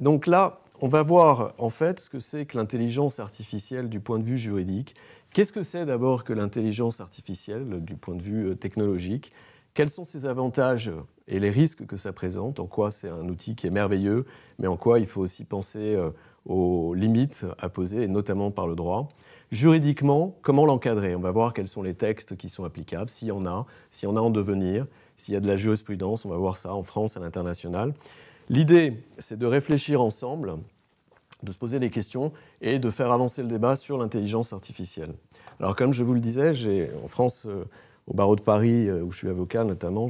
Donc là, on va voir en fait ce que c'est que l'intelligence artificielle du point de vue juridique. Qu'est-ce que c'est d'abord que l'intelligence artificielle du point de vue euh, technologique Quels sont ses avantages et les risques que ça présente En quoi c'est un outil qui est merveilleux, mais en quoi il faut aussi penser euh, aux limites à poser, et notamment par le droit. Juridiquement, comment l'encadrer On va voir quels sont les textes qui sont applicables, s'il y en a, s'il y en a en devenir, s'il y a de la jurisprudence, on va voir ça en France, à l'international. L'idée, c'est de réfléchir ensemble, de se poser des questions et de faire avancer le débat sur l'intelligence artificielle. Alors, comme je vous le disais, j'ai en France, euh, au barreau de Paris, euh, où je suis avocat notamment,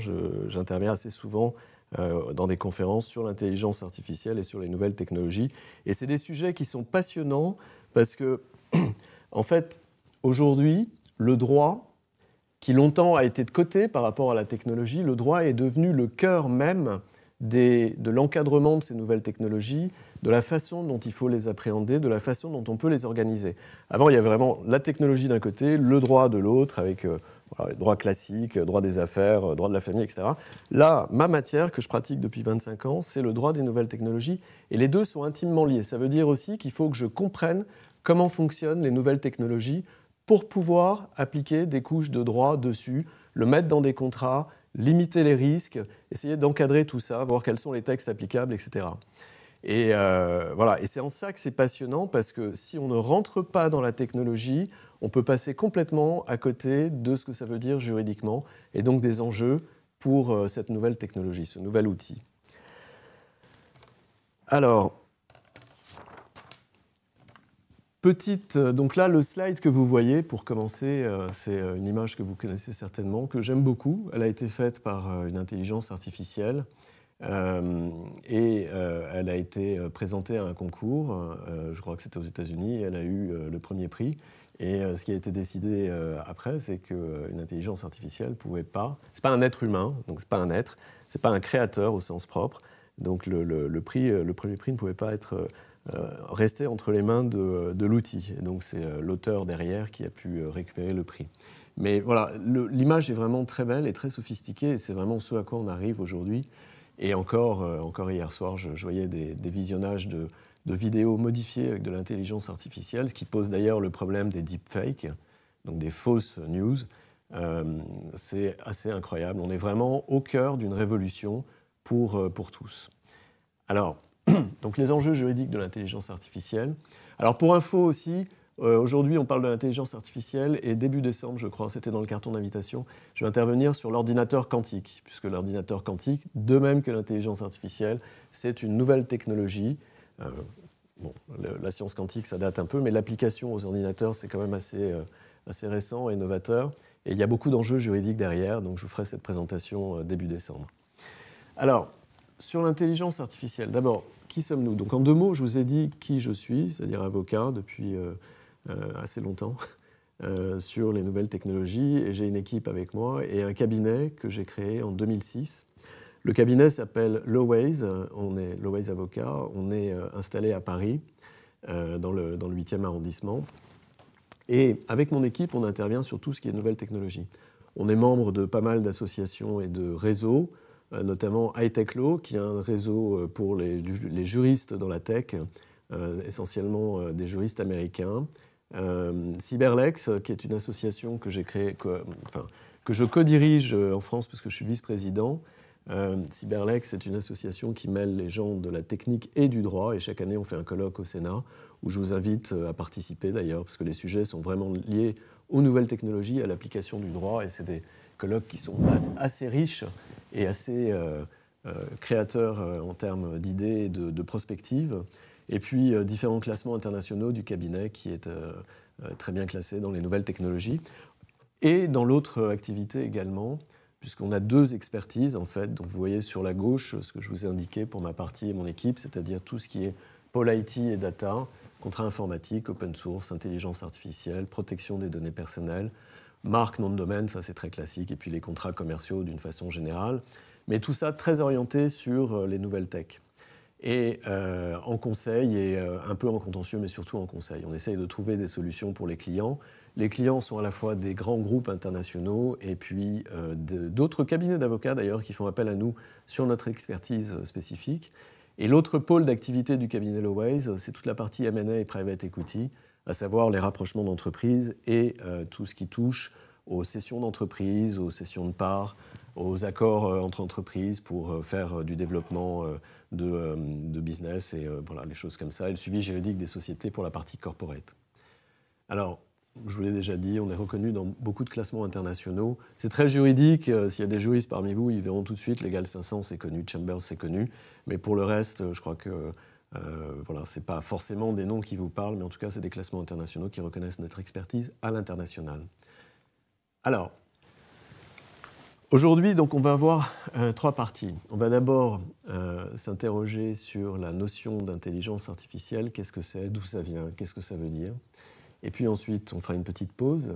j'interviens assez souvent euh, dans des conférences sur l'intelligence artificielle et sur les nouvelles technologies. Et c'est des sujets qui sont passionnants parce que, en fait, aujourd'hui, le droit, qui longtemps a été de côté par rapport à la technologie, le droit est devenu le cœur même de l'encadrement de ces nouvelles technologies, de la façon dont il faut les appréhender, de la façon dont on peut les organiser. Avant, il y avait vraiment la technologie d'un côté, le droit de l'autre, avec euh, droit classique, euh, droit des affaires, euh, droit de la famille, etc. Là, ma matière que je pratique depuis 25 ans, c'est le droit des nouvelles technologies, et les deux sont intimement liés. Ça veut dire aussi qu'il faut que je comprenne comment fonctionnent les nouvelles technologies pour pouvoir appliquer des couches de droit dessus, le mettre dans des contrats, limiter les risques, essayer d'encadrer tout ça, voir quels sont les textes applicables, etc. Et euh, voilà. Et c'est en ça que c'est passionnant parce que si on ne rentre pas dans la technologie, on peut passer complètement à côté de ce que ça veut dire juridiquement et donc des enjeux pour euh, cette nouvelle technologie, ce nouvel outil. Alors, Petite, euh, donc là, le slide que vous voyez pour commencer, euh, c'est euh, une image que vous connaissez certainement, que j'aime beaucoup. Elle a été faite par une intelligence artificielle et elle a été présentée à un concours, je crois que c'était aux États-Unis, elle a eu le premier prix. Et ce qui a été décidé après, c'est qu'une intelligence artificielle ne pouvait pas. C'est pas un être humain, donc c'est pas un être, c'est pas un créateur au sens propre. Donc le, le prix, le premier prix ne pouvait pas être euh, restait entre les mains de, l'outil. Donc c'est euh, l'auteur derrière qui a pu euh, récupérer le prix. Mais voilà, l'image est vraiment très belle et très sophistiquée, et c'est vraiment ce à quoi on arrive aujourd'hui. Et encore, encore hier soir, je, voyais des, visionnages de, vidéos modifiées avec de l'intelligence artificielle, ce qui pose d'ailleurs le problème des deepfakes, donc des fausses news. c'est assez incroyable. On est vraiment au cœur d'une révolution pour, pour tous. Alors, Donc les enjeux juridiques de l'intelligence artificielle. Alors pour info aussi, euh, aujourd'hui on parle de l'intelligence artificielle et début décembre, je crois, c'était dans le carton d'invitation, je vais intervenir sur l'ordinateur quantique, puisque l'ordinateur quantique, de même que l'intelligence artificielle, c'est une nouvelle technologie. Euh, bon, la science quantique, ça date un peu, mais l'application aux ordinateurs, c'est quand même assez, euh, assez récent et novateur. Et il y a beaucoup d'enjeux juridiques derrière, donc je vous ferai cette présentation début décembre. Alors, sur l'intelligence artificielle, d'abord, qui sommes-nous Donc en deux mots, je vous ai dit qui je suis, c'est-à-dire avocat depuis euh, euh, assez longtemps euh, sur les nouvelles technologies, et j'ai une équipe avec moi et un cabinet que j'ai créé en 2006. Le cabinet s'appelle Loways, on est Loways Avocat, on est installé à Paris, dans, le, dans le 8e arrondissement. Et avec mon équipe, on intervient sur tout ce qui est nouvelles technologies. On est membre de pas mal d'associations et de réseaux, euh, notamment High Law, qui est un réseau euh, pour les, juristes dans la tech, euh, essentiellement des juristes américains. Cyberlex, qui est une association que j'ai créée, que, je co-dirige en France parce que je suis vice-président. Cyberlex est une association qui mêle les gens de la technique et du droit. Et chaque année, on fait un colloque au Sénat où je vous invite à participer d'ailleurs, parce que les sujets sont vraiment liés aux nouvelles technologies, à l'application du droit. Et c'est colloques qui sont assez, riches et assez euh, euh, créateurs euh, en termes d'idées et de, de Et puis différents classements internationaux du cabinet qui est très bien classé dans les nouvelles technologies. Et dans l'autre activité également, puisqu'on a deux expertises en fait. Donc vous voyez sur la gauche ce que je vous ai indiqué pour ma partie et mon équipe, c'est-à-dire tout ce qui est pôle IT et data, contrat informatique, open source, intelligence artificielle, protection des données personnelles, marque, nom de domaine, ça c'est très classique, et puis les contrats commerciaux d'une façon générale. Mais tout ça très orienté sur euh, les nouvelles tech. Et euh, en conseil, et euh, un peu en contentieux, mais surtout en conseil. On essaye de trouver des solutions pour les clients. Les clients sont à la fois des grands groupes internationaux et puis d'autres cabinets d'avocats d'ailleurs qui font appel à nous sur notre expertise spécifique. Et l'autre pôle d'activité du cabinet Loways, c'est toute la partie M&A et private equity, à savoir les rapprochements d'entreprises et euh, tout ce qui touche aux sessions d'entreprise, aux sessions de parts, aux accords euh, entre entreprises pour euh, faire du développement de, business et voilà, les choses comme ça, et le suivi juridique des sociétés pour la partie corporate. Alors, je vous l'ai déjà dit, on est reconnu dans beaucoup de classements internationaux. C'est très juridique. S'il y a des juristes parmi vous, ils verront tout de suite Legal 500, c'est connu, Chambers, c'est connu. Mais pour le reste, je crois que ce euh, voilà, ce pas forcément des noms qui vous parlent, mais en tout cas, c'est des classements internationaux qui reconnaissent notre expertise à l'international. Alors, aujourd'hui, donc, on va avoir euh, trois parties. On va d'abord euh, s'interroger sur la notion d'intelligence artificielle. Qu'est-ce que c'est D'où ça vient Qu'est-ce que ça veut dire Et puis ensuite, on fera une petite pause.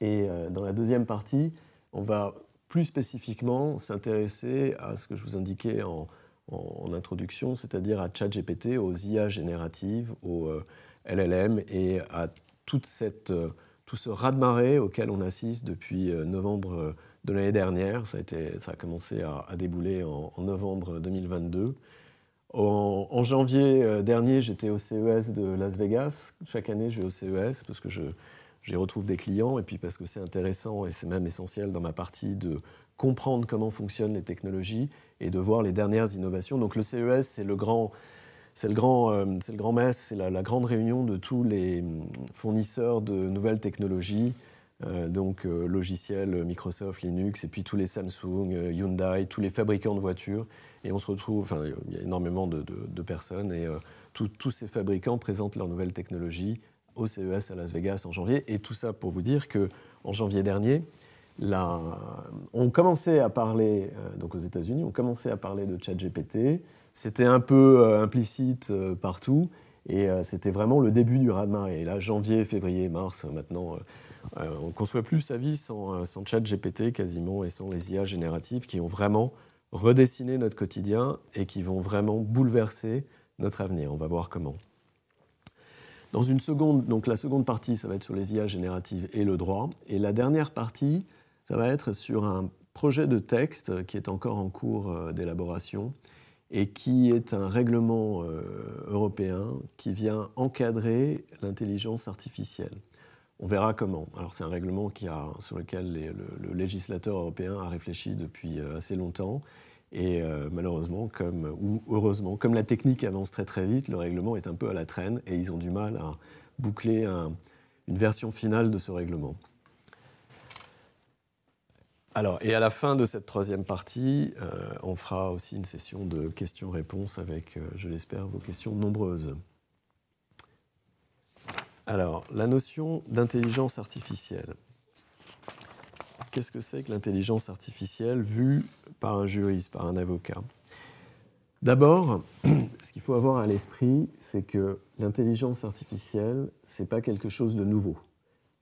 Et dans la deuxième partie, on va plus spécifiquement s'intéresser à ce que je vous indiquais en, en, introduction, c'est-à-dire à ChatGPT, aux IA génératives, aux euh, LLM et à toute cette, euh, tout ce raz-de-marée auquel on assiste depuis euh, novembre de l'année dernière. Ça a, ça a commencé à, débouler en, novembre 2022. En, en janvier dernier, j'étais au CES de Las Vegas. Chaque année, je vais au CES parce que je, j'y retrouve des clients et puis parce que c'est intéressant et c'est même essentiel dans ma partie de comprendre comment fonctionnent les technologies et de voir les dernières innovations. Donc le CES, c'est le grand... C'est le grand, euh, c'est le grand c'est la, grande réunion de tous les fournisseurs de nouvelles technologies, euh, donc euh, logiciels Microsoft, Linux, et puis tous les Samsung, Hyundai, tous les fabricants de voitures. Et on se retrouve, enfin, il y a énormément de, personnes, et tous ces fabricants présentent leurs nouvelles technologies au CES à Las Vegas en janvier. Et tout ça pour vous dire que en janvier dernier, on commençait à parler, euh, donc aux États-Unis, on commençait à parler de ChatGPT. C'était un peu euh, implicite euh, partout. Et c'était vraiment le début du raz Et là, janvier, février, mars, maintenant, on ne conçoit plus sa vie sans, sans GPT quasiment et sans les IA génératives qui ont vraiment redessiné notre quotidien et qui vont vraiment bouleverser notre avenir. On va voir comment. Dans une seconde, donc la seconde partie, ça va être sur les IA génératives et le droit. Et la dernière partie, ça va être sur un projet de texte qui est encore en cours euh, d'élaboration et qui est un règlement euh, européen qui vient encadrer l'intelligence artificielle. On verra comment. Alors c'est un règlement qui a, sur lequel le, législateur européen a réfléchi depuis euh, assez longtemps. Et malheureusement, comme, ou heureusement, comme la technique avance très très vite, le règlement est un peu à la traîne et ils ont du mal à boucler une version finale de ce règlement. Alors, et à la fin de cette troisième partie, euh, on fera aussi une session de questions-réponses avec, euh, je l'espère, vos questions nombreuses. Alors, la notion d'intelligence artificielle. Qu'est-ce que c'est que l'intelligence artificielle vue par un juriste, par un avocat D'abord, ce qu'il faut avoir à l'esprit, c'est que l'intelligence artificielle, ce n'est pas quelque chose de nouveau.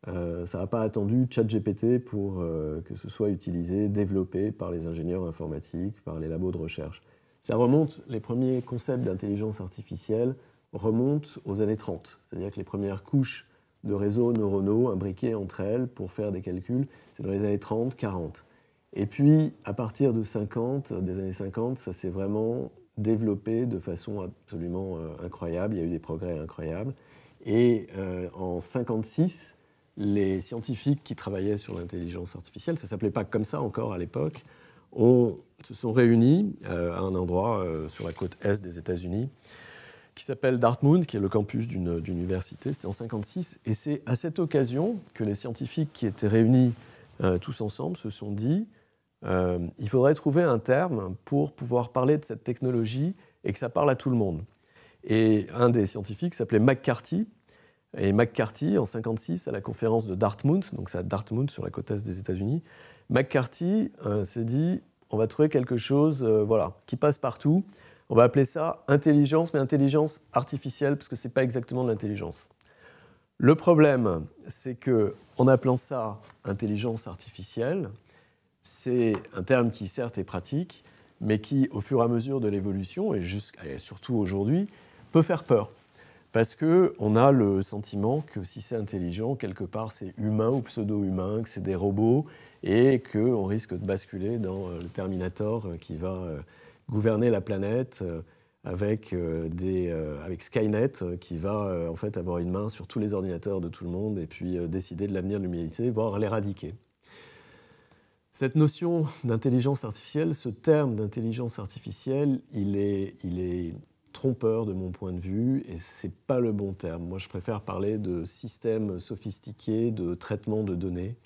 Euh, ça n'a pas attendu ChatGPT pour euh, que ce soit utilisé, développé par les ingénieurs informatiques, par les labos de recherche. Ça remonte, les premiers concepts d'intelligence artificielle remontent aux années 30, c'est-à-dire que les premières couches de réseaux neuronaux imbriquées entre elles pour faire des calculs, c'est dans les années 30, 40. Et puis, à partir de 50, des années 50, ça s'est vraiment développé de façon absolument euh, incroyable. Il y a eu des progrès incroyables. Et en 56, les scientifiques qui travaillaient sur l'intelligence artificielle, ça s'appelait pas comme ça encore à l'époque, se sont réunis euh, à un endroit euh, sur la côte est des États-Unis qui s'appelle Dartmouth, qui est le campus d'une université, c'était en 56, et c'est à cette occasion que les scientifiques qui étaient réunis euh, tous ensemble se sont dit, il faudrait trouver un terme pour pouvoir parler de cette technologie et que ça parle à tout le monde. Et un des scientifiques s'appelait McCarthy, et McCarthy, en 1956, à la conférence de Dartmouth, donc c'est à Dartmouth, sur la côte est des États-Unis, McCarthy euh, s'est dit on va trouver quelque chose euh, voilà, qui passe partout. On va appeler ça intelligence, mais intelligence artificielle, parce que ce n'est pas exactement de l'intelligence. Le problème, c'est que en appelant ça intelligence artificielle, c'est un terme qui certes est pratique, mais qui, au fur et à mesure de l'évolution, et surtout aujourd'hui, peut faire peur parce que on a le sentiment que si c'est intelligent, quelque part c'est humain ou pseudo-humain, que c'est des robots et qu'on risque de basculer dans euh, le Terminator euh, qui va euh, gouverner la planète avec, des, avec Skynet qui va en fait avoir une main sur tous les ordinateurs de tout le monde et puis décider de l'avenir de l'humanité, voire l'éradiquer. Cette notion d'intelligence artificielle, ce terme d'intelligence artificielle, il est, il est trompeur de mon point de vue et c'est pas le bon terme. Moi, je préfère parler de système sophistiqué de traitement de données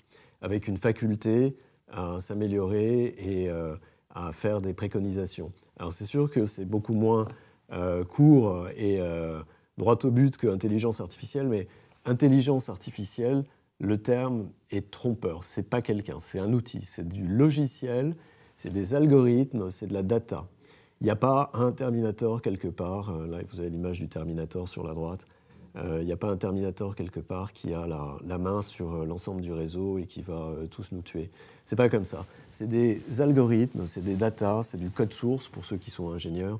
avec une faculté à s'améliorer et euh, à faire des préconisations. Alors c'est sûr que c'est beaucoup moins euh, court et euh, droit au but que intelligence artificielle, mais intelligence artificielle, le terme est trompeur. C'est pas quelqu'un, c'est un outil, c'est du logiciel, c'est des algorithmes, c'est de la data. Il n'y a pas un Terminator quelque part, euh, là vous avez l'image du Terminator sur la droite, euh, il n'y a pas un Terminator quelque part qui a la, main sur euh, l'ensemble du réseau et qui va tous nous tuer. C'est pas comme ça. C'est des algorithmes, c'est des data, c'est du code source pour ceux qui sont ingénieurs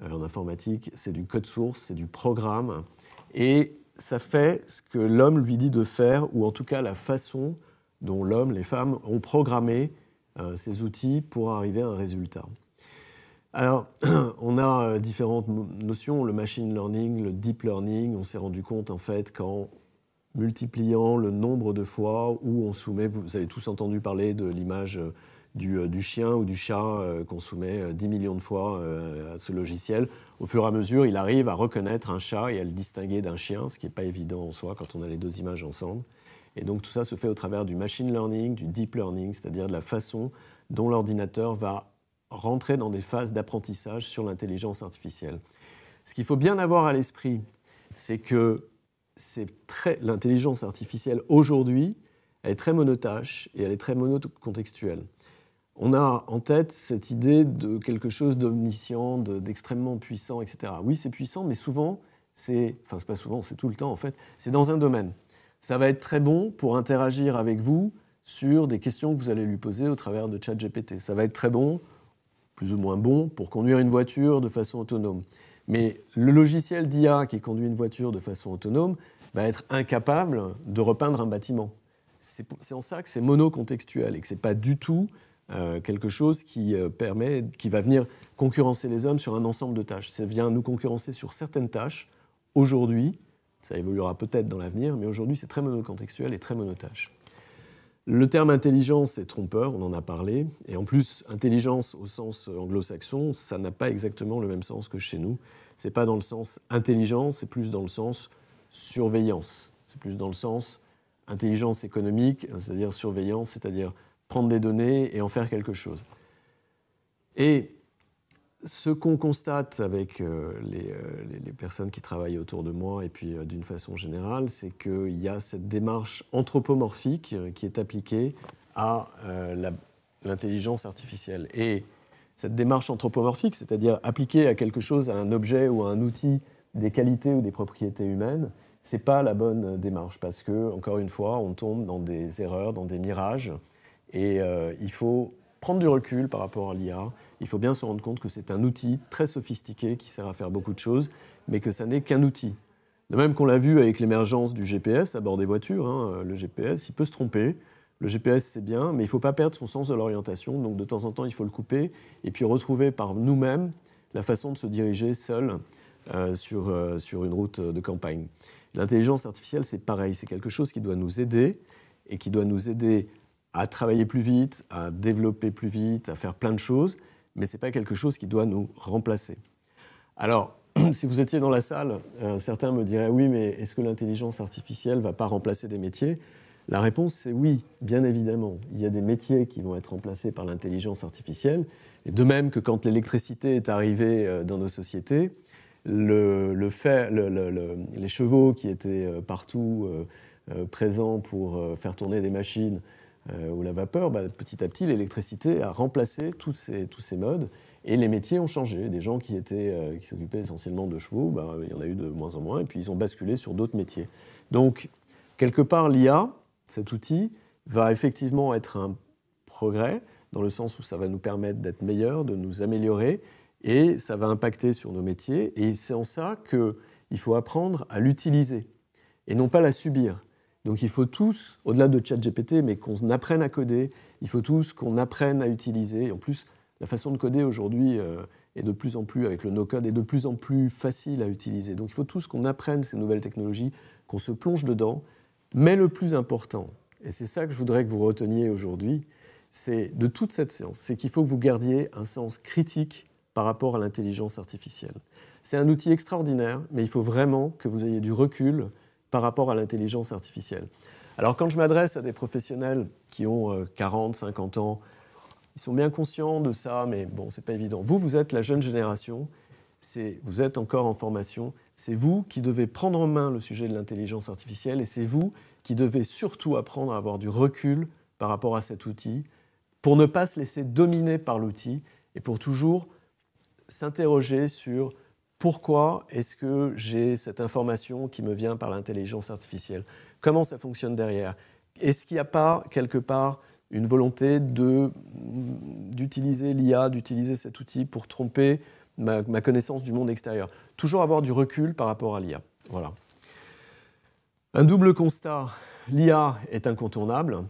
en informatique, c'est du code source, c'est du programme. Et ça fait ce que l'homme lui dit de faire, ou en tout cas la façon dont l'homme, les femmes ont programmé ces outils pour arriver à un résultat. Alors, on a euh, différentes notions, le machine learning, le deep learning. On s'est rendu compte, en fait, qu'en multipliant le nombre de fois où on soumet, vous avez tous entendu parler de l'image euh, euh, du, chien ou du chat qu'on soumet 10 millions de fois à ce logiciel, au fur et à mesure, il arrive à reconnaître un chat et à le distinguer d'un chien, ce qui n'est pas évident en soi quand on a les deux images ensemble. Et donc tout ça se fait au travers du machine learning, du deep learning, c'est-à-dire de la façon dont l'ordinateur va rentrer dans des phases d'apprentissage sur l'intelligence artificielle. Ce qu'il faut bien avoir à l'esprit, c'est que l'intelligence artificielle aujourd'hui, elle est très monotache et elle est très monocontextuelle. On a en tête cette idée de quelque chose d'omniscient, d'extrêmement puissant, etc. Oui, c'est puissant, mais souvent, c'est, enfin, c'est pas souvent, c'est tout le temps en fait, c'est dans un domaine. Ça va être très bon pour interagir avec vous sur des questions que vous allez lui poser au travers de ChatGPT. Ça va être très bon plus ou moins bon, pour conduire une voiture de façon autonome. Mais le logiciel d'IA qui conduit une voiture de façon autonome va être incapable de repeindre un bâtiment. C'est en ça que c'est monocontextuel et que ce n'est pas du tout euh, quelque chose qui, euh, permet, qui va venir concurrencer les hommes sur un ensemble de tâches. Ça vient nous concurrencer sur certaines tâches. Aujourd'hui, ça évoluera peut-être dans l'avenir, mais aujourd'hui c'est très monocontextuel et très monotâche. Le terme intelligence est trompeur, on en a parlé. Et en plus, intelligence au sens euh, anglo-saxon, ça n'a pas exactement le même sens que chez nous. C'est pas dans le sens intelligence, c'est plus dans le sens surveillance. C'est plus dans le sens intelligence économique, hein, c'est-à-dire surveillance, c'est-à-dire prendre des données et en faire quelque chose. Et ce qu'on constate avec euh, euh, les, personnes qui travaillent autour de moi et puis euh, d'une façon générale, c'est qu'il y a cette démarche anthropomorphique qui est appliquée à l'intelligence artificielle. Et cette démarche anthropomorphique, c'est-à-dire appliquée à quelque chose, à un objet ou à un outil, des qualités ou des propriétés humaines, n'est pas la bonne démarche parce que encore une fois, on tombe dans des erreurs, dans des mirages, et il faut prendre du recul par rapport à l'IA il faut bien se rendre compte que c'est un outil très sophistiqué qui sert à faire beaucoup de choses, mais que ça n'est qu'un outil. De même qu'on l'a vu avec l'émergence du GPS à bord des voitures, hein, euh, le GPS, il peut se tromper. Le GPS, c'est bien, mais il ne faut pas perdre son sens de l'orientation, donc de temps en temps, il faut le couper, et puis retrouver par nous-mêmes la façon de se diriger seul euh, sur, euh, sur une route de campagne. L'intelligence artificielle, c'est pareil, c'est quelque chose qui doit nous aider, et qui doit nous aider à travailler plus vite, à développer plus vite, à faire plein de choses, mais ce n'est pas quelque chose qui doit nous remplacer. Alors, si vous étiez dans la salle, euh, certains me diraient oui, mais est-ce que l'intelligence artificielle ne va pas remplacer des métiers La réponse, c'est oui, bien évidemment. Il y a des métiers qui vont être remplacés par l'intelligence artificielle. Et de même que quand l'électricité est arrivée euh, dans nos sociétés, le, fait, les chevaux qui étaient euh, partout présents pour faire tourner des machines, euh, ou la vapeur, bah, petit à petit, l'électricité a remplacé tous ces, modes. Et les métiers ont changé. Des gens qui euh, s'occupaient essentiellement de chevaux, bah, il y en a eu de moins en moins, et puis ils ont basculé sur d'autres métiers. Donc, quelque part, l'IA, cet outil, va effectivement être un progrès, dans le sens où ça va nous permettre d'être meilleurs, de nous améliorer, et ça va impacter sur nos métiers. Et c'est en ça qu'il faut apprendre à l'utiliser, et non pas la subir. Donc il faut tous, au-delà de ChatGPT, mais qu'on apprenne à coder, il faut tous qu'on apprenne à utiliser. en plus, la façon de coder aujourd'hui euh, est de plus en plus, avec le no-code, est de plus en plus facile à utiliser. Donc il faut tous qu'on apprenne ces nouvelles technologies, qu'on se plonge dedans. Mais le plus important, et c'est ça que je voudrais que vous reteniez aujourd'hui, c'est de toute cette séance, c'est qu'il faut que vous gardiez un sens critique par rapport à l'intelligence artificielle. C'est un outil extraordinaire, mais il faut vraiment que vous ayez du recul par rapport à l'intelligence artificielle. Alors quand je m'adresse à des professionnels qui ont 40, euh, 50 ans, ils sont bien conscients de ça, mais bon, c'est pas évident. Vous, vous êtes la jeune génération, vous êtes encore en formation, c'est vous qui devez prendre en main le sujet de l'intelligence artificielle et c'est vous qui devez surtout apprendre à avoir du recul par rapport à cet outil pour ne pas se laisser dominer par l'outil et pour toujours s'interroger sur pourquoi est-ce que j'ai cette information qui me vient par l'intelligence artificielle Comment ça fonctionne derrière Est-ce qu'il n'y a pas quelque part une volonté mm, d'utiliser l'IA, d'utiliser cet outil pour tromper ma, ma connaissance du monde extérieur Toujours avoir du recul par rapport à l'IA. Voilà. Un double constat, l'IA est incontournable,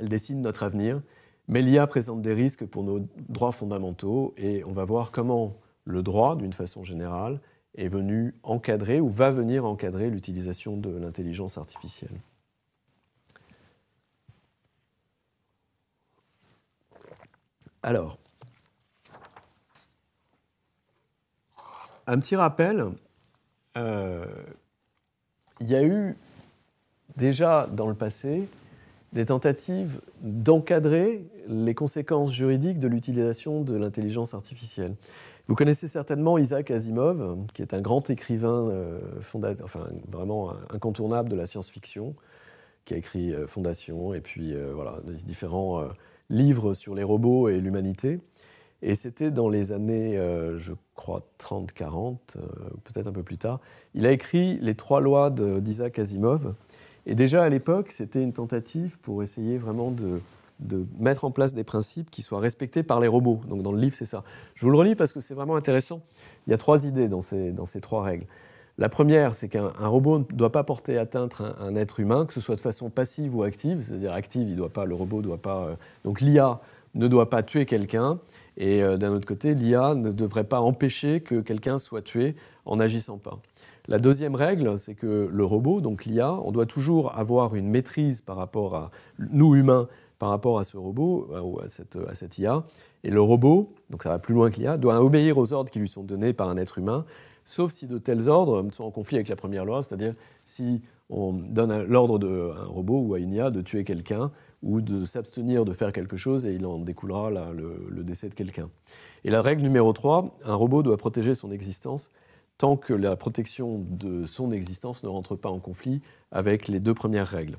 elle dessine notre avenir, mais l'IA présente des risques pour nos droits fondamentaux et on va voir comment le droit, d'une façon générale, est venu encadrer ou va venir encadrer l'utilisation de l'intelligence artificielle. Alors, un petit rappel, euh, il y a eu déjà dans le passé des tentatives d'encadrer les conséquences juridiques de l'utilisation de l'intelligence artificielle. Vous connaissez certainement Isaac Asimov, qui est un grand écrivain euh, fondateur, enfin vraiment incontournable de la science-fiction, qui a écrit euh, Fondation et puis euh, voilà différents livres sur les robots et l'humanité. Et c'était dans les années, je crois, 30-40, peut-être un peu plus tard. Il a écrit les trois lois d'Isaac Asimov. Et déjà à l'époque, c'était une tentative pour essayer vraiment de de mettre en place des principes qui soient respectés par les robots. Donc dans le livre, c'est ça. Je vous le relis parce que c'est vraiment intéressant. Il y a trois idées dans ces, dans ces trois règles. La première, c'est qu'un robot ne doit pas porter atteinte à un, être humain, que ce soit de façon passive ou active. C'est-à-dire active, il doit pas, le robot ne doit pas. Euh, donc l'IA ne doit pas tuer quelqu'un. Et euh, d'un autre côté, l'IA ne devrait pas empêcher que quelqu'un soit tué en n'agissant pas. La deuxième règle, c'est que le robot, donc l'IA, on doit toujours avoir une maîtrise par rapport à nous humains par rapport à ce robot, euh, ou à cette, IA. Et le robot, donc ça va plus loin que l'IA, doit obéir aux ordres qui lui sont donnés par un être humain, sauf si de tels ordres sont en conflit avec la première loi, c'est-à-dire si on donne l'ordre à un robot ou à une IA de tuer quelqu'un ou de s'abstenir de faire quelque chose et il en découlera le, décès de quelqu'un. Et la règle numéro 3, un robot doit protéger son existence tant que la protection de son existence ne rentre pas en conflit avec les deux premières règles.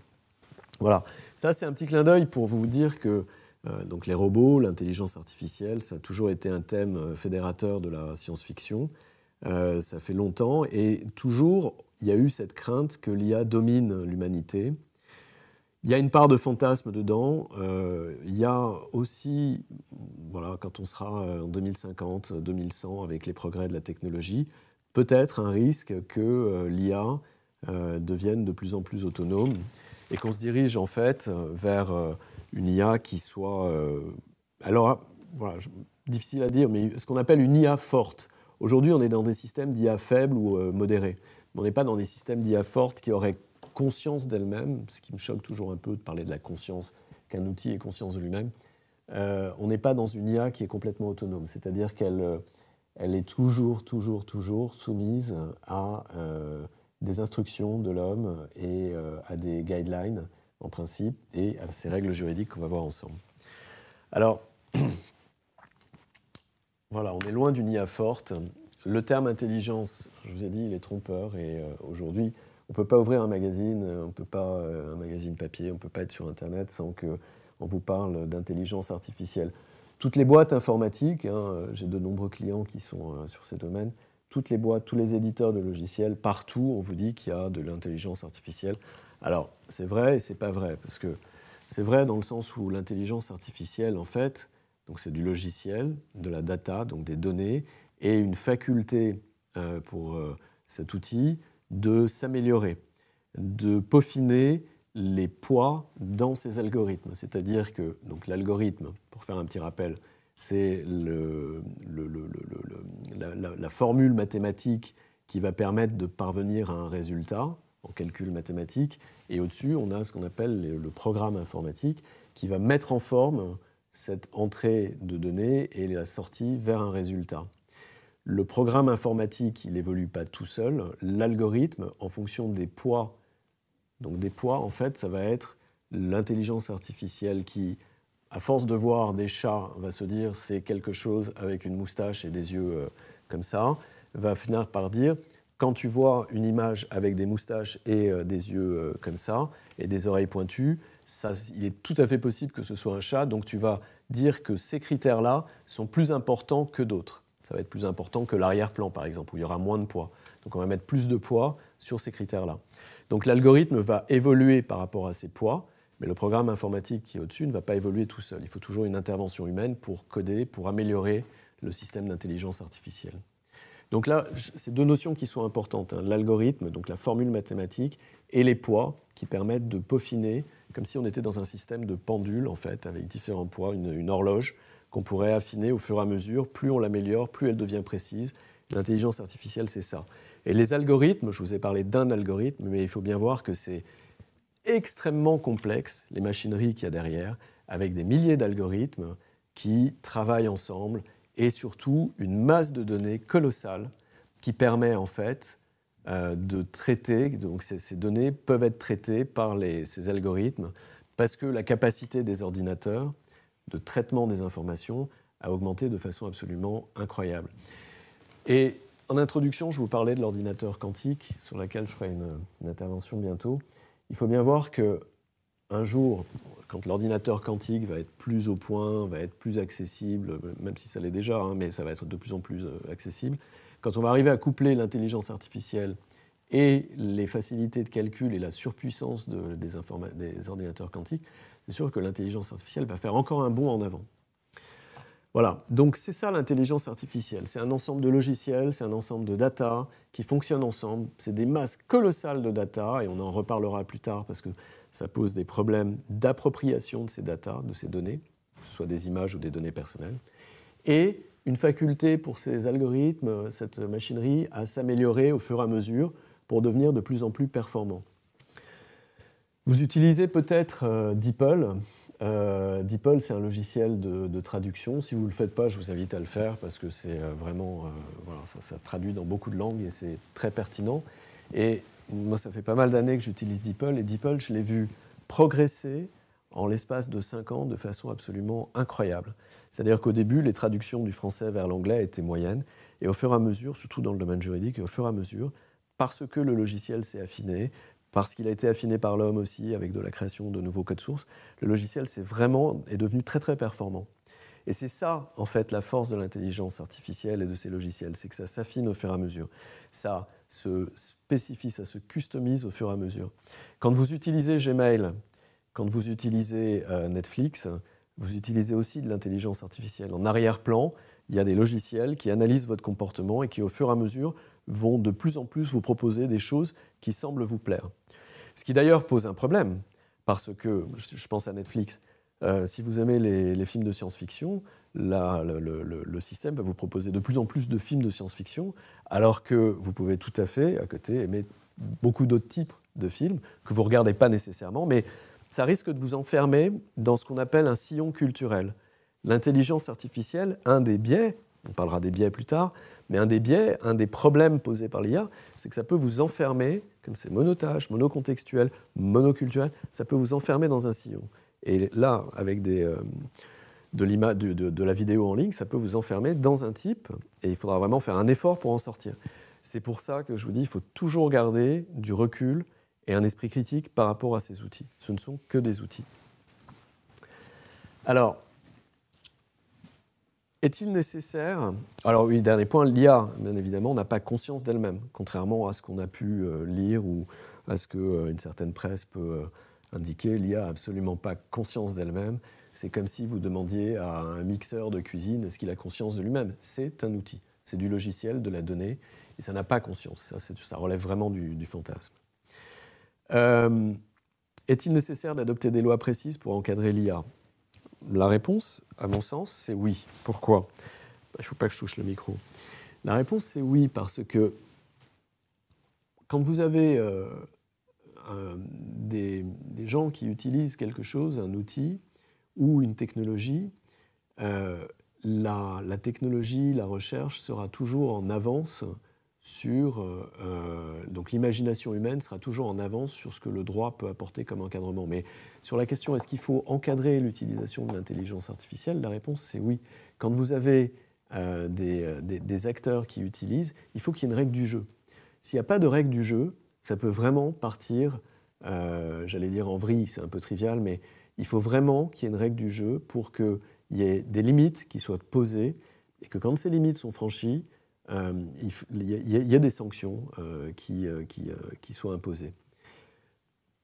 Voilà, ça c'est un petit clin d'œil pour vous dire que euh, donc les robots, l'intelligence artificielle, ça a toujours été un thème euh, fédérateur de la science-fiction. Euh, ça fait longtemps et toujours il y a eu cette crainte que l'IA domine l'humanité. Il y a une part de fantasme dedans. il y a aussi, voilà, quand on sera en 2050, 2100 avec les progrès de la technologie, peut-être un risque que l'IA devienne de plus en plus autonome et qu'on se dirige en fait euh, vers euh, une IA qui soit... Euh, alors, hein, voilà, difficile à dire, mais ce qu'on appelle une IA forte. Aujourd'hui, on est dans des systèmes d'IA faibles ou modérés. On n'est pas dans des systèmes d'IA fortes qui auraient conscience d'elle-même, ce qui me choque toujours un peu de parler de la conscience, qu'un outil ait conscience de lui-même. on n'est pas dans une IA qui est complètement autonome, c'est-à-dire qu'elle elle est toujours, toujours, toujours soumise à des instructions de l'homme et euh, à des guidelines en principe et à ces règles juridiques qu'on va voir ensemble. Alors, voilà, on est loin d'une IA forte. Le terme intelligence, je vous ai dit, il est trompeur et euh, aujourd'hui, on ne peut pas ouvrir un magazine, euh, on peut pas un magazine papier, on ne peut pas être sur Internet sans qu'on vous parle d'intelligence artificielle. Toutes les boîtes informatiques, hein, j'ai de nombreux clients qui sont sur ces domaines, toutes les boîtes, tous les éditeurs de logiciels, partout, on vous dit qu'il y a de l'intelligence artificielle. Alors, c'est vrai et c'est pas vrai, parce que c'est vrai dans le sens où l'intelligence artificielle, en fait, donc c'est du logiciel, de la data, donc des données, et une faculté euh, pour euh, cet outil de s'améliorer, de peaufiner les poids dans ses algorithmes. C'est-à-dire que donc l'algorithme, pour faire un petit rappel, c'est la, la, formule mathématique qui va permettre de parvenir à un résultat en calcul mathématique. Et au-dessus, on a ce qu'on appelle le programme informatique qui va mettre en forme cette entrée de données et la sortie vers un résultat. Le programme informatique, il n'évolue pas tout seul. L'algorithme, en fonction des poids, donc des poids, en fait, ça va être l'intelligence artificielle qui à force de voir des chats, va se dire c'est quelque chose avec une moustache et des yeux euh, comme ça, va finir par dire quand tu vois une image avec des moustaches et euh, des yeux euh, comme ça et des oreilles pointues, ça, il est tout à fait possible que ce soit un chat, donc tu vas dire que ces critères-là sont plus importants que d'autres. Ça va être plus important que l'arrière-plan, par exemple, où il y aura moins de poids. Donc on va mettre plus de poids sur ces critères-là. Donc l'algorithme va évoluer par rapport à ces poids mais le programme informatique qui est au-dessus ne va pas évoluer tout seul. Il faut toujours une intervention humaine pour coder, pour améliorer le système d'intelligence artificielle. Donc là, c'est deux notions qui sont importantes. Hein. L'algorithme, donc la formule mathématique, et les poids qui permettent de peaufiner, comme si on était dans un système de pendule, en fait, avec différents poids, une horloge qu'on pourrait affiner au fur et à mesure. Plus on l'améliore, plus elle devient précise. L'intelligence artificielle, c'est ça. Et les algorithmes, je vous ai parlé d'un algorithme, mais il faut bien voir que c'est extrêmement complexe, les machineries qu'il y a derrière, avec des milliers d'algorithmes qui travaillent ensemble et surtout une masse de données colossale qui permet en fait euh, de traiter, donc ces, données peuvent être traitées par ces algorithmes parce que la capacité des ordinateurs de traitement des informations a augmenté de façon absolument incroyable. Et en introduction, je vous parlais de l'ordinateur quantique, sur lequel je ferai une intervention bientôt il faut bien voir que un jour, quand l'ordinateur quantique va être plus au point, va être plus accessible, même si ça l'est déjà, hein, mais ça va être de plus en plus euh, accessible, quand on va arriver à coupler l'intelligence artificielle et les facilités de calcul et la surpuissance des ordinateurs quantiques, c'est sûr que l'intelligence artificielle va faire encore un bond en avant. Voilà, donc c'est ça l'intelligence artificielle. C'est un ensemble de logiciels, c'est un ensemble de data qui fonctionnent ensemble. C'est des masses colossales de data, et on en reparlera plus tard parce que ça pose des problèmes d'appropriation de ces data, de ces données, que ce soit des images ou des données personnelles. Et une faculté pour ces algorithmes, cette machinerie, à s'améliorer au fur et à mesure pour devenir de plus en plus performant. Vous utilisez peut-être euh, DeepL, euh, DeepL, c'est un logiciel de, traduction. Si vous ne le faites pas, je vous invite à le faire parce que c'est euh, vraiment. Euh, ça, traduit dans beaucoup de langues et c'est très pertinent. Et moi, ça fait pas mal d'années que j'utilise DeepL et DeepL, je l'ai vu progresser en l'espace de 5 ans de façon absolument incroyable. C'est-à-dire qu'au début, les traductions du français vers l'anglais étaient moyennes et au fur et à mesure, surtout dans le domaine juridique, au fur et à mesure, parce que le logiciel s'est affiné, parce qu'il a été affiné par l'homme aussi, avec de la création de nouveaux codes sources, le logiciel vraiment, est devenu très très performant. Et c'est ça, en fait, la force de l'intelligence artificielle et de ces logiciels, c'est que ça s'affine au fur et à mesure. Ça se spécifie, ça se customise au fur et à mesure. Quand vous utilisez Gmail, quand vous utilisez euh, Netflix, vous utilisez aussi de l'intelligence artificielle. En arrière-plan, il y a des logiciels qui analysent votre comportement et qui, au fur et à mesure, vont de plus en plus vous proposer des choses qui semblent vous plaire. Ce qui d'ailleurs pose un problème, parce que je pense à Netflix. Euh, si vous aimez les, films de science-fiction, le, le, système va vous proposer de plus en plus de films de science-fiction, alors que vous pouvez tout à fait, à côté, aimer beaucoup d'autres types de films que vous ne regardez pas nécessairement, mais ça risque de vous enfermer dans ce qu'on appelle un sillon culturel. L'intelligence artificielle, un des biais, on parlera des biais plus tard, mais un des biais, un des problèmes posés par l'IA, c'est que ça peut vous enfermer, comme c'est monotache, monocontextuel, monoculturel, ça peut vous enfermer dans un sillon. Et là, avec euh, de, de, la vidéo en ligne, ça peut vous enfermer dans un type, et il faudra vraiment faire un effort pour en sortir. C'est pour ça que je vous dis, il faut toujours garder du recul et un esprit critique par rapport à ces outils. Ce ne sont que des outils. Alors, est-il nécessaire Alors oui, dernier point, l'IA, bien évidemment, n'a pas conscience d'elle-même, contrairement à ce qu'on a pu euh, lire ou à ce qu'une euh, certaine presse peut euh, indiquer, l'IA n'a absolument pas conscience d'elle-même. C'est comme si vous demandiez à un mixeur de cuisine, est-ce qu'il a conscience de lui-même C'est un outil, c'est du logiciel, de la donnée, et ça n'a pas conscience, ça, relève vraiment du, fantasme. est-il nécessaire d'adopter des lois précises pour encadrer l'IA la réponse, à mon sens, c'est oui. Pourquoi Il ne faut pas que je touche le micro. La réponse, c'est oui, parce que quand vous avez euh, des, gens qui utilisent quelque chose, un outil ou une technologie, euh, la, technologie, la recherche sera toujours en avance sur euh, euh, donc l'imagination humaine sera toujours en avance sur ce que le droit peut apporter comme encadrement. Mais sur la question est-ce qu'il faut encadrer l'utilisation de l'intelligence artificielle, la réponse c'est oui. Quand vous avez euh, des, acteurs qui utilisent, il faut qu'il y ait une règle du jeu. S'il n'y a pas de règle du jeu, ça peut vraiment partir, j'allais dire en vrille, c'est un peu trivial, mais il faut vraiment qu'il y ait une règle du jeu pour qu'il y ait des limites qui soient posées et que quand ces limites sont franchies, euh, il, y a, des sanctions euh, qui, euh, qui, qui, soient imposées.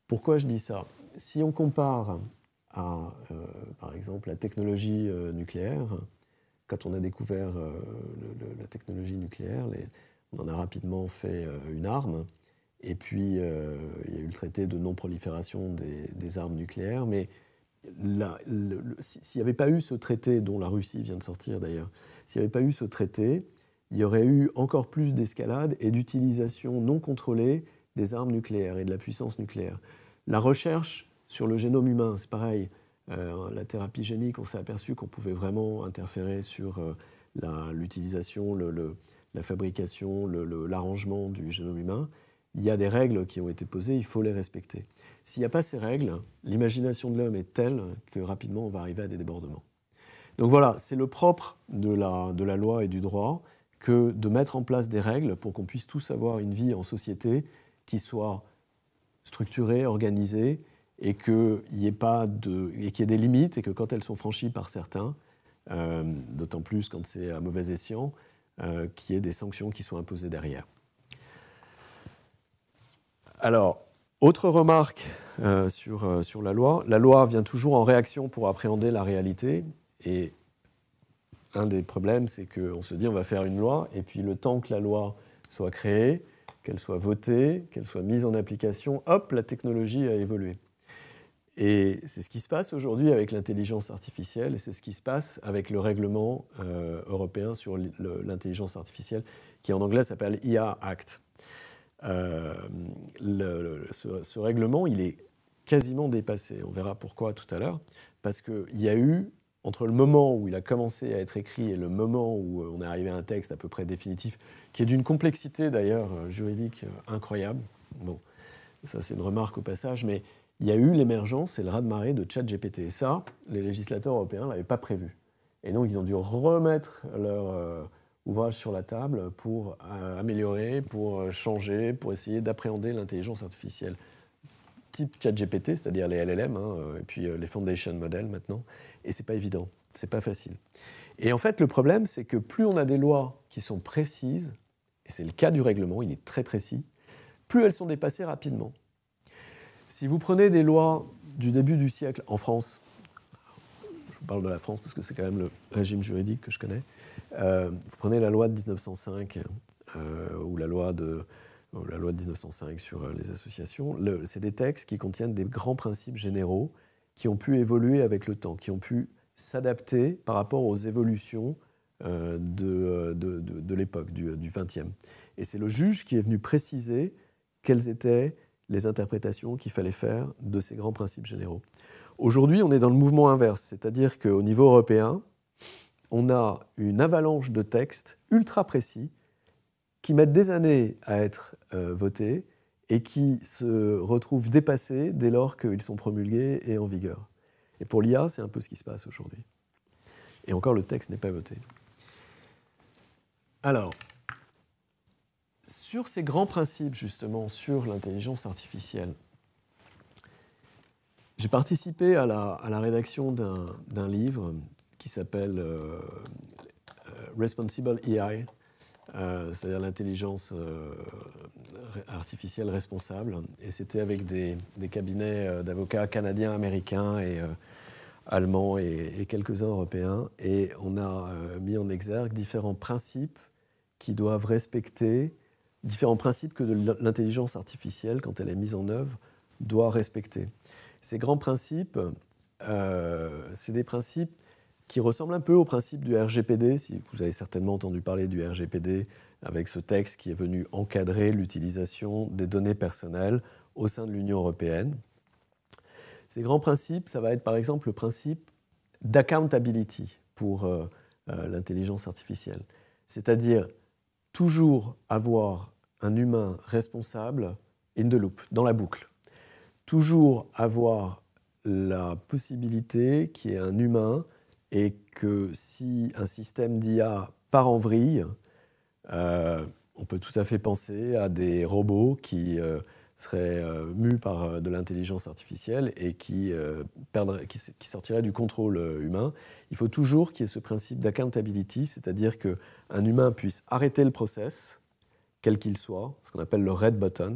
Pourquoi je dis ça Si on compare à, par exemple, la technologie nucléaire, quand on a découvert la technologie nucléaire, on en a rapidement fait une arme, et puis il y a eu le traité de non-prolifération des, des, armes nucléaires, mais s'il n'y avait pas eu ce traité, dont la Russie vient de sortir d'ailleurs, s'il n'y avait pas eu ce traité, il y aurait eu encore plus d'escalade et d'utilisation non contrôlée des armes nucléaires et de la puissance nucléaire. La recherche sur le génome humain, c'est pareil. Euh, la thérapie génique, on s'est aperçu qu'on pouvait vraiment interférer sur euh, l'utilisation, la, fabrication, l'arrangement du génome humain. Il y a des règles qui ont été posées, il faut les respecter. S'il n'y a pas ces règles, l'imagination de l'homme est telle que rapidement on va arriver à des débordements. Donc voilà, c'est le propre de la loi et du droit que de mettre en place des règles pour qu'on puisse tous avoir une vie en société qui soit structurée, organisée, et qu'il y ait des limites, et que quand elles sont franchies par certains, euh, d'autant plus quand c'est à mauvais escient, euh, qu'il y ait des sanctions qui soient imposées derrière. Alors, autre remarque euh, sur, sur la loi, la loi vient toujours en réaction pour appréhender la réalité, et un des problèmes, c'est qu'on se dit on va faire une loi, et puis le temps que la loi soit créée, qu'elle soit votée, qu'elle soit mise en application, hop, la technologie a évolué. Et c'est ce qui se passe aujourd'hui avec l'intelligence artificielle, et c'est ce qui se passe avec le règlement euh, européen sur l'intelligence artificielle, qui en anglais s'appelle IA Act. Euh, ce, règlement, il est quasiment dépassé. On verra pourquoi tout à l'heure, parce qu'il y a eu entre le moment où il a commencé à être écrit et le moment où euh, on est arrivé à un texte à peu près définitif, qui est d'une complexité d'ailleurs euh, juridique euh, incroyable. Bon, ça c'est une remarque au passage, mais il y a eu l'émergence et le raz-de-marée de ChatGPT. Et ça, les législateurs européens ne l'avaient pas prévu. Et donc ils ont dû remettre leur ouvrage sur la table pour améliorer, pour changer, pour essayer d'appréhender l'intelligence artificielle type ChatGPT, c'est-à-dire les LLM, hein, et puis les Foundation Models maintenant. Et c'est pas évident, c'est pas facile. Et en fait, le problème, c'est que plus on a des lois qui sont précises, et c'est le cas du règlement, il est très précis, plus elles sont dépassées rapidement. Si vous prenez des lois du début du siècle en France, je vous parle de la France parce que c'est quand même le régime juridique que je connais, euh, vous prenez la loi de 1905 euh, ou la loi de la loi de 1905 sur euh, les associations, le, c'est des textes qui contiennent des grands principes généraux qui ont pu évoluer avec le temps, qui ont pu s'adapter par rapport aux évolutions euh, euh, de, l'époque, du XXe. Euh, Et c'est le juge qui est venu préciser quelles étaient les interprétations qu'il fallait faire de ces grands principes généraux. Aujourd'hui, on est dans le mouvement inverse, c'est-à-dire qu'au niveau européen, on a une avalanche de textes ultra précis qui mettent des années à être votés et qui se retrouvent dépassés dès lors qu'ils sont promulgués et en vigueur. Et pour l'IA, c'est un peu ce qui se passe aujourd'hui. Et encore, le texte n'est pas voté. Alors, sur ces grands principes, justement, sur l'intelligence artificielle, j'ai participé à la, rédaction d'un livre qui s'appelle euh, euh, Responsible AI, euh, c'est-à-dire l'intelligence euh, artificielle responsable. Et c'était avec des, cabinets euh, d'avocats canadiens, américains et allemands et, et quelques-uns européens. Et on a mis en exergue différents principes qui doivent respecter, différents principes que l'intelligence artificielle, quand elle est mise en œuvre, doit respecter. Ces grands principes, c'est des principes qui ressemble un peu au principe du RGPD. Si vous avez certainement entendu parler du RGPD, avec ce texte qui est venu encadrer l'utilisation des données personnelles au sein de l'Union européenne. Ces grands principes, ça va être par exemple le principe d'accountability pour euh, euh, l'intelligence artificielle, c'est-à-dire toujours avoir un humain responsable in the loop, dans la boucle, toujours avoir la possibilité qu'il y ait un humain et que si un système d'IA part en vrille, euh, on peut tout à fait penser à des robots qui euh, seraient euh, mus par de l'intelligence artificielle et qui, qui, sortiraient du contrôle humain. Il faut toujours qu'il y ait ce principe d'accountability, c'est-à-dire qu'un humain puisse arrêter le process, quel qu'il soit, ce qu'on appelle le red button,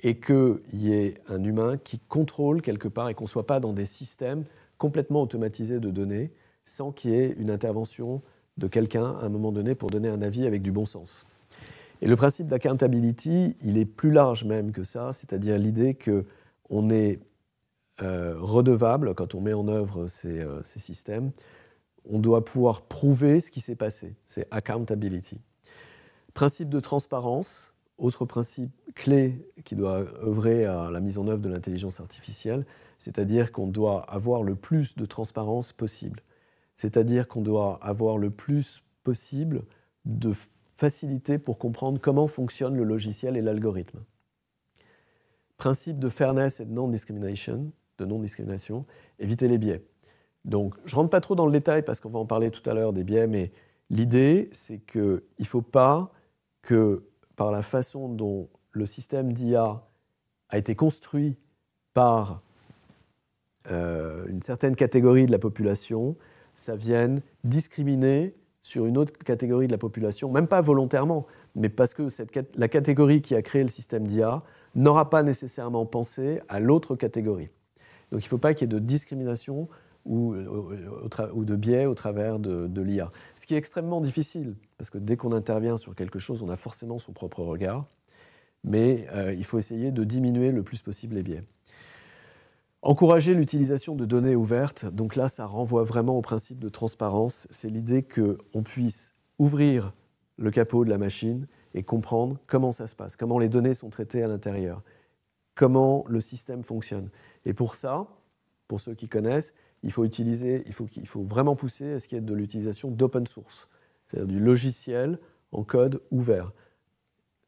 et qu'il y ait un humain qui contrôle quelque part et qu'on ne soit pas dans des systèmes complètement automatisés de données sans qu'il y ait une intervention de quelqu'un à un moment donné pour donner un avis avec du bon sens. Et le principe d'accountability, il est plus large même que ça, c'est-à-dire l'idée que est euh, redevable quand on met en œuvre euh, ces systèmes. On doit pouvoir prouver ce qui s'est passé. C'est accountability. Principe de transparence, autre principe clé qui doit œuvrer à la mise en œuvre de l'intelligence artificielle, c'est-à-dire qu'on doit avoir le plus de transparence possible. C'est-à-dire qu'on doit avoir le plus possible de facilité pour comprendre comment fonctionne le logiciel et l'algorithme. Principe de fairness et de non-discrimination, de non-discrimination, éviter les biais. Donc, je ne rentre pas trop dans le détail parce qu'on va en parler tout à l'heure des biais, mais l'idée, c'est qu'il ne faut pas que par la façon dont le système d'IA a été construit par euh, une certaine catégorie de la population, ça vienne discriminer sur une autre catégorie de la population, même pas volontairement, mais parce que la catégorie qui a créé le système d'IA n'aura pas nécessairement pensé à l'autre catégorie. Donc il ne faut pas qu'il y ait de discrimination ou, euh, de biais au travers de, l'IA. Ce qui est extrêmement difficile, parce que dès qu'on intervient sur quelque chose, on a forcément son propre regard, mais euh, il faut essayer de diminuer le plus possible les biais. Encourager l'utilisation de données ouvertes, donc là ça renvoie vraiment au principe de transparence, c'est l'idée qu'on puisse ouvrir le capot de la machine et comprendre comment ça se passe, comment les données sont traitées à l'intérieur, comment le système fonctionne. Et pour ça, pour ceux qui connaissent, il faut, utiliser, faut, vraiment pousser à ce qu'il y ait de l'utilisation d'open source, c'est-à-dire du logiciel en code ouvert,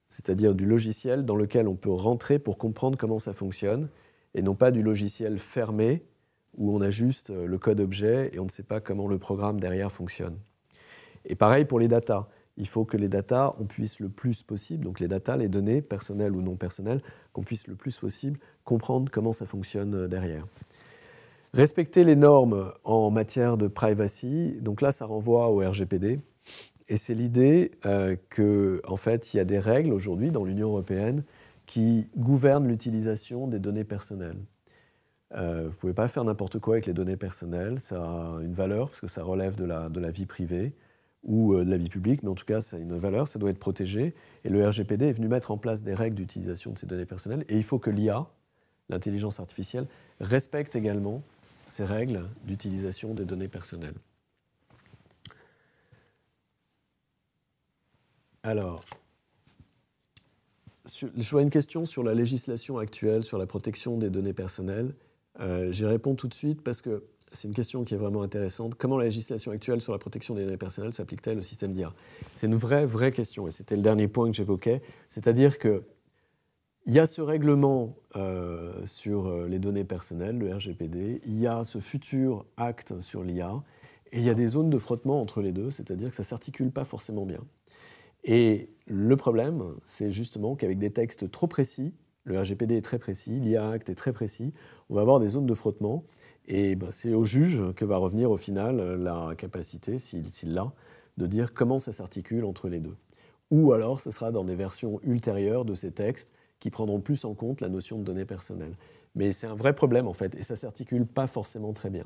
c'est-à-dire du logiciel dans lequel on peut rentrer pour comprendre comment ça fonctionne et non pas du logiciel fermé où on a juste euh, le code objet et on ne sait pas comment le programme derrière fonctionne. Et pareil pour les datas. Il faut que les datas, on puisse le plus possible, donc les data, les données, personnelles ou non personnelles, qu'on puisse le plus possible comprendre comment ça fonctionne euh, derrière. Respecter les normes en matière de privacy, donc là ça renvoie au RGPD, et c'est l'idée euh, qu'en en fait il y a des règles aujourd'hui dans l'Union européenne qui gouverne l'utilisation des données personnelles. Euh, vous ne pouvez pas faire n'importe quoi avec les données personnelles, ça a une valeur parce que ça relève de la, de la vie privée ou euh, de la vie publique, mais en tout cas, ça a une valeur, ça doit être protégé. Et le RGPD est venu mettre en place des règles d'utilisation de ces données personnelles, et il faut que l'IA, l'intelligence artificielle, respecte également ces règles d'utilisation des données personnelles. Alors, je vois une question sur la législation actuelle, sur la protection des données personnelles. Euh, j'y réponds tout de suite parce que c'est une question qui est vraiment intéressante. Comment la législation actuelle sur la protection des données personnelles s'applique-t-elle au système d'IA C'est une vraie, vraie question, et c'était le dernier point que j'évoquais. C'est-à-dire que y a ce règlement euh, sur euh, les données personnelles, le RGPD, il y a ce futur acte sur l'IA, et il y a des zones de frottement entre les deux, c'est-à-dire que ça ne s'articule pas forcément bien. Et le problème, c'est justement qu'avec des textes trop précis, le RGPD est très précis, l'IA Act est très précis, on va avoir des zones de frottement. Et ben, c'est au juge que va revenir au final la capacité, s'il l'a, de dire comment ça s'articule entre les deux. Ou alors ce sera dans des versions ultérieures de ces textes qui prendront plus en compte la notion de données personnelles. Mais c'est un vrai problème en fait, et ça s'articule pas forcément très bien.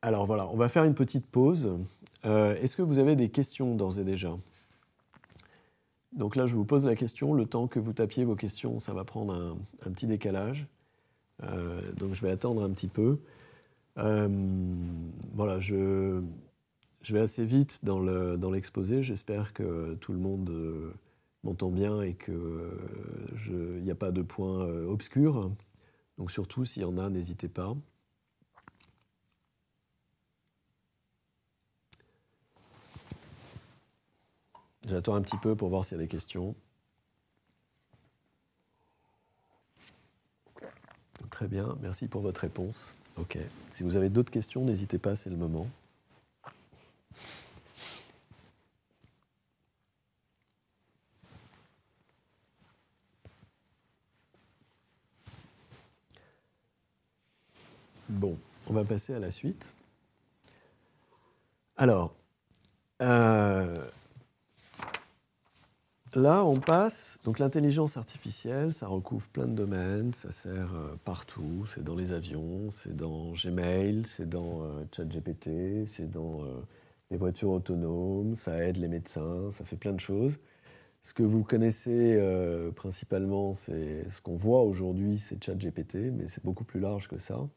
Alors voilà, on va faire une petite pause. Euh, est-ce que vous avez des questions d'ores et déjà Donc là, je vous pose la question. Le temps que vous tapiez vos questions, ça va prendre un, petit décalage. Euh, donc je vais attendre un petit peu. Euh, voilà, je, vais assez vite dans l'exposé. J'espère que tout le monde m'entend bien et qu'il n'y a pas de points obscurs. Donc surtout, s'il y en a, n'hésitez pas. J'attends un petit peu pour voir s'il y a des questions. Très bien, merci pour votre réponse. Ok. Si vous avez d'autres questions, n'hésitez pas, c'est le moment. Bon, on va passer à la suite. Alors, euh, là, on passe. Donc, l'intelligence artificielle, ça recouvre plein de domaines. Ça sert euh, partout. C'est dans les avions, c'est dans Gmail, c'est dans euh, ChatGPT, c'est dans euh, les voitures autonomes. Ça aide les médecins, ça fait plein de choses. Ce que vous connaissez principalement, c'est ce qu'on voit aujourd'hui, c'est ChatGPT, mais c'est beaucoup plus large que ça.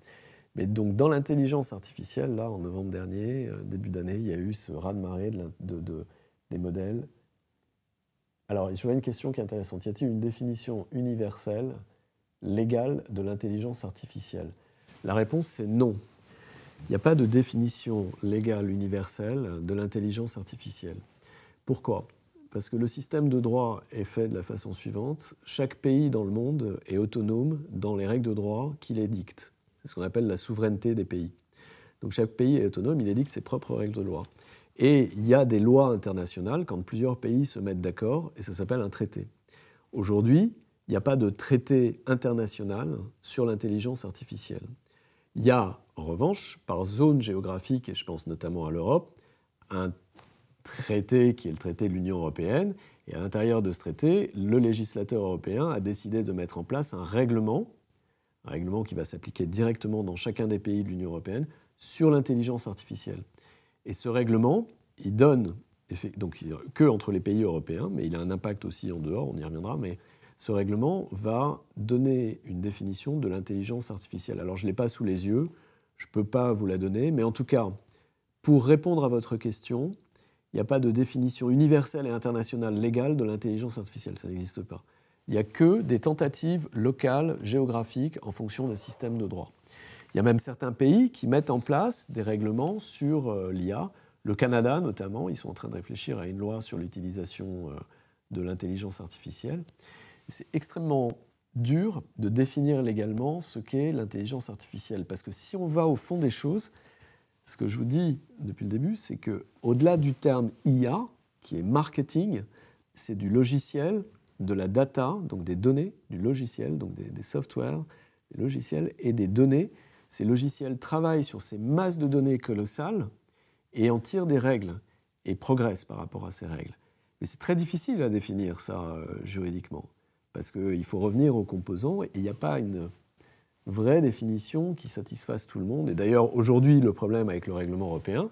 Mais donc, dans l'intelligence artificielle, là, en novembre dernier, début d'année, il y a eu ce raz-de-marée des modèles alors, y vois une question qui est intéressante. Y a-t-il une définition universelle, légale, de l'intelligence artificielle La réponse, c'est non. Il n'y a pas de définition légale universelle de l'intelligence artificielle. Pourquoi Parce que le système de droit est fait de la façon suivante. Chaque pays dans le monde est autonome dans les règles de droit qu'il édicte. C'est ce qu'on appelle la souveraineté des pays. Donc chaque pays est autonome, il édicte ses propres règles de loi. Et il y a des lois internationales quand plusieurs pays se mettent d'accord, et ça s'appelle un traité. Aujourd'hui, il n'y a pas de traité international sur l'intelligence artificielle. Il y a, en revanche, par zone géographique, et je pense notamment à l'Europe, un traité qui est le traité de l'Union européenne. Et à l'intérieur de ce traité, le législateur européen a décidé de mettre en place un règlement, un règlement qui va s'appliquer directement dans chacun des pays de l'Union européenne, sur l'intelligence artificielle. Et ce règlement, il donne, donc que entre les pays européens, mais il a un impact aussi en dehors, on y reviendra, mais ce règlement va donner une définition de l'intelligence artificielle. Alors je ne l'ai pas sous les yeux, je ne peux pas vous la donner, mais en tout cas, pour répondre à votre question, il n'y a pas de définition universelle et internationale légale de l'intelligence artificielle, ça n'existe pas. Il n'y a que des tentatives locales, géographiques, en fonction d'un système de droit. Il y a même certains pays qui mettent en place des règlements sur euh, l'IA. Le Canada, notamment, ils sont en train de réfléchir à une loi sur l'utilisation euh, de l'intelligence artificielle. C'est extrêmement dur de définir légalement ce qu'est l'intelligence artificielle, parce que si on va au fond des choses, ce que je vous dis depuis le début, c'est que au-delà du terme IA, qui est marketing, c'est du logiciel, de la data, donc des données, du logiciel, donc des softwares, des logiciels et des données ces logiciels travaillent sur ces masses de données colossales et en tirent des règles et progressent par rapport à ces règles. Mais c'est très difficile à définir ça euh, juridiquement, parce qu'il faut revenir aux composants et il n'y a pas une vraie définition qui satisfasse tout le monde. Et d'ailleurs, aujourd'hui, le problème avec le règlement européen,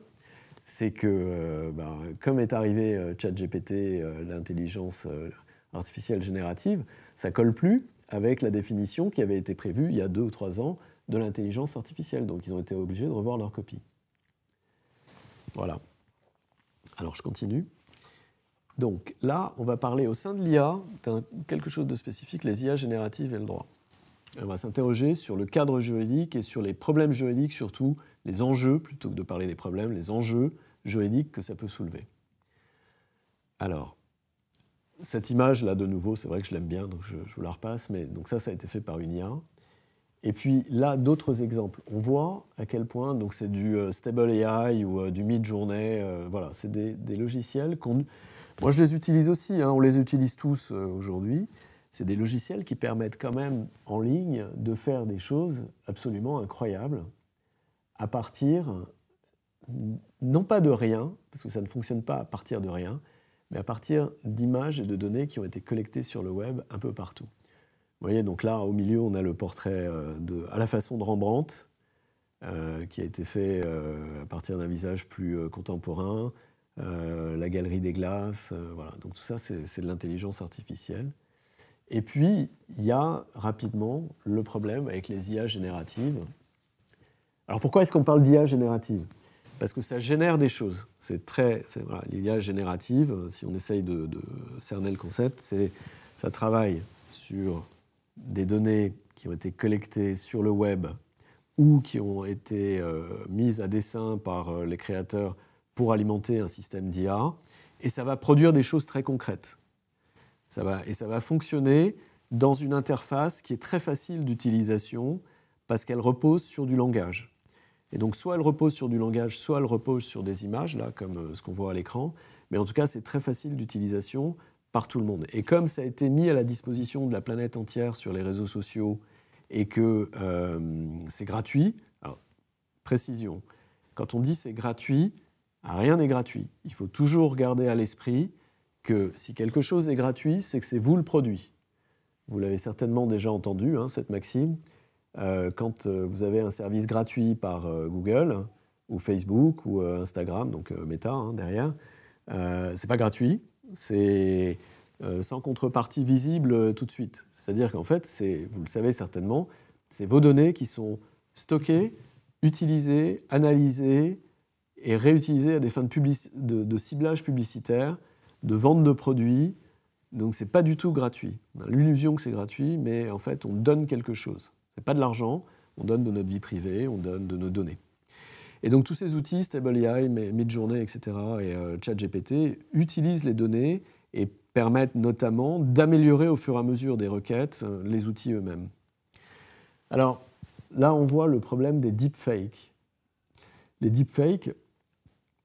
c'est que, euh, bah, comme est arrivé euh, ChatGPT, l'intelligence artificielle générative, ça colle plus avec la définition qui avait été prévue il y a deux ou trois ans de l'intelligence artificielle. Donc ils ont été obligés de revoir leur copie. Voilà. Alors je continue. Donc là, on va parler au sein de l'IA d'un quelque chose de spécifique, les IA génératives et le droit. on va s'interroger sur le cadre juridique et sur les problèmes juridiques, surtout les enjeux, plutôt que de parler des problèmes, les enjeux juridiques que ça peut soulever. Alors, cette image là de nouveau, c'est vrai que je l'aime bien, donc je, vous la repasse, mais donc ça, ça a été fait par une IA. Et puis là, d'autres exemples. On voit à quel point donc c'est du euh, Stable AI ou euh, du mid-journée. Euh, voilà, c'est des, logiciels qu'on. Moi, je les utilise aussi. Hein, on les utilise tous aujourd'hui. C'est des logiciels qui permettent quand même en ligne de faire des choses absolument incroyables à partir non pas de rien, parce que ça ne fonctionne pas à partir de rien, mais à partir d'images et de données qui ont été collectées sur le web un peu partout. Vous voyez, donc là, au milieu, on a le portrait euh, de, à la façon de Rembrandt, euh, qui a été fait euh, à partir d'un visage plus contemporain, la galerie des glaces, voilà. Donc tout ça, c'est de l'intelligence artificielle. Et puis, il y a rapidement le problème avec les IA génératives. Alors pourquoi est-ce qu'on parle d'IA générative Parce que ça génère des choses. C'est très. L'IA générative, si on essaye de, cerner le concept, ça travaille sur des données qui ont été collectées sur le web ou qui ont été euh, mises à dessin par euh, les créateurs pour alimenter un système d'IA. Et ça va produire des choses très concrètes. Ça va, et ça va fonctionner dans une interface qui est très facile d'utilisation parce qu'elle repose sur du langage. Et donc soit elle repose sur du langage, soit elle repose sur des images, comme euh, ce qu'on voit à l'écran. Mais en tout cas, c'est très facile d'utilisation par tout le monde. Et comme ça a été mis à la disposition de la planète entière sur les réseaux sociaux et que euh, c'est gratuit, précision, quand on dit c'est gratuit, ah, rien n'est gratuit. Il faut toujours garder à l'esprit que si quelque chose est gratuit, c'est que c'est vous le produit. Vous l'avez certainement déjà entendu, hein, cette maxime. Euh, quand euh, vous avez un service gratuit par Google hein, ou Facebook ou Instagram, donc Meta hein, derrière, c'est pas gratuit, c'est euh, sans contrepartie visible euh, tout de suite. C'est-à-dire qu'en fait, c'est, vous le savez certainement, c'est vos données qui sont stockées, utilisées, analysées et réutilisées à des fins de, ciblage publicitaire, de vente de produits. Donc c'est pas du tout gratuit. On a l'illusion que c'est gratuit, mais en fait on donne quelque chose. n'est pas de l'argent, on donne de notre vie privée, on donne de nos données. Et donc tous ces outils, Stable AI, Midjourney, etc., et euh, ChatGPT, utilisent les données et permettent notamment d'améliorer au fur et à mesure des requêtes euh, les outils eux-mêmes. Alors là, on voit le problème des deepfakes. Les deepfakes,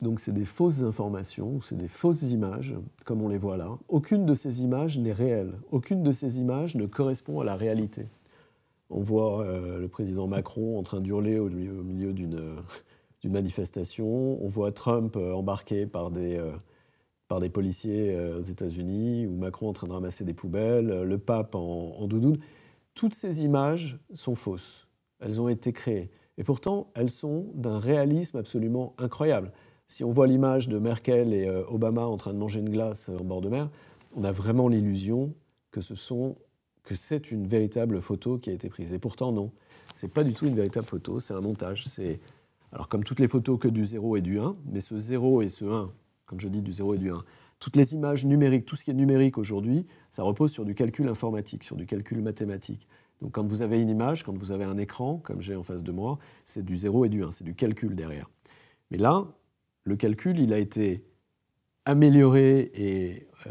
donc c'est des fausses informations, c'est des fausses images, comme on les voit là. Aucune de ces images n'est réelle. Aucune de ces images ne correspond à la réalité. On voit euh, le président Macron en train d'hurler au milieu d'une d'une manifestation. On voit Trump euh, embarqué par des, euh, par des policiers euh, aux États-Unis, ou Macron en train de ramasser des poubelles, le pape en, en, doudoune. Toutes ces images sont fausses. Elles ont été créées. Et pourtant, elles sont d'un réalisme absolument incroyable. Si on voit l'image de Merkel et Obama en train de manger une glace en bord de mer, on a vraiment l'illusion que ce sont que c'est une véritable photo qui a été prise. Et pourtant, non. Ce n'est pas du tout une véritable photo, c'est un montage. C'est alors comme toutes les photos que du 0 et du 1, mais ce 0 et ce 1, comme je dis du 0 et du 1, toutes les images numériques, tout ce qui est numérique aujourd'hui, ça repose sur du calcul informatique, sur du calcul mathématique. Donc quand vous avez une image, quand vous avez un écran, comme j'ai en face de moi, c'est du 0 et du 1, c'est du calcul derrière. Mais là, le calcul, il a été amélioré et euh,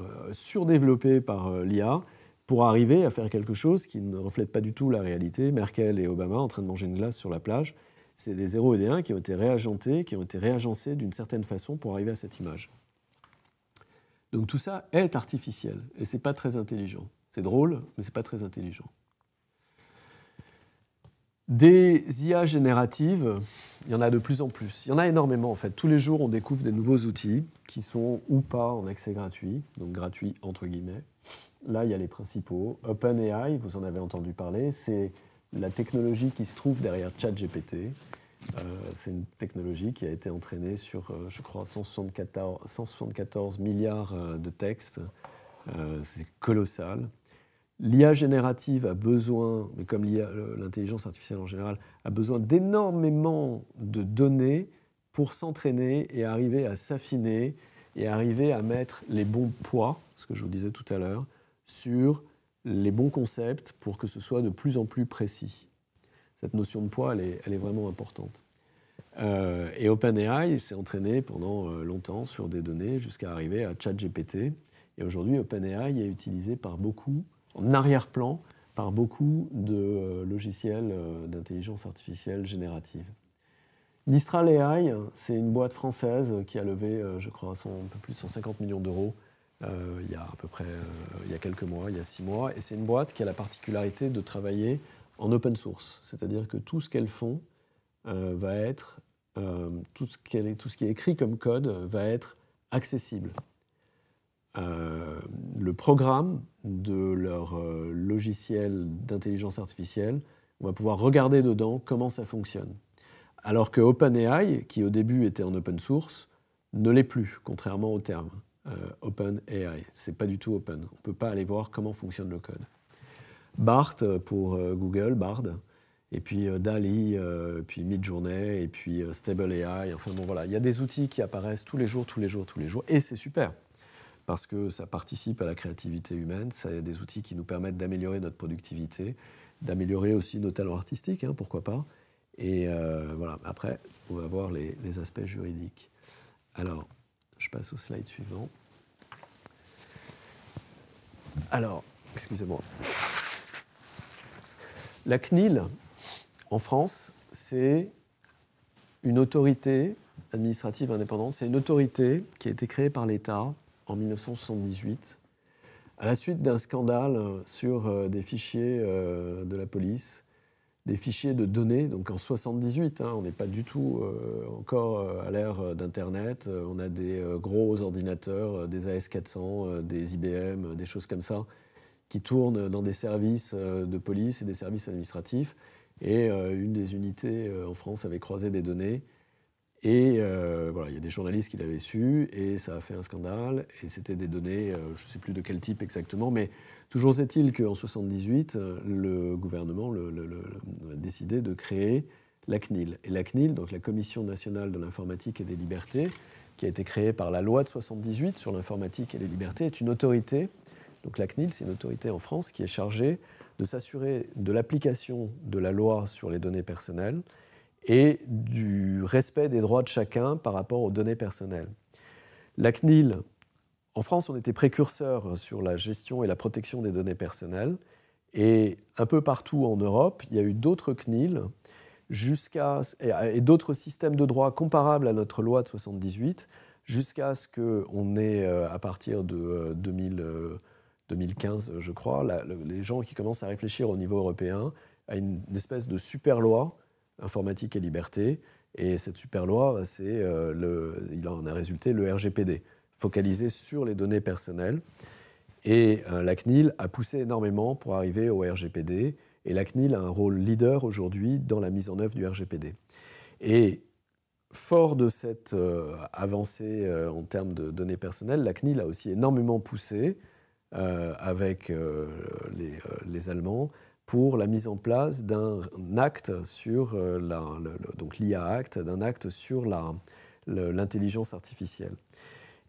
euh, surdéveloppé par euh, l'IA pour arriver à faire quelque chose qui ne reflète pas du tout la réalité. Merkel et Obama en train de manger une glace sur la plage, c'est des 0 et des 1 qui ont été réagentés, qui ont été réagencés d'une certaine façon pour arriver à cette image. Donc tout ça est artificiel et c'est pas très intelligent. C'est drôle, mais c'est pas très intelligent. Des IA génératives, il y en a de plus en plus. Il y en a énormément en fait. Tous les jours, on découvre des nouveaux outils qui sont ou pas en accès gratuit, donc gratuit entre guillemets. Là, il y a les principaux. OpenAI, vous en avez entendu parler, c'est la technologie qui se trouve derrière ChatGPT, euh, c'est une technologie qui a été entraînée sur, euh, je crois, 174, milliards euh, de textes. c'est colossal. L'IA générative a besoin, mais comme l'intelligence artificielle en général, a besoin d'énormément de données pour s'entraîner et arriver à s'affiner et arriver à mettre les bons poids, ce que je vous disais tout à l'heure, sur les bons concepts pour que ce soit de plus en plus précis. Cette notion de poids, elle est, vraiment importante. Euh, et OpenAI s'est entraîné pendant euh, longtemps sur des données jusqu'à arriver à ChatGPT. Et aujourd'hui, OpenAI est utilisé par beaucoup, en arrière-plan, par beaucoup de euh, logiciels d'intelligence artificielle générative. Mistral AI, c'est une boîte française qui a levé, je crois, un peu plus de 150 millions d'euros euh, il y a à peu près euh, il y a quelques mois, il y a six mois. Et c'est une boîte qui a la particularité de travailler en open source, c'est-à-dire que tout ce qu'elles font euh, va être tout ce, qui est écrit comme code va être accessible. le programme de leur logiciel d'intelligence artificielle, on va pouvoir regarder dedans comment ça fonctionne. Alors que OpenAI, qui au début était en open source, ne l'est plus, contrairement au terme. Euh, open AI. C'est pas du tout open. On peut pas aller voir comment fonctionne le code. BART euh, pour euh, Google, BARD, et puis DALI, puis Midjourney, et puis Stable AI. Enfin bon voilà, il y a des outils qui apparaissent tous les jours, tous les jours, tous les jours, et c'est super parce que ça participe à la créativité humaine, ça a des outils qui nous permettent d'améliorer notre productivité, d'améliorer aussi nos talents artistiques, hein, pourquoi pas. Et voilà, après, on va voir les, les aspects juridiques. Alors, je passe au slide suivant. Alors, excusez-moi. La CNIL, en France, c'est une autorité administrative indépendante, c'est une autorité qui a été créée par l'État en 1978 à la suite d'un scandale sur euh, des fichiers euh, de la police des fichiers de données, donc en 78, hein, on n'est pas du tout euh, encore euh, à l'ère euh, d'Internet, on a des gros ordinateurs, des AS400, des IBM, des choses comme ça, qui tournent dans des services de police et des services administratifs. Et une des unités en France avait croisé des données et euh, voilà, il y a des journalistes qui l'avaient su, et ça a fait un scandale, et c'était des données, euh, je ne sais plus de quel type exactement, mais toujours est-il qu'en 78, euh, le gouvernement a décidé de créer la CNIL. Et la CNIL, donc la Commission nationale de l'informatique et des libertés, qui a été créée par la loi de 78 sur l'informatique et les libertés, est une autorité, donc la CNIL, c'est une autorité en France qui est chargée de s'assurer de l'application de la loi sur les données personnelles, et du respect des droits de chacun par rapport aux données personnelles. La CNIL, en France, on était précurseur sur la gestion et la protection des données personnelles. Et un peu partout en Europe, il y a eu d'autres CNIL jusqu'à, et d'autres systèmes de droit comparables à notre loi de 78 jusqu'à ce qu'on ait, euh, à partir de 2015, euh, euh, je crois, les gens qui commencent à réfléchir au niveau européen à une espèce de super loi Informatique et Liberté. Et cette super loi, bah, c'est euh, il en a résulté le RGPD, focalisé sur les données personnelles. Et euh, la CNIL a poussé énormément pour arriver au RGPD. Et la CNIL a un rôle leader aujourd'hui dans la mise en œuvre du RGPD. Et fort de cette euh, avancée en termes de données personnelles, la CNIL a aussi énormément poussé avec les, Allemands pour la mise en place d'un acte sur euh, la, donc l'IA Act, d'un acte sur l'intelligence artificielle.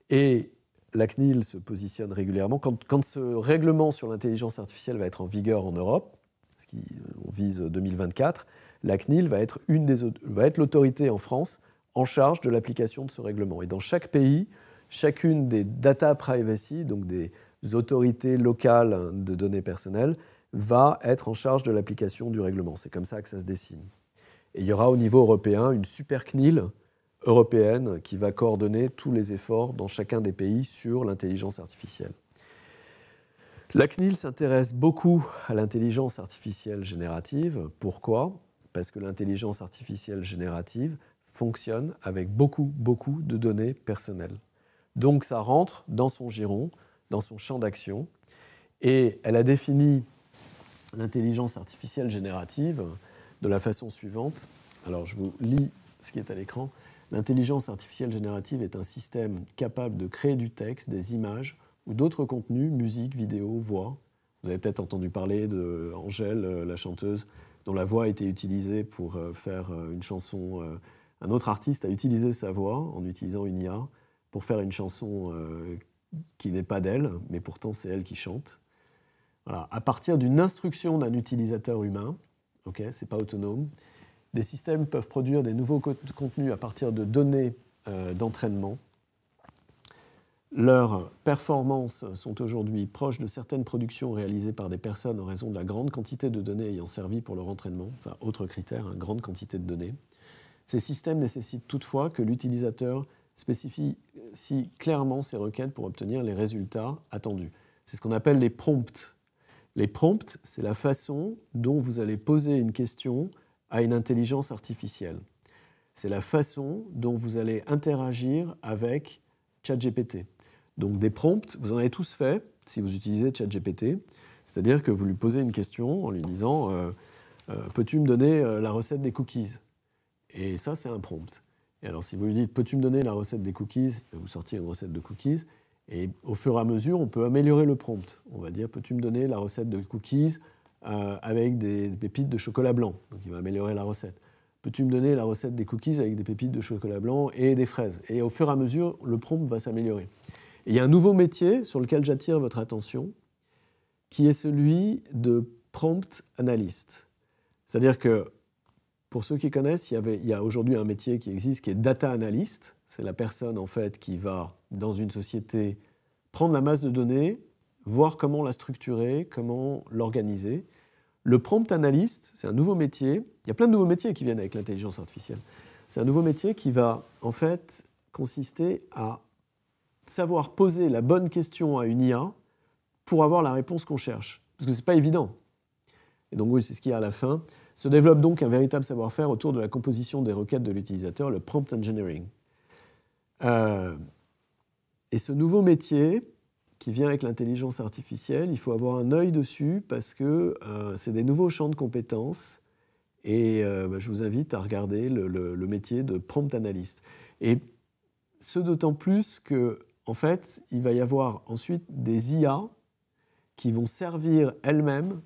Et la CNIL se positionne régulièrement. Quand, quand ce règlement sur l'intelligence artificielle va être en vigueur en Europe, ce qui euh, on vise 2024, la CNIL va être, une des, va être l'autorité en France en charge de l'application de ce règlement. Et dans chaque pays, chacune des data privacy, donc des autorités locales de données personnelles, va être en charge de l'application du règlement. C'est comme ça que ça se dessine. Et il y aura au niveau européen une super CNIL européenne qui va coordonner tous les efforts dans chacun des pays sur l'intelligence artificielle. La CNIL s'intéresse beaucoup à l'intelligence artificielle générative. Pourquoi Parce que l'intelligence artificielle générative fonctionne avec beaucoup, beaucoup de données personnelles. Donc ça rentre dans son giron, dans son champ d'action, et elle a défini l'intelligence artificielle générative de la façon suivante. Alors je vous lis ce qui est à l'écran. L'intelligence artificielle générative est un système capable de créer du texte, des images ou d'autres contenus, musique, vidéo, voix. Vous avez peut-être entendu parler d'Angèle, euh, la chanteuse, dont la voix a été utilisée pour euh, faire euh, une chanson. Un autre artiste a utilisé sa voix en utilisant une IA pour faire une chanson qui n'est pas d'elle, mais pourtant c'est elle qui chante à partir d'une instruction d'un utilisateur humain, ok, c'est pas autonome, des systèmes peuvent produire des nouveaux contenus à partir de données euh, d'entraînement. Leurs performances sont aujourd'hui proches de certaines productions réalisées par des personnes en raison de la grande quantité de données ayant servi pour leur entraînement. autre critère, une hein, grande quantité de données. Ces systèmes nécessitent toutefois que l'utilisateur spécifie euh, si clairement ses requêtes pour obtenir les résultats attendus. C'est ce qu'on appelle les prompts les prompts, c'est la façon dont vous allez poser une question à une intelligence artificielle. C'est la façon dont vous allez interagir avec ChatGPT. Donc des prompts, vous en avez tous fait si vous utilisez ChatGPT. C'est-à-dire que vous lui posez une question en lui disant euh, euh, Peux-tu me donner euh, la recette des cookies Et ça, c'est un prompt. Et alors, si vous lui dites Peux-tu me donner la recette des cookies Vous sortez une recette de cookies. Et au fur et à mesure, on peut améliorer le prompt. On va dire, peux-tu me donner la recette de cookies euh, avec des pépites de chocolat blanc Donc il va améliorer la recette. Peux-tu me donner la recette des cookies avec des pépites de chocolat blanc et des fraises Et au fur et à mesure, le prompt va s'améliorer. il y a un nouveau métier sur lequel j'attire votre attention, qui est celui de prompt analyste. C'est-à-dire que, pour ceux qui connaissent, il y, il y a aujourd'hui un métier qui existe qui est data analyst. C'est la personne, en fait, qui va dans une société, prendre la masse de données, voir comment la structurer, comment l'organiser. Le prompt analyste, c'est un nouveau métier. Il y a plein de nouveaux métiers qui viennent avec l'intelligence artificielle. C'est un nouveau métier qui va en fait consister à savoir poser la bonne question à une IA pour avoir la réponse qu'on cherche. Parce que ce n'est pas évident. Et donc oui, c'est ce qu'il y a à la fin. Se développe donc un véritable savoir-faire autour de la composition des requêtes de l'utilisateur, le prompt engineering. Euh, et ce nouveau métier qui vient avec l'intelligence artificielle, il faut avoir un œil dessus parce que euh, c'est des nouveaux champs de compétences. Et euh, bah, je vous invite à regarder le, métier de prompt analyste. Et ce d'autant plus que, en fait, il va y avoir ensuite des IA qui vont servir elles-mêmes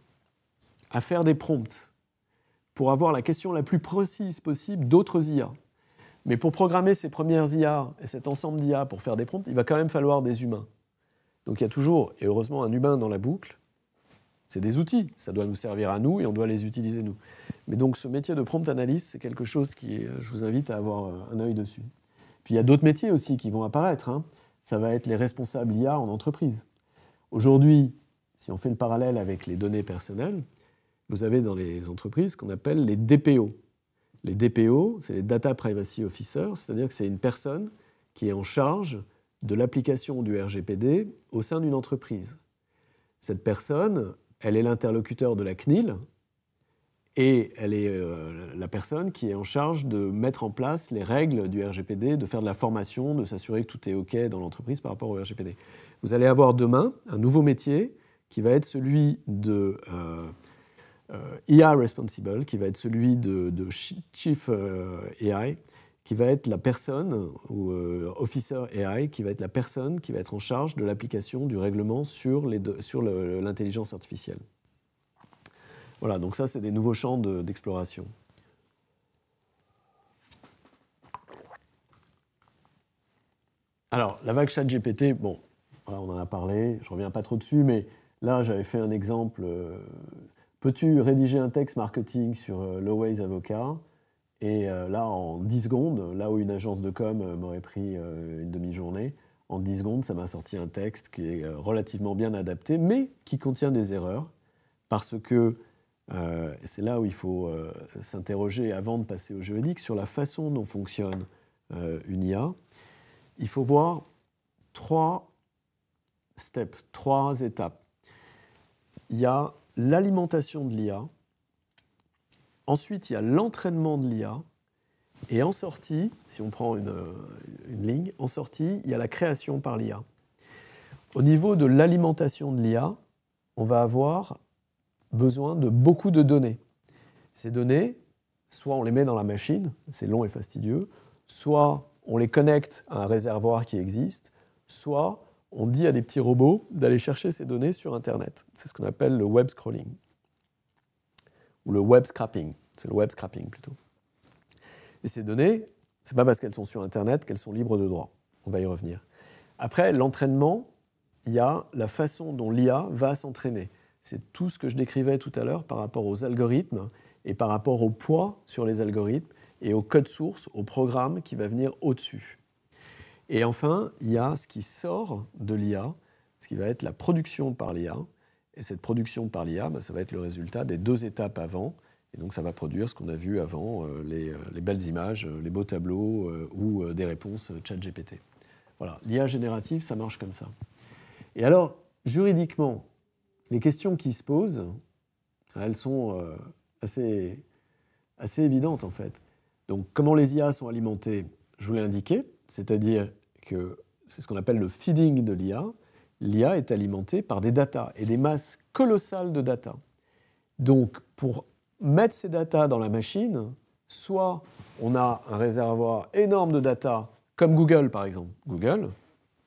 à faire des prompts pour avoir la question la plus précise possible d'autres IA. Mais pour programmer ces premières IA et cet ensemble d'IA pour faire des prompts, il va quand même falloir des humains. Donc il y a toujours, et heureusement, un humain dans la boucle. C'est des outils, ça doit nous servir à nous et on doit les utiliser nous. Mais donc ce métier de prompt analyse, c'est quelque chose qui, euh, je vous invite à avoir euh, un œil dessus. Puis il y a d'autres métiers aussi qui vont apparaître. Hein. Ça va être les responsables IA en entreprise. Aujourd'hui, si on fait le parallèle avec les données personnelles, vous avez dans les entreprises ce qu'on appelle les DPO, les DPO, c'est les Data Privacy Officers, c'est-à-dire que c'est une personne qui est en charge de l'application du RGPD au sein d'une entreprise. Cette personne, elle est l'interlocuteur de la CNIL et elle est euh, la personne qui est en charge de mettre en place les règles du RGPD, de faire de la formation, de s'assurer que tout est OK dans l'entreprise par rapport au RGPD. Vous allez avoir demain un nouveau métier qui va être celui de... Euh, euh, e IA Responsible, qui va être celui de, Chief euh, AI, qui va être la personne, ou euh, Officer AI, qui va être la personne qui va être en charge de l'application du règlement sur, l'intelligence artificielle. Voilà, donc ça, c'est des nouveaux champs d'exploration. Alors, la vague chat GPT, bon, on en a parlé, je ne reviens pas trop dessus, mais là, j'avais fait un exemple peux-tu rédiger un texte marketing sur euh, Avocat Et euh, là, en 10 secondes, là où une agence de com euh, m'aurait pris euh, une demi-journée, en 10 secondes, ça m'a sorti un texte qui est relativement bien adapté, mais qui contient des erreurs, parce que c'est là où il faut s'interroger avant de passer au juridique sur la façon dont fonctionne une IA. Il faut voir trois steps, trois étapes. Il y a l'alimentation de l'IA, ensuite il y a l'entraînement de l'IA, et en sortie, si on prend euh, une, ligne, en sortie, il y a la création par l'IA. Au niveau de l'alimentation de l'IA, on va avoir besoin de beaucoup de données. Ces données, soit on les met dans la machine, c'est long et fastidieux, soit on les connecte à un réservoir qui existe, soit on dit à des petits robots d'aller chercher ces données sur Internet. C'est ce qu'on appelle le web scrolling, ou le web scrapping. C'est le web scrapping plutôt. Et ces données, ce n'est pas parce qu'elles sont sur Internet qu'elles sont libres de droit. On va y revenir. Après, l'entraînement, il y a la façon dont l'IA va s'entraîner. C'est tout ce que je décrivais tout à l'heure par rapport aux algorithmes et par rapport au poids sur les algorithmes et au code source, au programme qui va venir au-dessus. Et enfin, il y a ce qui sort de l'IA, ce qui va être la production par l'IA. Et cette production par l'IA, bah, ça va être le résultat des deux étapes avant. Et donc, ça va produire ce qu'on a vu avant, euh, euh, les, belles images, euh, les beaux tableaux ou des réponses chat GPT. Voilà, l'IA générative, ça marche comme ça. Et alors, juridiquement, les questions qui se posent, elles sont assez, assez évidentes en fait. Donc, comment les IA sont alimentées Je vous l'ai indiqué, c'est-à-dire c'est ce qu'on appelle le feeding de l'IA. L'IA est alimentée par des datas et des masses colossales de data. Donc, pour mettre ces datas dans la machine, soit on a un réservoir énorme de data, comme Google par exemple. Google,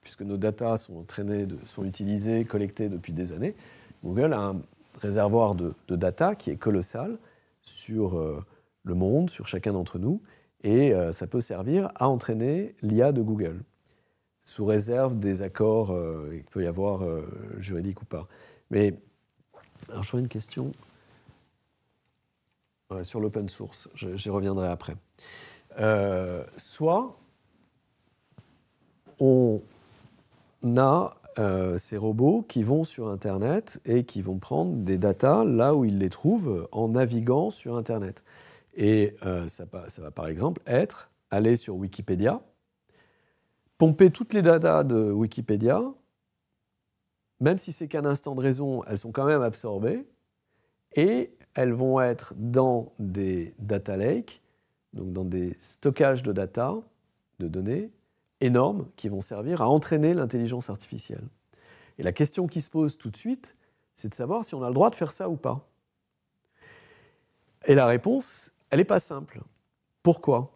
puisque nos datas sont entraînés, de, sont utilisées, collectées depuis des années, Google a un réservoir de, data qui est colossal sur euh, le monde, sur chacun d'entre nous, et euh, ça peut servir à entraîner l'IA de Google sous réserve des accords euh, il peut y avoir euh, juridique juridiques ou pas. Mais, alors je vois une question sur l'open source, j'y reviendrai après. Euh, soit on a ces robots qui vont sur Internet et qui vont prendre des datas là où ils les trouvent en naviguant sur Internet. Et ça, ça va par exemple être aller sur Wikipédia, pomper toutes les data de Wikipédia, même si c'est qu'un instant de raison, elles sont quand même absorbées et elles vont être dans des data lakes, donc dans des stockages de data, de données énormes qui vont servir à entraîner l'intelligence artificielle. Et la question qui se pose tout de suite, c'est de savoir si on a le droit de faire ça ou pas. Et la réponse, elle n'est pas simple. Pourquoi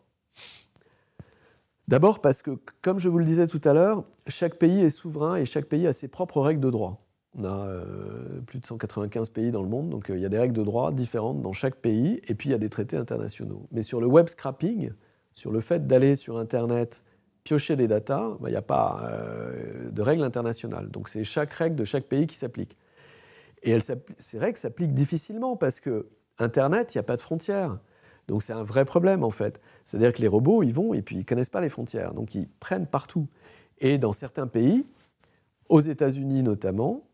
D'abord parce que, comme je vous le disais tout à l'heure, chaque pays est souverain et chaque pays a ses propres règles de droit. On a euh, plus de 195 pays dans le monde, donc euh, il y a des règles de droit différentes dans chaque pays, et puis il y a des traités internationaux. Mais sur le web scrapping, sur le fait d'aller sur Internet piocher des datas, bah, il n'y a pas euh, de règles internationales. Donc c'est chaque règle de chaque pays qui s'applique. Et ces règles s'appliquent difficilement parce que Internet, il n'y a pas de frontières. Donc c'est un vrai problème en fait. C'est-à-dire que les robots, ils vont et puis ils connaissent pas les frontières, donc ils prennent partout. Et dans certains pays, aux États-Unis notamment,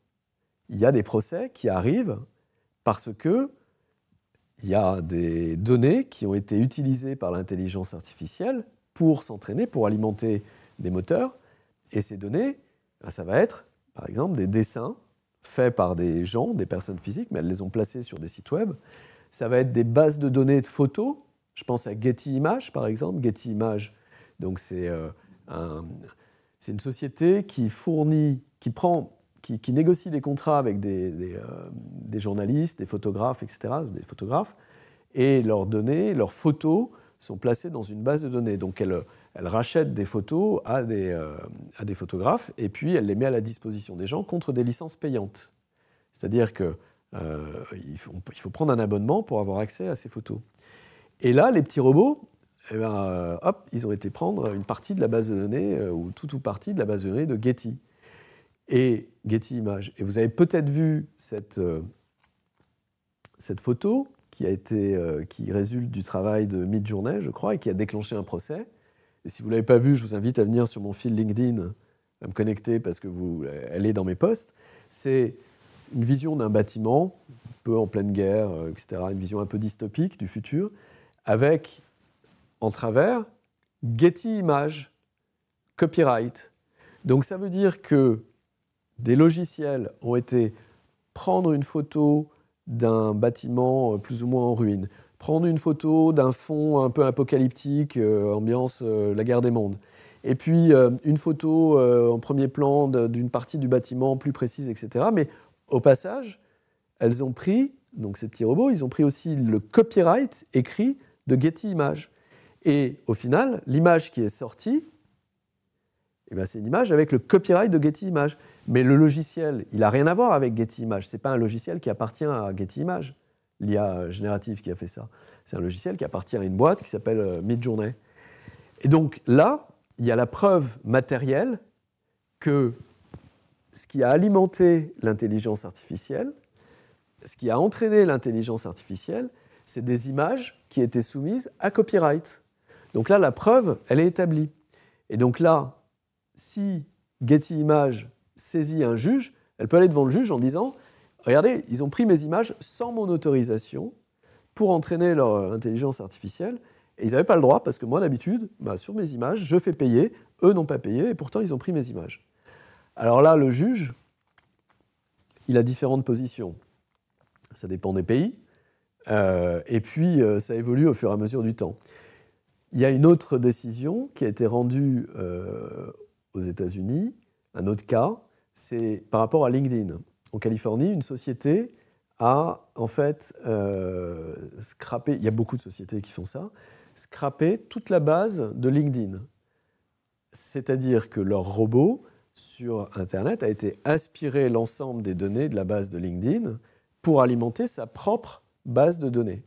il y a des procès qui arrivent parce que il y a des données qui ont été utilisées par l'intelligence artificielle pour s'entraîner, pour alimenter des moteurs. Et ces données, ben, ça va être, par exemple, des dessins faits par des gens, des personnes physiques, mais elles les ont placées sur des sites web ça va être des bases de données de photos. Je pense à Getty Images, par exemple. Getty Images, donc c'est euh, une société qui fournit, qui prend, qui, négocie des contrats avec des, euh, journalistes, des photographes, etc., des photographes, et leurs données, leurs photos sont placées dans une base de données. Donc elle, rachète des photos à des, euh, à des photographes et puis elle les met à la disposition des gens contre des licences payantes. C'est-à-dire que euh, il, faut, il, faut, prendre un abonnement pour avoir accès à ces photos. Et là, les petits robots, eh ben, euh, hop, ils ont été prendre une partie de la base de données, euh, ou tout ou partie de la base de données de Getty. Et Getty Images. Et vous avez peut-être vu cette, cette photo qui, a été, qui résulte du travail de Midjourney, je crois, et qui a déclenché un procès. Et si vous ne l'avez pas vu, je vous invite à venir sur mon fil LinkedIn, à me connecter parce que vous, elle est dans mes posts. C'est une vision d'un bâtiment, un peu en pleine guerre, euh, etc., une vision un peu dystopique du futur, avec en travers Getty Images, copyright. Donc ça veut dire que des logiciels ont été prendre une photo d'un bâtiment euh, plus ou moins en ruine, prendre une photo d'un fond un peu apocalyptique, euh, ambiance la guerre des mondes, et puis une photo en premier plan d'une partie du bâtiment plus précise, etc. Mais au passage, elles ont pris, donc ces petits robots, ils ont pris aussi le copyright écrit de Getty Images. Et au final, l'image qui est sortie, eh ben, c'est une image avec le copyright de Getty Images. Mais le logiciel, il n'a rien à voir avec Getty Images. Ce n'est pas un logiciel qui appartient à Getty Images, l'IA générative qui a fait ça. C'est un logiciel qui appartient à une boîte qui s'appelle euh, Midjourney. Et donc là, il y a la preuve matérielle que ce qui a alimenté l'intelligence artificielle, ce qui a entraîné l'intelligence artificielle, c'est des images qui étaient soumises à copyright. Donc là, la preuve, elle est établie. Et donc là, si Getty Images saisit un juge, elle peut aller devant le juge en disant Regardez, ils ont pris mes images sans mon autorisation pour entraîner leur euh, intelligence artificielle. Et ils n'avaient pas le droit parce que moi, d'habitude, bah, sur mes images, je fais payer. Eux n'ont pas payé et pourtant, ils ont pris mes images. Alors là, le juge, il a différentes positions. Ça dépend des pays. Euh, et puis, euh, ça évolue au fur et à mesure du temps. Il y a une autre décision qui a été rendue euh, aux États-Unis, un autre cas, c'est par rapport à LinkedIn. En Californie, une société a en fait scrappé, il y a beaucoup de sociétés qui font ça, scrappé toute la base de LinkedIn. C'est-à-dire que leurs robots sur Internet a été aspiré l'ensemble des données de la base de LinkedIn pour alimenter sa propre base de données.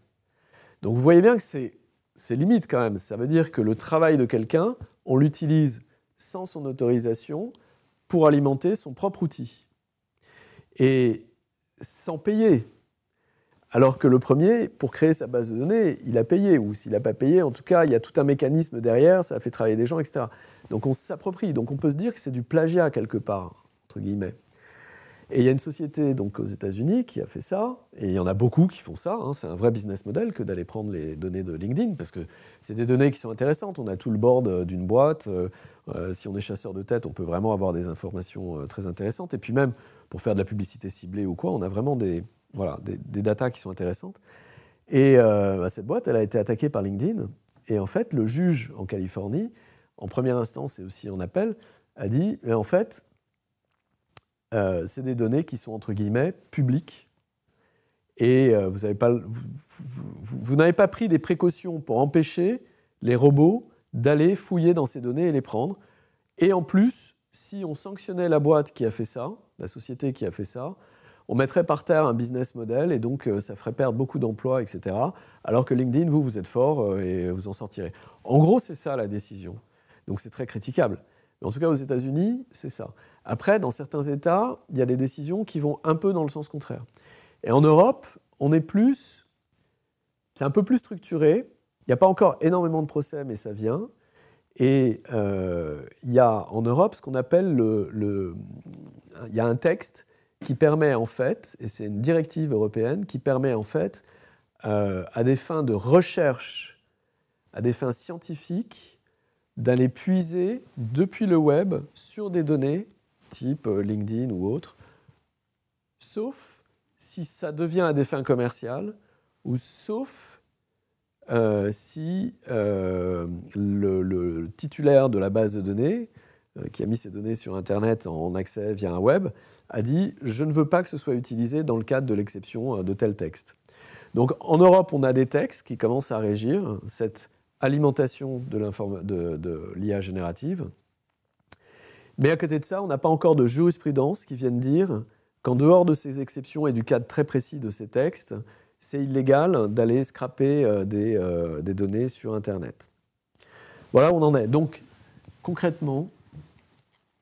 Donc vous voyez bien que c'est, c'est limite quand même. Ça veut dire que le travail de quelqu'un, on l'utilise sans son autorisation pour alimenter son propre outil. Et sans payer. Alors que le premier, pour créer sa base de données, il a payé, ou s'il n'a pas payé, en tout cas, il y a tout un mécanisme derrière, ça a fait travailler des gens, etc. Donc on s'approprie, donc on peut se dire que c'est du plagiat quelque part, entre guillemets. Et il y a une société donc aux États-Unis qui a fait ça, et il y en a beaucoup qui font ça. Hein. C'est un vrai business model que d'aller prendre les données de LinkedIn, parce que c'est des données qui sont intéressantes. On a tout le board euh, d'une boîte. Euh, euh, si on est chasseur de tête, on peut vraiment avoir des informations très intéressantes. Et puis même pour faire de la publicité ciblée ou quoi, on a vraiment des, voilà, des, datas qui sont intéressantes. Et euh, bah, cette boîte, elle a été attaquée par LinkedIn. Et en fait, le juge en Californie, en première instance et aussi en appel, a dit, mais en fait, euh, c'est des données qui sont entre guillemets publiques. Et euh, vous n'avez pas pris des précautions pour empêcher les robots d'aller fouiller dans ces données et les prendre. Et en plus, si on sanctionnait la boîte qui a fait ça, la société qui a fait ça, on mettrait par terre un business model et donc euh, ça ferait perdre beaucoup d'emplois, etc. Alors que LinkedIn, vous, vous êtes fort euh, et vous en sortirez. En gros, c'est ça la décision. Donc c'est très critiquable. Mais en tout cas, aux États-Unis, c'est ça. Après, dans certains États, il y a des décisions qui vont un peu dans le sens contraire. Et en Europe, on est plus. C'est un peu plus structuré. Il n'y a pas encore énormément de procès, mais ça vient. Et euh, il y a en Europe ce qu'on appelle le, le, Il y a un texte qui permet en fait, et c'est une directive européenne, qui permet en fait, euh, à des fins de recherche, à des fins scientifiques, d'aller puiser depuis le web sur des données type euh, LinkedIn ou autre, sauf si ça devient à des fins commerciales ou sauf euh, si le, le, titulaire de la base de données, qui a mis ses données sur Internet en accès via un web, a dit je ne veux pas que ce soit utilisé dans le cadre de l'exception euh, de tel texte. Donc en Europe, on a des textes qui commencent à régir cette alimentation de, l'IA générative. Mais à côté de ça, on n'a pas encore de jurisprudence qui vienne dire qu'en dehors de ces exceptions et du cadre très précis de ces textes, c'est illégal d'aller scraper euh, des, euh, des données sur Internet. Voilà où on en est. Donc concrètement,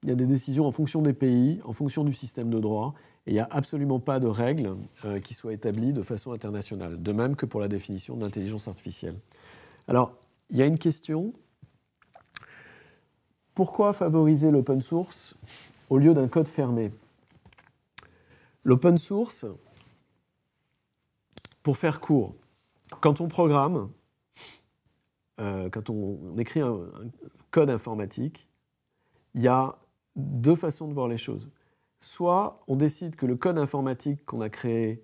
il y a des décisions en fonction des pays, en fonction du système de droit, et il n'y a absolument pas de règles euh, qui soient établies de façon internationale, de même que pour la définition de l'intelligence artificielle. Alors, il y a une question. Pourquoi favoriser l'open source au lieu d'un code fermé L'open source, pour faire court, quand on programme, euh, quand on, écrit un, un code informatique, il y a deux façons de voir les choses. Soit on décide que le code informatique qu'on a créé,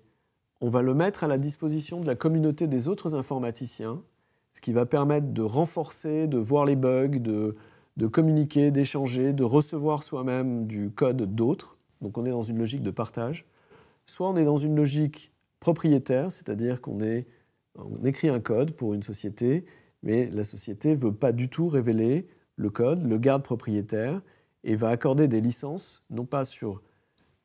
on va le mettre à la disposition de la communauté des autres informaticiens, ce qui va permettre de renforcer, de voir les bugs, de, communiquer, d'échanger, de recevoir soi-même du code d'autres. Donc on est dans une logique de partage. Soit on est dans une logique propriétaire, c'est-à-dire qu'on est, on écrit un code pour une société, mais la société ne veut pas du tout révéler le code, le garde propriétaire, et va accorder des licences, non pas sur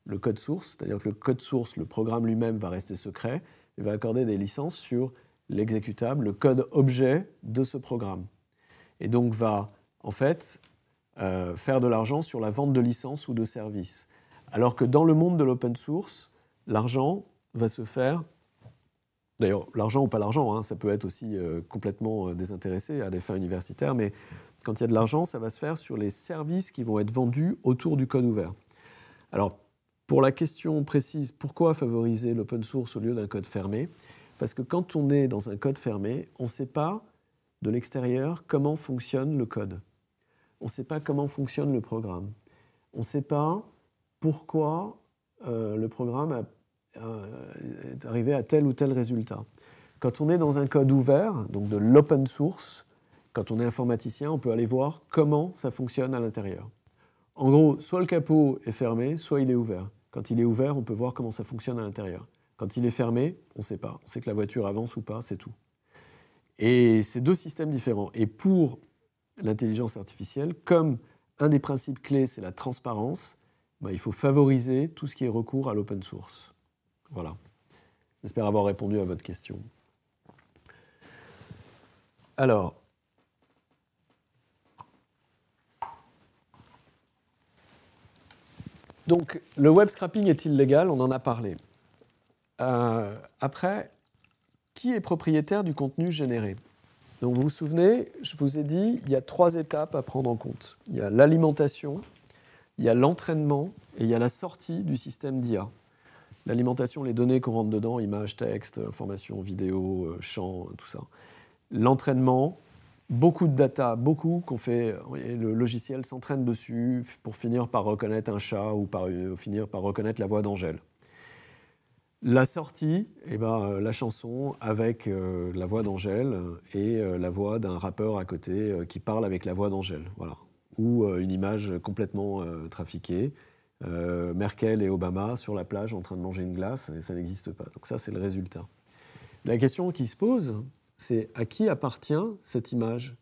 le code source, c'est-à-dire que le code source, le programme lui-même va rester secret, il va accorder des licences sur l'exécutable, le code objet de ce programme. Et donc va, en fait, euh, faire de l'argent sur la vente de licences ou de services. Alors que dans le monde de l'open source, l'argent va se faire D'ailleurs, l'argent ou pas l'argent, hein, ça peut être aussi euh, complètement euh, désintéressé à des fins universitaires, mais quand il y a de l'argent, ça va se faire sur les services qui vont être vendus autour du code ouvert. Alors, pour la question précise, pourquoi favoriser l'open source au lieu d'un code fermé Parce que quand on est dans un code fermé, on ne sait pas de l'extérieur comment fonctionne le code. On ne sait pas comment fonctionne le programme. On ne sait pas pourquoi euh, le programme euh, est arrivé à tel ou tel résultat. Quand on est dans un code ouvert, donc de l'open source, quand on est informaticien, on peut aller voir comment ça fonctionne à l'intérieur. En gros, soit le capot est fermé, soit il est ouvert. Quand il est ouvert, on peut voir comment ça fonctionne à l'intérieur. Quand il est fermé, on ne sait pas. On sait que la voiture avance ou pas, c'est tout. Et c'est deux systèmes différents. Et pour l'intelligence artificielle, comme un des principes clés, c'est la transparence, bah, il faut favoriser tout ce qui est recours à l'open source. Voilà. J'espère avoir répondu à votre question. Alors, Donc, le web scrapping est illégal, on en a parlé. Euh, après, qui est propriétaire du contenu généré Donc, vous vous souvenez, je vous ai dit, il y a trois étapes à prendre en compte. Il y a l'alimentation, il y a l'entraînement et il y a la sortie du système d'IA. L'alimentation, les données qu'on rentre dedans, images, textes, informations, vidéos, euh, chants, tout ça. L'entraînement, beaucoup de data, beaucoup qu'on fait. le logiciel s'entraîne dessus pour finir par reconnaître un chat ou par, euh, finir par reconnaître la voix d'Angèle. La sortie, eh ben, euh, la chanson avec euh, la voix d'Angèle et la voix d'un rappeur à côté qui parle avec la voix d'Angèle. Ou une image complètement trafiquée. Merkel et Obama sur la plage en train de manger une glace, et ça n'existe pas. Donc ça, c'est le résultat. La question qui se pose, c'est à qui appartient cette image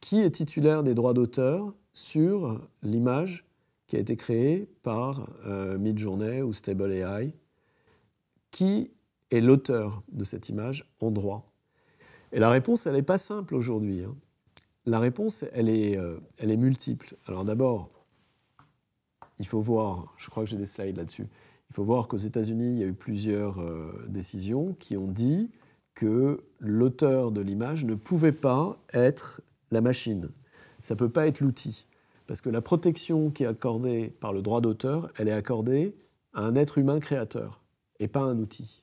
Qui est titulaire des droits d'auteur sur l'image qui a été créée par euh, Midjourney ou Stable AI Qui est l'auteur de cette image en droit Et la réponse, elle n'est pas simple aujourd'hui. Hein. La réponse, euh, elle est, multiple. Alors d'abord, il faut voir, je crois que j'ai des slides là-dessus, il faut voir qu'aux États-Unis, il y a eu plusieurs euh, décisions qui ont dit que l'auteur de l'image ne pouvait pas être la machine. Ça ne peut pas être l'outil. Parce que la protection qui est accordée par le droit d'auteur, elle est accordée à un être humain créateur et pas à un outil.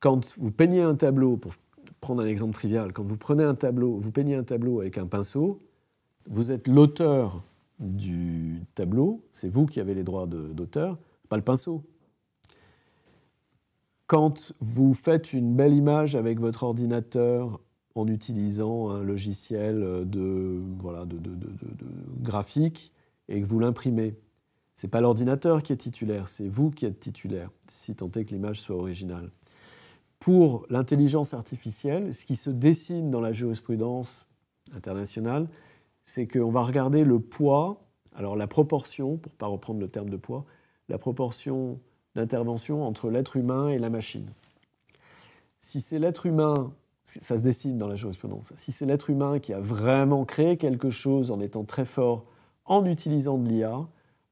Quand vous peignez un tableau, pour prendre un exemple trivial, quand vous prenez un tableau, vous peignez un tableau avec un pinceau, vous êtes l'auteur du tableau, c'est vous qui avez les droits d'auteur, pas le pinceau. Quand vous faites une belle image avec votre ordinateur en utilisant un logiciel de, voilà, de, de, de, graphique et que vous l'imprimez, ce n'est pas l'ordinateur qui est titulaire, c'est vous qui êtes titulaire, si tant est que l'image soit originale. Pour l'intelligence artificielle, ce qui se dessine dans la jurisprudence internationale, c'est qu'on va regarder le poids, alors la proportion, pour ne pas reprendre le terme de poids, la proportion d'intervention entre l'être humain et la machine. Si c'est l'être humain, ça se dessine dans la jurisprudence, si c'est l'être humain qui a vraiment créé quelque chose en étant très fort, en utilisant de l'IA,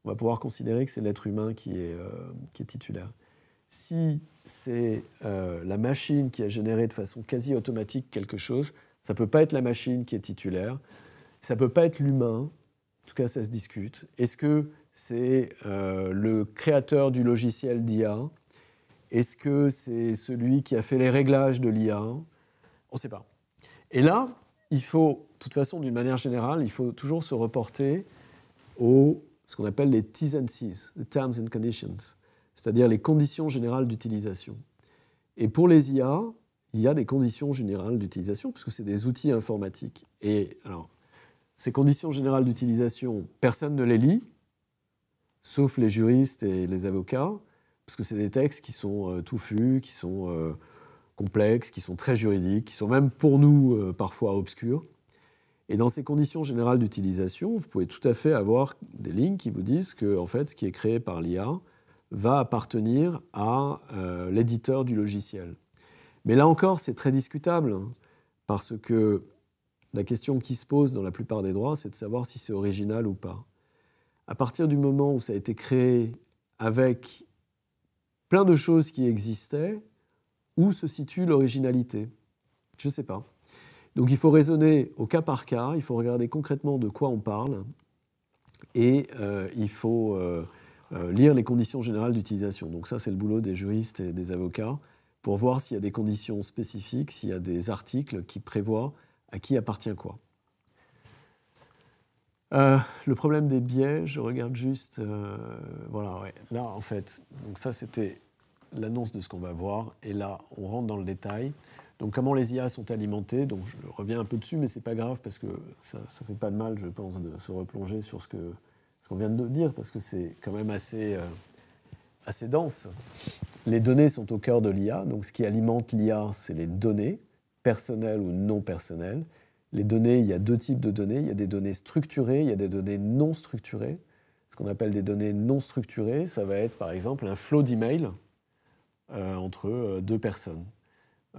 on va pouvoir considérer que c'est l'être humain qui est, euh, qui est titulaire. Si c'est euh, la machine qui a généré de façon quasi automatique quelque chose, ça ne peut pas être la machine qui est titulaire, ça ne peut pas être l'humain, en tout cas ça se discute. Est-ce que c'est euh, le créateur du logiciel d'IA Est-ce que c'est celui qui a fait les réglages de l'IA On ne sait pas. Et là, il faut, de toute façon, d'une manière générale, il faut toujours se reporter aux ce qu'on appelle les T's and C's, les Terms and Conditions, c'est-à-dire les conditions générales d'utilisation. Et pour les IA, il y a des conditions générales d'utilisation, puisque c'est des outils informatiques. Et alors, ces conditions générales d'utilisation, personne ne les lit, sauf les juristes et les avocats, parce que c'est des textes qui sont euh, touffus, qui sont euh, complexes, qui sont très juridiques, qui sont même pour nous euh, parfois obscurs. Et dans ces conditions générales d'utilisation, vous pouvez tout à fait avoir des lignes qui vous disent que en fait, ce qui est créé par l'IA va appartenir à l'éditeur du logiciel. Mais là encore, c'est très discutable, hein, parce que la question qui se pose dans la plupart des droits, c'est de savoir si c'est original ou pas à partir du moment où ça a été créé avec plein de choses qui existaient, où se situe l'originalité Je ne sais pas. Donc il faut raisonner au cas par cas, il faut regarder concrètement de quoi on parle et euh, il faut euh, euh, lire les conditions générales d'utilisation. Donc ça, c'est le boulot des juristes et des avocats pour voir s'il y a des conditions spécifiques, s'il y a des articles qui prévoient à qui appartient quoi. Euh, le problème des biais, je regarde juste. Euh, voilà, Là, en fait, donc ça, c'était l'annonce de ce qu'on va voir. Et là, on rentre dans le détail. Donc, comment les IA sont alimentées Donc, je reviens un peu dessus, mais c'est pas grave parce que ça, ne fait pas de mal, je pense, de se replonger sur ce qu'on vient de dire parce que c'est quand même assez euh, assez dense. Les données sont au cœur de l'IA. Donc, ce qui alimente l'IA, c'est les données personnelles ou non personnelles. Les données, il y a deux types de données. Il y a des données structurées, il y a des données non structurées. Ce qu'on appelle des données non structurées, ça va être par exemple un flot d'emails euh, entre euh, deux personnes.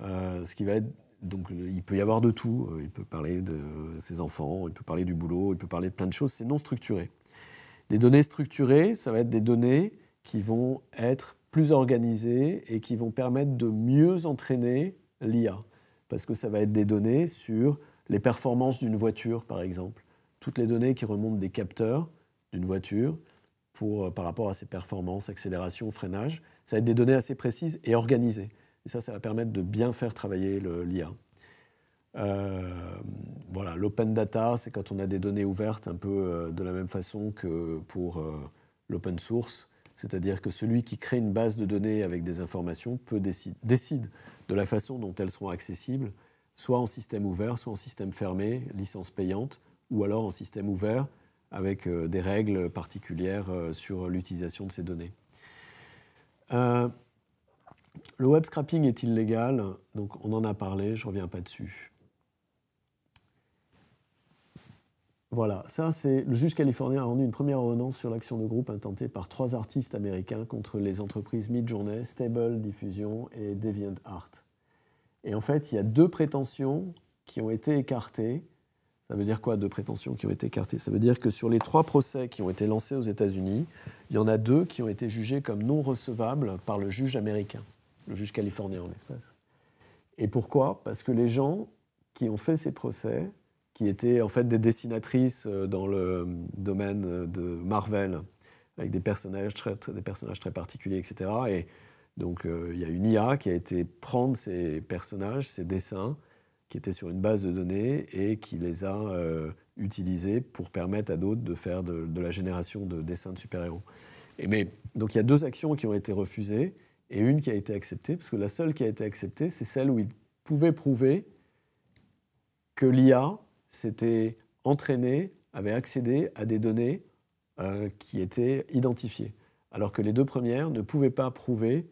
Euh, ce qui va être donc il peut y avoir de tout. Il peut parler de ses enfants, il peut parler du boulot, il peut parler de plein de choses. C'est non structuré. Des données structurées, ça va être des données qui vont être plus organisées et qui vont permettre de mieux entraîner l'IA. Parce que ça va être des données sur les performances d'une voiture, par exemple. Toutes les données qui remontent des capteurs d'une voiture pour, euh, par rapport à ses performances, accélération, freinage, ça va être des données assez précises et organisées. Et ça, ça va permettre de bien faire travailler l'IA. Euh, voilà, l'open data, c'est quand on a des données ouvertes un peu euh, de la même façon que pour l'open source, c'est-à-dire que celui qui crée une base de données avec des informations peut décide, décide de la façon dont elles seront accessibles soit en système ouvert, soit en système fermé, licence payante, ou alors en système ouvert avec euh, des règles particulières euh, sur l'utilisation de ces données. Euh, le web scrapping est illégal, donc on en a parlé, je ne reviens pas dessus. Voilà, ça c'est le juge californien a rendu une première ordonnance sur l'action de groupe intentée par trois artistes américains contre les entreprises Midjourney, Stable Diffusion et DeviantArt. Et en fait, il y a deux prétentions qui ont été écartées. Ça veut dire quoi, deux prétentions qui ont été écartées Ça veut dire que sur les trois procès qui ont été lancés aux États-Unis, il y en a deux qui ont été jugés comme non recevables par le juge américain, le juge californien en l'espace. Et pourquoi Parce que les gens qui ont fait ces procès, qui étaient en fait des dessinatrices euh, dans le euh, domaine euh, de Marvel, avec des personnages très, des personnages très particuliers, etc. Donc euh, il y a une IA qui a été prendre ces personnages, ces dessins, qui étaient sur une base de données et qui les a euh, utilisés pour permettre à d'autres de faire de, la génération de dessins de super-héros. mais, donc il y a deux actions qui ont été refusées et une qui a été acceptée, parce que la seule qui a été acceptée, c'est celle où ils pouvaient prouver que l'IA s'était entraînée, avait accédé à des données euh, qui étaient identifiées, alors que les deux premières ne pouvaient pas prouver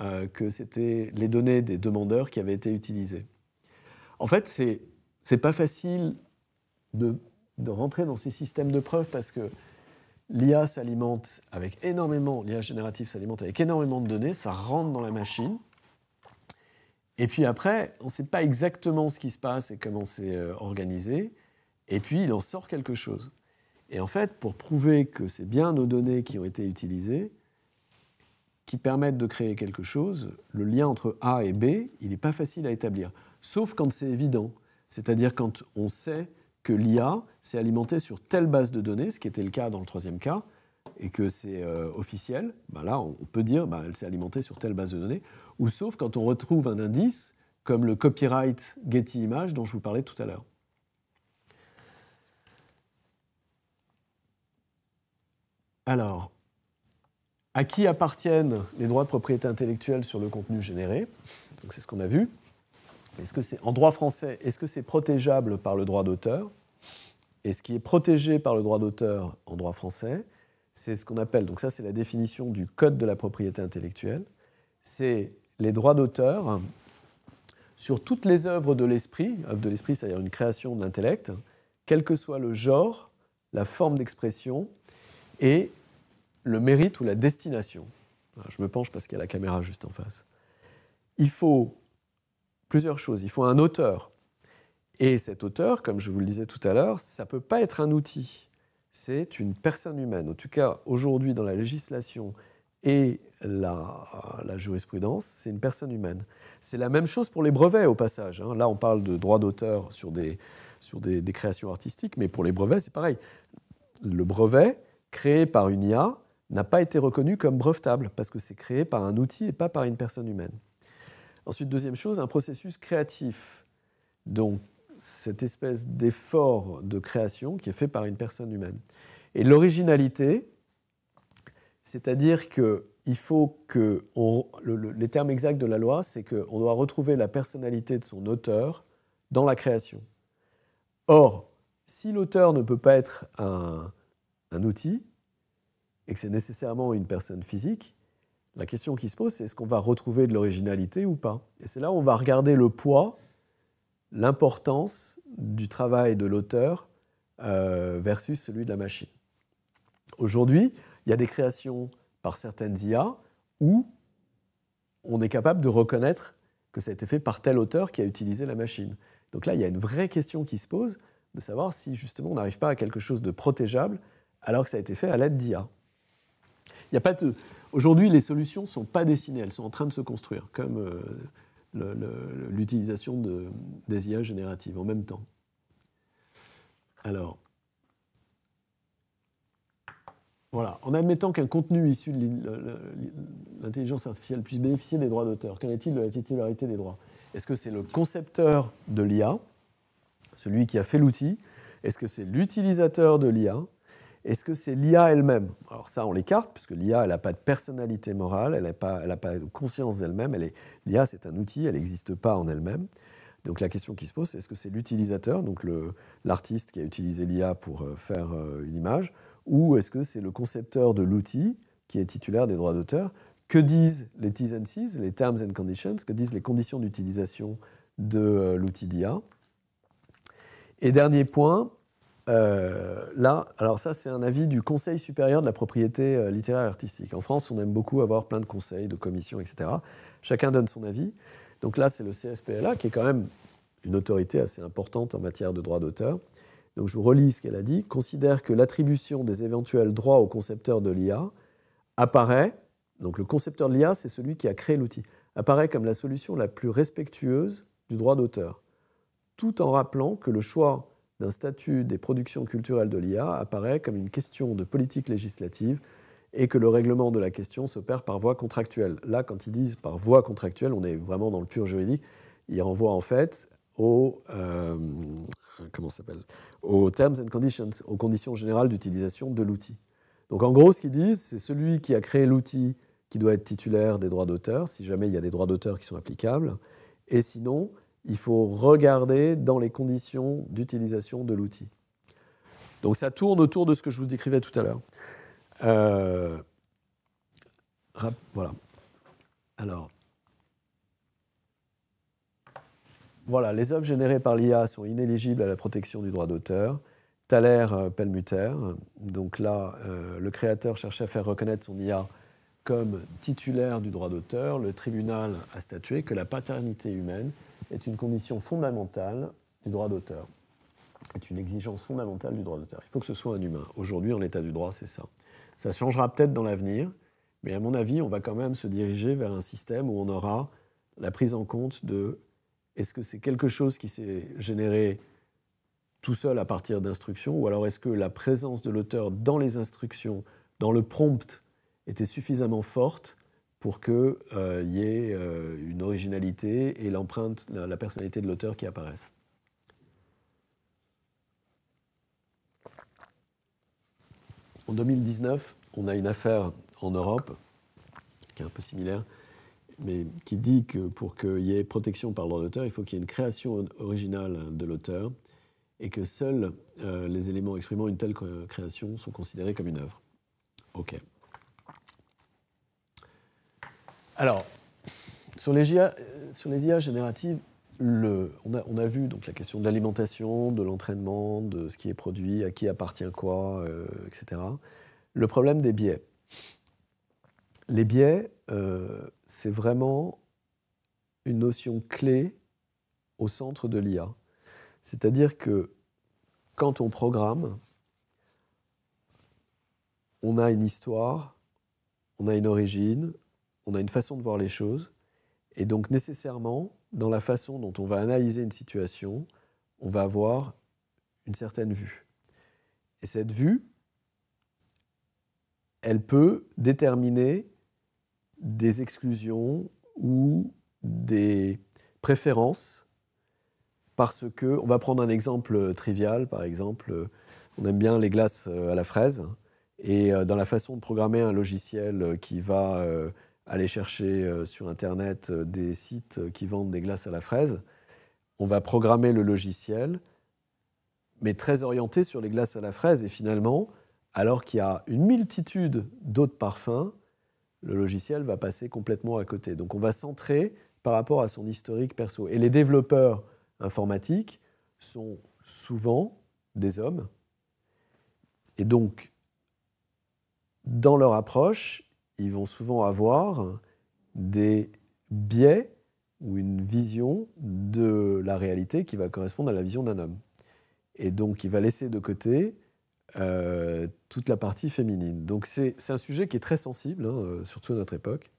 euh, que c'était les données des demandeurs qui avaient été utilisées. En fait, ce n'est pas facile de, rentrer dans ces systèmes de preuves parce que l'IA s'alimente avec énormément, l'IA générative s'alimente avec énormément de données, ça rentre dans la machine. Et puis après, on ne sait pas exactement ce qui se passe et comment c'est euh, organisé. Et puis, il en sort quelque chose. Et en fait, pour prouver que c'est bien nos données qui ont été utilisées, qui permettent de créer quelque chose, le lien entre A et B, il n'est pas facile à établir, sauf quand c'est évident, c'est-à-dire quand on sait que l'IA s'est alimentée sur telle base de données, ce qui était le cas dans le troisième cas, et que c'est euh, officiel, ben là, on peut dire qu'elle ben, s'est alimentée sur telle base de données, ou sauf quand on retrouve un indice, comme le copyright Getty Image dont je vous parlais tout à l'heure. Alors, à qui appartiennent les droits de propriété intellectuelle sur le contenu généré. Donc c'est ce qu'on a vu. Est-ce que c'est en droit français, est-ce que c'est protégeable par le droit d'auteur Et ce qui est protégé par le droit d'auteur en droit français, c'est ce qu'on appelle, donc ça c'est la définition du code de la propriété intellectuelle, c'est les droits d'auteur sur toutes les œuvres de l'esprit, œuvre de l'esprit c'est-à-dire une création de l'intellect, quel que soit le genre, la forme d'expression et le mérite ou la destination. Ah, je me penche parce qu'il y a la caméra juste en face. Il faut plusieurs choses. Il faut un auteur. Et cet auteur, comme je vous le disais tout à l'heure, ça ne peut pas être un outil. C'est une personne humaine. En tout cas, aujourd'hui, dans la législation et la, jurisprudence, c'est une personne humaine. C'est la même chose pour les brevets, au passage. Hein. Là, on parle de droit d'auteur sur, des, sur des créations artistiques, mais pour les brevets, c'est pareil. Le brevet, créé par une IA, n'a pas été reconnu comme brevetable, parce que c'est créé par un outil et pas par une personne humaine. Ensuite, deuxième chose, un processus créatif. Donc, cette espèce d'effort de création qui est fait par une personne humaine. Et l'originalité, c'est-à-dire que il faut que les termes exacts de la loi, c'est qu'on doit retrouver la personnalité de son auteur dans la création. Or, si l'auteur ne peut pas être un outil, et que c'est nécessairement une personne physique, la question qui se pose, c'est est-ce qu'on va retrouver de l'originalité ou pas Et c'est là où on va regarder le poids, l'importance du travail de l'auteur euh, versus celui de la machine. Aujourd'hui, il y a des créations par certaines IA où on est capable de reconnaître que ça a été fait par tel auteur qui a utilisé la machine. Donc là, il y a une vraie question qui se pose de savoir si justement on n'arrive pas à quelque chose de protégeable alors que ça a été fait à l'aide d'IA a pas de... Aujourd'hui, les solutions ne sont pas dessinées, elles sont en train de se construire, comme euh, l'utilisation des IA génératives en même temps. Alors, voilà. En admettant qu'un contenu issu de l'intelligence artificielle puisse bénéficier des droits d'auteur, qu'en est-il de la titularité des droits Est-ce que c'est le concepteur de l'IA, celui qui a fait l'outil Est-ce que c'est l'utilisateur de l'IA est-ce que c'est l'IA elle-même Alors ça, on l'écarte, puisque l'IA, elle n'a pas de personnalité morale, elle n'a pas, pas de conscience d'elle-même. L'IA, c'est un outil, elle n'existe pas en elle-même. Donc la question qui se pose, c'est est-ce que c'est l'utilisateur, donc l'artiste qui a utilisé l'IA pour euh, faire euh, une image, ou est-ce que c'est le concepteur de l'outil qui est titulaire des droits d'auteur Que disent les T's and C's, les Terms and Conditions Que disent les conditions d'utilisation de euh, l'outil d'IA Et dernier point, euh, là, alors ça c'est un avis du Conseil supérieur de la propriété euh, littéraire et artistique. En France, on aime beaucoup avoir plein de conseils, de commissions, etc. Chacun donne son avis. Donc là, c'est le CSPLA qui est quand même une autorité assez importante en matière de droit d'auteur. Donc je vous relis ce qu'elle a dit. Considère que l'attribution des éventuels droits au concepteur de l'IA apparaît, donc le concepteur de l'IA, c'est celui qui a créé l'outil, apparaît comme la solution la plus respectueuse du droit d'auteur, tout en rappelant que le choix d'un statut des productions culturelles de l'IA apparaît comme une question de politique législative et que le règlement de la question s'opère par voie contractuelle. Là, quand ils disent par voie contractuelle, on est vraiment dans le pur juridique, ils renvoient en fait aux, euh, comment s'appelle, aux terms and conditions, aux conditions générales d'utilisation de l'outil. Donc en gros, ce qu'ils disent, c'est celui qui a créé l'outil qui doit être titulaire des droits d'auteur, si jamais il y a des droits d'auteur qui sont applicables, et sinon, il faut regarder dans les conditions d'utilisation de l'outil. Donc ça tourne autour de ce que je vous décrivais tout à l'heure. Euh, voilà. Alors. Voilà, les œuvres générées par l'IA sont inéligibles à la protection du droit d'auteur. Thaler euh, Pelmuter, donc là, euh, le créateur cherchait à faire reconnaître son IA comme titulaire du droit d'auteur. Le tribunal a statué que la paternité humaine est une condition fondamentale du droit d'auteur, est une exigence fondamentale du droit d'auteur. Il faut que ce soit un humain. Aujourd'hui, en état du droit, c'est ça. Ça changera peut-être dans l'avenir, mais à mon avis, on va quand même se diriger vers un système où on aura la prise en compte de est-ce que c'est quelque chose qui s'est généré tout seul à partir d'instructions, ou alors est-ce que la présence de l'auteur dans les instructions, dans le prompt, était suffisamment forte pour qu'il euh, y ait euh, une originalité et l'empreinte, la, personnalité de l'auteur qui apparaissent. En 2019, on a une affaire en Europe, qui est un peu similaire, mais qui dit que pour qu'il y ait protection par droit d'auteur, il faut qu'il y ait une création originale de l'auteur et que seuls euh, les éléments exprimant une telle création sont considérés comme une œuvre. OK. Alors, sur les, IA, euh, génératives, on, a, vu donc la question de l'alimentation, de l'entraînement, de ce qui est produit, à qui appartient quoi, euh, etc. Le problème des biais. Les biais, euh, c'est vraiment une notion clé au centre de l'IA. C'est-à-dire que quand on programme, on a une histoire, on a une origine, on a une façon de voir les choses. Et donc nécessairement, dans la façon dont on va analyser une situation, on va avoir une certaine vue. Et cette vue, elle peut déterminer des exclusions ou des préférences parce que, on va prendre un exemple trivial, par exemple, on aime bien les glaces euh, à la fraise, et euh, dans la façon de programmer un logiciel qui va euh, aller chercher euh, sur Internet euh, des sites euh, qui vendent des glaces à la fraise. On va programmer le logiciel, mais très orienté sur les glaces à la fraise. Et finalement, alors qu'il y a une multitude d'autres parfums, le logiciel va passer complètement à côté. Donc on va centrer par rapport à son historique perso. Et les développeurs informatiques sont souvent des hommes. Et donc, dans leur approche, ils vont souvent avoir des biais ou une vision de la réalité qui va correspondre à la vision d'un homme. Et donc, il va laisser de côté euh, toute la partie féminine. Donc, c'est un sujet qui est très sensible, hein, euh, surtout à notre époque.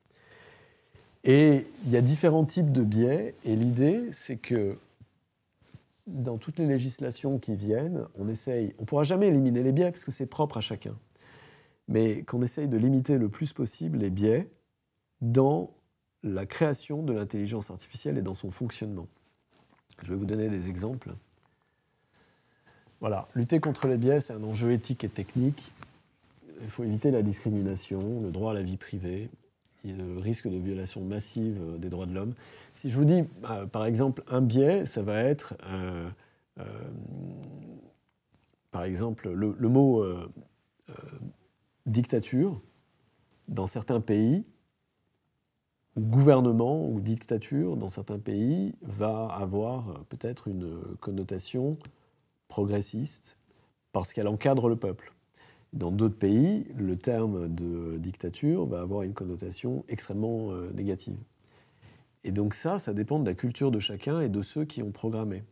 Et il y a différents types de biais, et l'idée, c'est que dans toutes les législations qui viennent, on essaye, on ne pourra jamais éliminer les biais, parce que c'est propre à chacun mais qu'on essaye de limiter le plus possible les biais dans la création de l'intelligence artificielle et dans son fonctionnement. Je vais vous donner des exemples. Voilà, lutter contre les biais, c'est un enjeu éthique et technique. Il faut éviter la discrimination, le droit à la vie privée, le risque de violation massive euh, des droits de l'homme. Si je vous dis, euh, par exemple, un biais, ça va être, euh, par exemple, le, mot dictature, dans certains pays, gouvernement ou dictature, dans certains pays, va avoir peut-être une connotation progressiste parce qu'elle encadre le peuple. Dans d'autres pays, le terme de dictature va avoir une connotation extrêmement euh, négative. Et donc ça, ça dépend de la culture de chacun et de ceux qui ont programmé.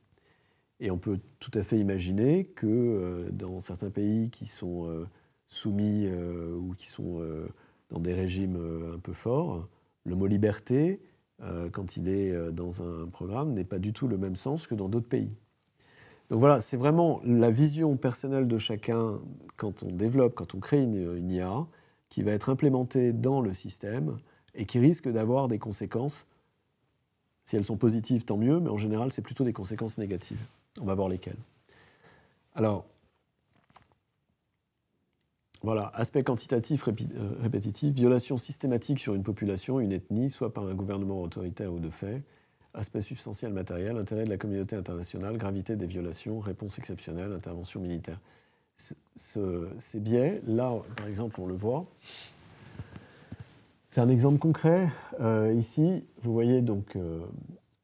Et on peut tout à fait imaginer que euh, dans certains pays qui sont euh, soumis euh, ou qui sont euh, dans des régimes euh, un peu forts. Le mot liberté, quand il est dans un programme, n'est pas du tout le même sens que dans d'autres pays. Donc voilà, c'est vraiment la vision personnelle de chacun quand on développe, quand on crée une, une IA, qui va être implémentée dans le système et qui risque d'avoir des conséquences. Si elles sont positives, tant mieux, mais en général, c'est plutôt des conséquences négatives. On va voir lesquelles. Alors, voilà, aspect quantitatif euh, répétitif, violation systématique sur une population, une ethnie, soit par un gouvernement autoritaire ou de fait, aspect substantiel matériel, intérêt de la communauté internationale, gravité des violations, réponse exceptionnelle, intervention militaire. ces biais, là, par exemple, on le voit. C'est un exemple concret. Euh, ici, vous voyez donc euh,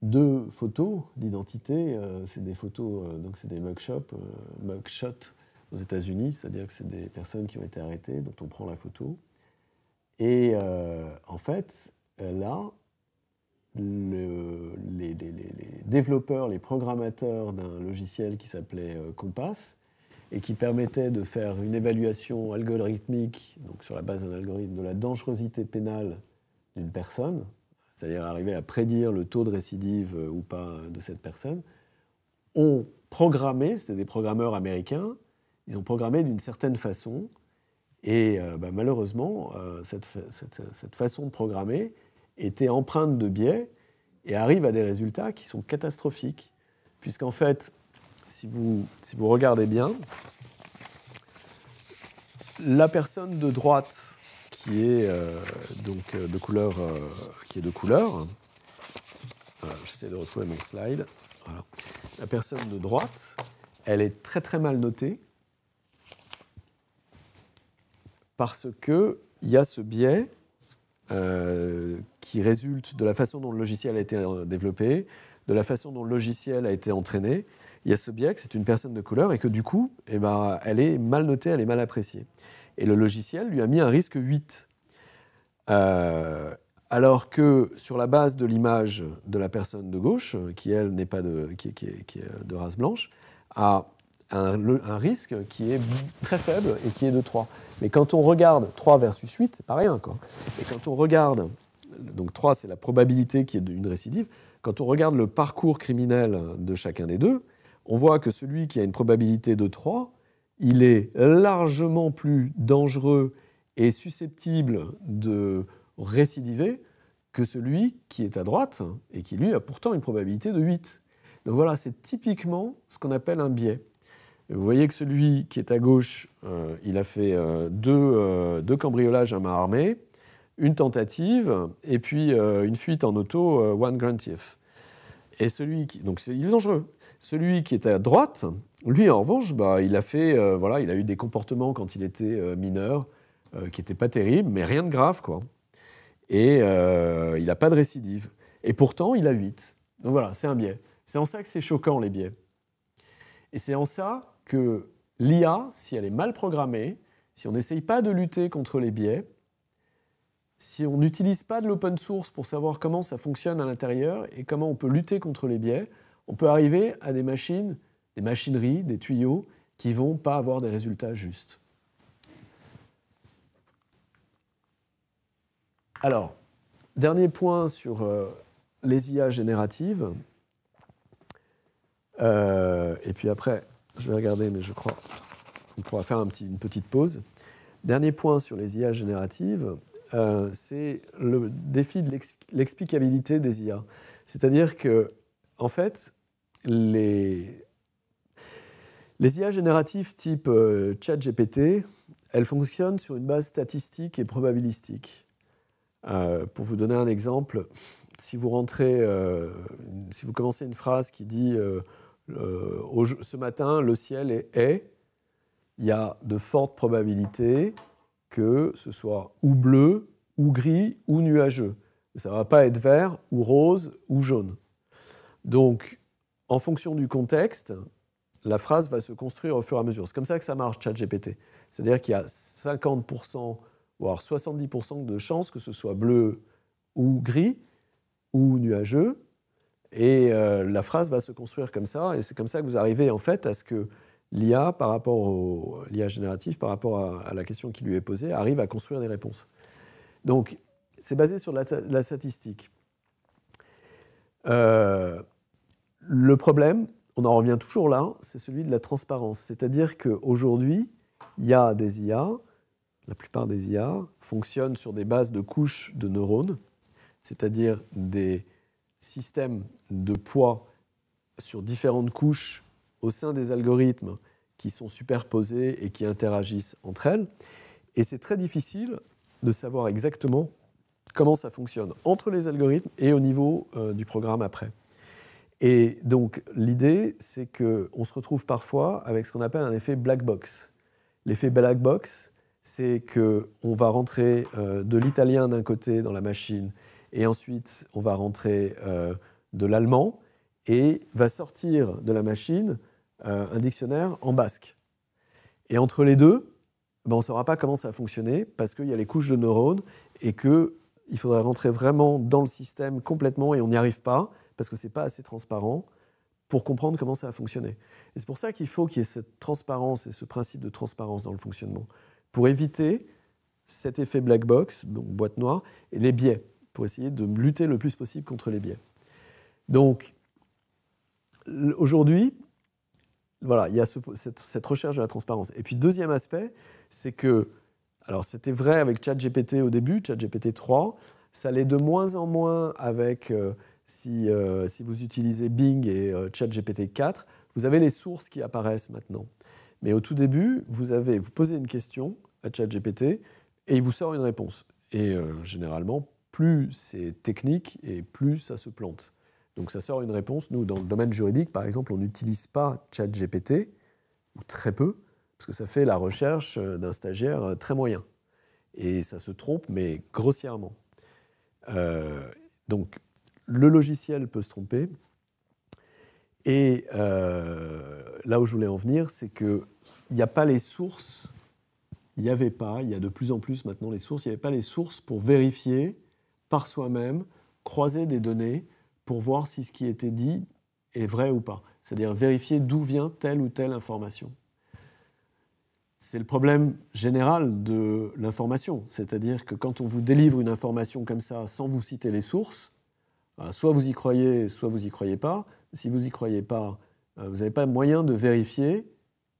deux photos d'identité. c'est des photos, donc c'est des mugshots, mugshots aux États-Unis, c'est-à-dire que c'est des personnes qui ont été arrêtées, dont on prend la photo. Et euh, en fait, là, les, les, développeurs, les programmateurs d'un logiciel qui s'appelait euh, Compass et qui permettait de faire une évaluation algorithmique, donc sur la base d'un algorithme, de la dangerosité pénale d'une personne, c'est-à-dire arriver à prédire le taux de récidive euh, ou pas de cette personne, ont programmé, c'était des programmeurs américains, ils ont programmé d'une certaine façon. Et euh, bah, malheureusement, euh, cette, façon de programmer était empreinte de biais et arrive à des résultats qui sont catastrophiques. Puisqu'en fait, si vous, regardez bien, la personne de droite qui est euh, donc de couleur, qui est de couleur, hein, j'essaie de retrouver mon slide. La personne de droite, elle est très très mal notée parce qu'il y a ce biais euh, qui résulte de la façon dont le logiciel a été euh, développé, de la façon dont le logiciel a été entraîné. Il y a ce biais que c'est une personne de couleur et que du coup, eh ben, elle est mal notée, elle est mal appréciée. Et le logiciel lui a mis un risque 8. Euh, alors que sur la base de l'image de la personne de gauche, qui elle n'est pas de, race blanche, a un, un risque qui est très faible et qui est de 3. Mais quand on regarde 3 versus 8, c'est pas rien. Et quand on regarde, donc 3 c'est la probabilité qu'il y ait une récidive, quand on regarde le parcours criminel de chacun des deux, on voit que celui qui a une probabilité de 3, il est largement plus dangereux et susceptible de récidiver que celui qui est à droite et qui lui a pourtant une probabilité de 8. Donc voilà, c'est typiquement ce qu'on appelle un biais. Vous voyez que celui qui est à gauche, euh, il a fait euh, euh, deux, cambriolages à main armée, une tentative et puis une fuite en auto, one grand thief. Et celui qui, donc il est dangereux. Celui qui est à droite, lui en revanche, bah, il a fait, voilà, il a eu des comportements quand il était mineur qui n'étaient pas terribles, mais rien de grave quoi. Et il n'a pas de récidive. Et pourtant, il a huit. Donc voilà, c'est un biais. C'est en ça que c'est choquant les biais. Et c'est en ça que l'IA, si elle est mal programmée, si on n'essaye pas de lutter contre les biais, si on n'utilise pas de l'open source pour savoir comment ça fonctionne à l'intérieur et comment on peut lutter contre les biais, on peut arriver à des machines, des machineries, des tuyaux qui vont pas avoir des résultats justes. Alors, dernier point sur euh, les IA génératives. Euh, et puis après, je vais regarder, mais je crois qu'on pourra faire un petit, une petite pause. Dernier point sur les IA génératives, euh, c'est le défi de l'explicabilité des IA. C'est-à-dire que, en fait, les, les IA génératives type euh, ChatGPT, elles fonctionnent sur une base statistique et probabilistique. Euh, pour vous donner un exemple, si vous rentrez, si vous commencez une phrase qui dit euh, ce matin, le ciel est, est, Il y a de fortes probabilités que ce soit ou bleu, ou gris, ou nuageux. Ça ne va pas être vert, ou rose, ou jaune. Donc, en fonction du contexte, la phrase va se construire au fur et à mesure. C'est comme ça que ça marche, ChatGPT. C'est-à-dire qu'il y a 50%, voire 70% de chances que ce soit bleu ou gris ou nuageux, et euh, la phrase va se construire comme ça, et c'est comme ça que vous arrivez en fait à ce que l'IA, par rapport au l'IA générative, par rapport à, la question qui lui est posée, arrive à construire des réponses. Donc, c'est basé sur la, statistique. Euh, le problème, on en revient toujours là, c'est celui de la transparence. C'est-à-dire qu'aujourd'hui, il y a des IA, la plupart des IA fonctionnent sur des bases de couches de neurones, c'est-à-dire des système de poids sur différentes couches au sein des algorithmes qui sont superposés et qui interagissent entre elles. Et c'est très difficile de savoir exactement comment ça fonctionne entre les algorithmes et au niveau euh, du programme après. Et donc l'idée, c'est qu'on se retrouve parfois avec ce qu'on appelle un effet black box. L'effet black box, c'est qu'on va rentrer euh, de l'italien d'un côté dans la machine et ensuite on va rentrer euh, de l'allemand, et va sortir de la machine euh, un dictionnaire en basque. Et entre les deux, ben on ne saura pas comment ça va fonctionner, parce qu'il y a les couches de neurones, et qu'il faudrait rentrer vraiment dans le système complètement, et on n'y arrive pas, parce que ce n'est pas assez transparent pour comprendre comment ça va fonctionner. Et c'est pour ça qu'il faut qu'il y ait cette transparence et ce principe de transparence dans le fonctionnement, pour éviter cet effet black box, donc boîte noire, et les biais pour essayer de lutter le plus possible contre les biais. Donc, aujourd'hui, voilà, il y a cette, recherche de la transparence. Et puis, deuxième aspect, c'est que, alors c'était vrai avec ChatGPT au début, ChatGPT 3, ça l'est de moins en moins avec, euh, si, euh, si, vous utilisez Bing et euh, ChatGPT 4, vous avez les sources qui apparaissent maintenant. Mais au tout début, vous, avez, vous posez une question à ChatGPT et il vous sort une réponse. Et généralement, plus c'est technique et plus ça se plante. Donc ça sort une réponse. Nous, dans le domaine juridique, par exemple, on n'utilise pas ChatGPT, ou très peu, parce que ça fait la recherche euh, d'un stagiaire euh, très moyen. Et ça se trompe, mais grossièrement. Euh, donc le logiciel peut se tromper. Et là où je voulais en venir, c'est qu'il n'y a pas les sources, il n'y avait pas, il y a de plus en plus maintenant les sources, il n'y avait pas les sources pour vérifier par soi-même, croiser des données pour voir si ce qui était dit est vrai ou pas. C'est-à-dire vérifier d'où vient telle ou telle information. C'est le problème général de l'information. C'est-à-dire que quand on vous délivre une information comme ça sans vous citer les sources, euh, soit vous y croyez, soit vous y croyez pas. Si vous y croyez pas, euh, vous n'avez pas moyen de vérifier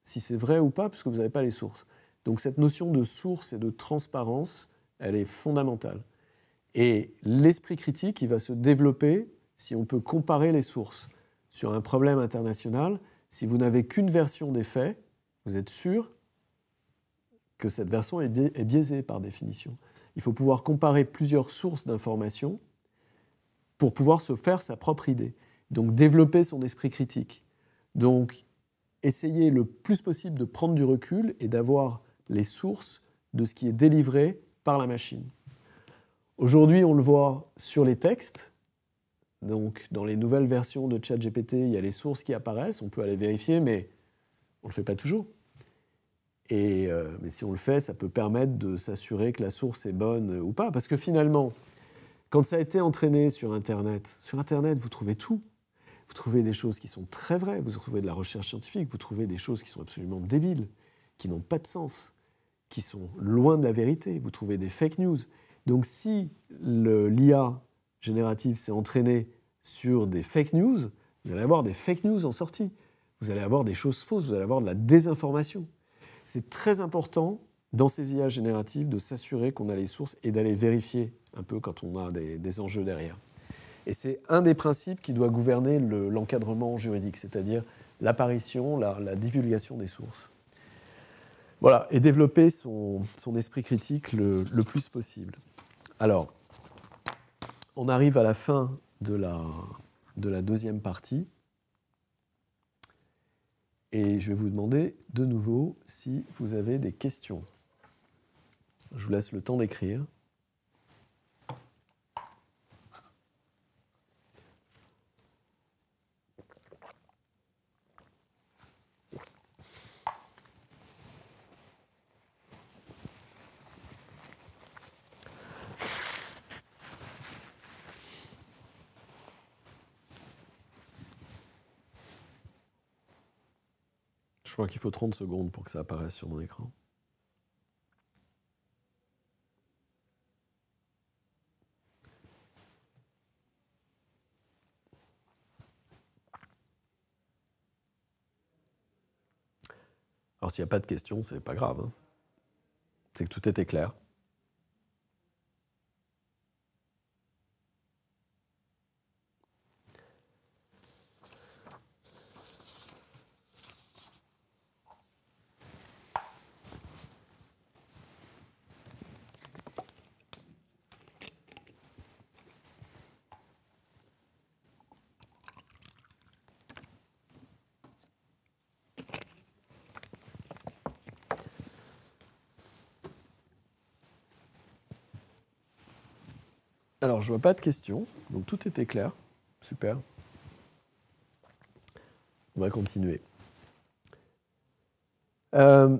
si c'est vrai ou pas, puisque vous n'avez pas les sources. Donc cette notion de source et de transparence, elle est fondamentale. Et l'esprit critique, il va se développer si on peut comparer les sources. Sur un problème international, si vous n'avez qu'une version des faits, vous êtes sûr que cette version est biaisée par définition. Il faut pouvoir comparer plusieurs sources d'informations pour pouvoir se faire sa propre idée. Donc développer son esprit critique. Donc essayer le plus possible de prendre du recul et d'avoir les sources de ce qui est délivré par la machine. Aujourd'hui, on le voit sur les textes. Donc, dans les nouvelles versions de ChatGPT, il y a les sources qui apparaissent. On peut aller vérifier, mais on ne le fait pas toujours. Et, euh, mais si on le fait, ça peut permettre de s'assurer que la source est bonne ou pas. Parce que finalement, quand ça a été entraîné sur Internet, sur Internet, vous trouvez tout. Vous trouvez des choses qui sont très vraies, vous trouvez de la recherche scientifique, vous trouvez des choses qui sont absolument débiles, qui n'ont pas de sens, qui sont loin de la vérité, vous trouvez des fake news. Donc si l'IA générative s'est entraînée sur des fake news, vous allez avoir des fake news en sortie. Vous allez avoir des choses fausses, vous allez avoir de la désinformation. C'est très important dans ces IA génératives de s'assurer qu'on a les sources et d'aller vérifier un peu quand on a des, enjeux derrière. Et c'est un des principes qui doit gouverner l'encadrement juridique, c'est-à-dire l'apparition, la, divulgation des sources. Voilà, et développer son, esprit critique le plus possible. Alors, on arrive à la fin de la, de la deuxième partie. Et je vais vous demander de nouveau si vous avez des questions. Je vous laisse le temps d'écrire. Je crois qu'il faut 30 secondes pour que ça apparaisse sur mon écran. Alors s'il n'y a pas de questions, c'est pas grave. Hein. C'est que tout était clair. je vois pas de questions. Donc tout était clair. Super. On va continuer. Euh,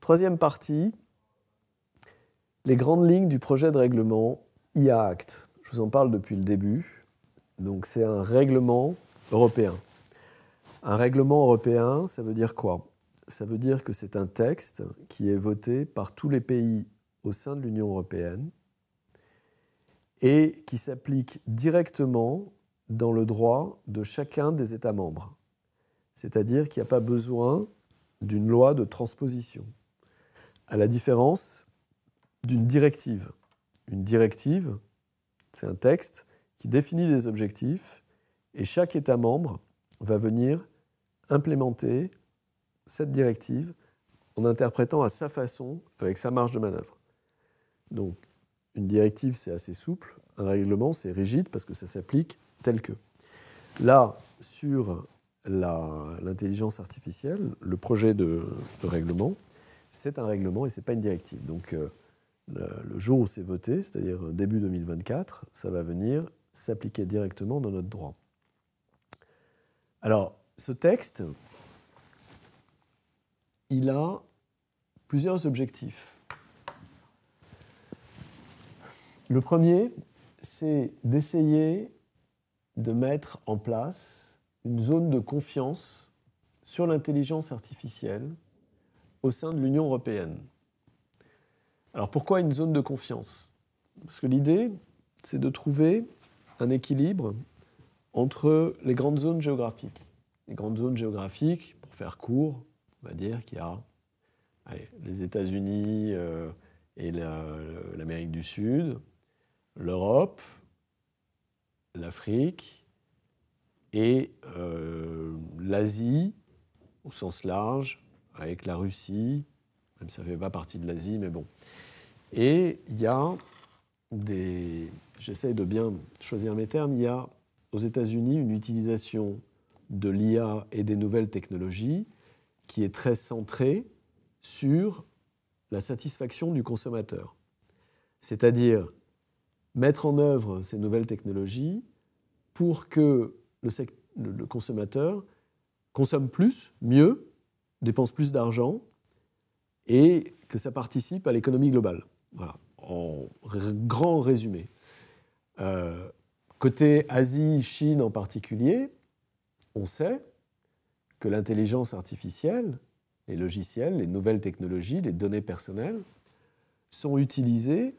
troisième partie, les grandes lignes du projet de règlement IA Act. Je vous en parle depuis le début. Donc c'est un règlement européen. Un règlement européen, ça veut dire quoi Ça veut dire que c'est un texte qui est voté par tous les pays au sein de l'Union européenne et qui s'applique directement dans le droit de chacun des États membres. C'est-à-dire qu'il n'y a pas besoin d'une loi de transposition, à la différence d'une directive. Une directive, c'est un texte qui définit des objectifs et chaque État membre va venir implémenter cette directive en interprétant à sa façon, avec sa marge de manœuvre. Donc, une directive, c'est assez souple. Un règlement, c'est rigide parce que ça s'applique tel que. Là, sur l'intelligence artificielle, le projet de, règlement, c'est un règlement et ce n'est pas une directive. Donc, euh, le, le, jour où c'est voté, c'est-à-dire début 2024, ça va venir s'appliquer directement dans notre droit. Alors, ce texte, il a plusieurs objectifs. Le premier, c'est d'essayer de mettre en place une zone de confiance sur l'intelligence artificielle au sein de l'Union européenne. Alors pourquoi une zone de confiance Parce que l'idée, c'est de trouver un équilibre entre les grandes zones géographiques. Les grandes zones géographiques, pour faire court, on va dire qu'il y a les États-Unis euh, et l'Amérique du Sud, l'Europe, l'Afrique et euh, l'Asie au sens large, avec la Russie, même si ça ne fait pas partie de l'Asie, mais bon. Et il y a des. J'essaie de bien choisir mes termes. Il y a aux États-Unis une utilisation de l'IA et des nouvelles technologies qui est très centrée sur la satisfaction du consommateur. C'est-à-dire mettre en œuvre ces nouvelles technologies pour que le, consommateur consomme plus, mieux, dépense plus d'argent et que ça participe à l'économie globale. Voilà, en grand résumé. Euh, côté Asie, Chine en particulier, on sait que l'intelligence artificielle, les logiciels, les nouvelles technologies, les données personnelles sont utilisées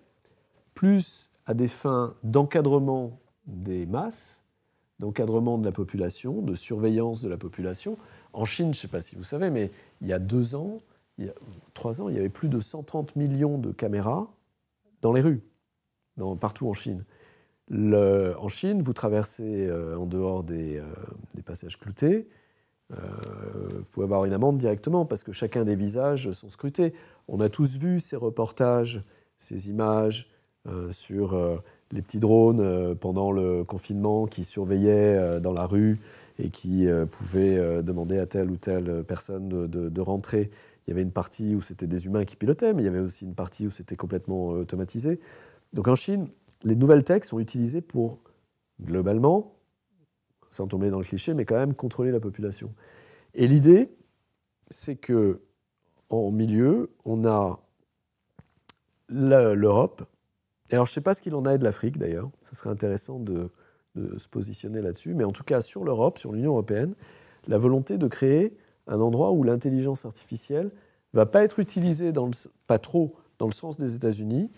plus à des fins d'encadrement des masses, d'encadrement de la population, de surveillance de la population. En Chine, je ne sais pas si vous savez, mais il y a deux ans, il y a trois ans, il y avait plus de 130 millions de caméras dans les rues, partout en Chine. en Chine, vous traversez euh, en dehors des, euh, passages cloutés, euh, vous pouvez avoir une amende directement parce que chacun des visages sont scrutés. On a tous vu ces reportages, ces images, euh, sur euh, les petits drones euh, pendant le confinement qui surveillaient dans la rue et qui pouvaient demander à telle ou telle personne de, rentrer. Il y avait une partie où c'était des humains qui pilotaient, mais il y avait aussi une partie où c'était complètement automatisé. Donc en Chine, les nouvelles techs sont utilisées pour, globalement, sans tomber dans le cliché, mais quand même contrôler la population. Et l'idée, c'est que en milieu, on a l'Europe alors, je ne sais pas ce qu'il en est de l'Afrique, d'ailleurs. Ce serait intéressant de, se positionner là-dessus. Mais en tout cas, sur l'Europe, sur l'Union européenne, la volonté de créer un endroit où l'intelligence artificielle ne va pas être utilisée dans pas trop dans le sens des États-Unis,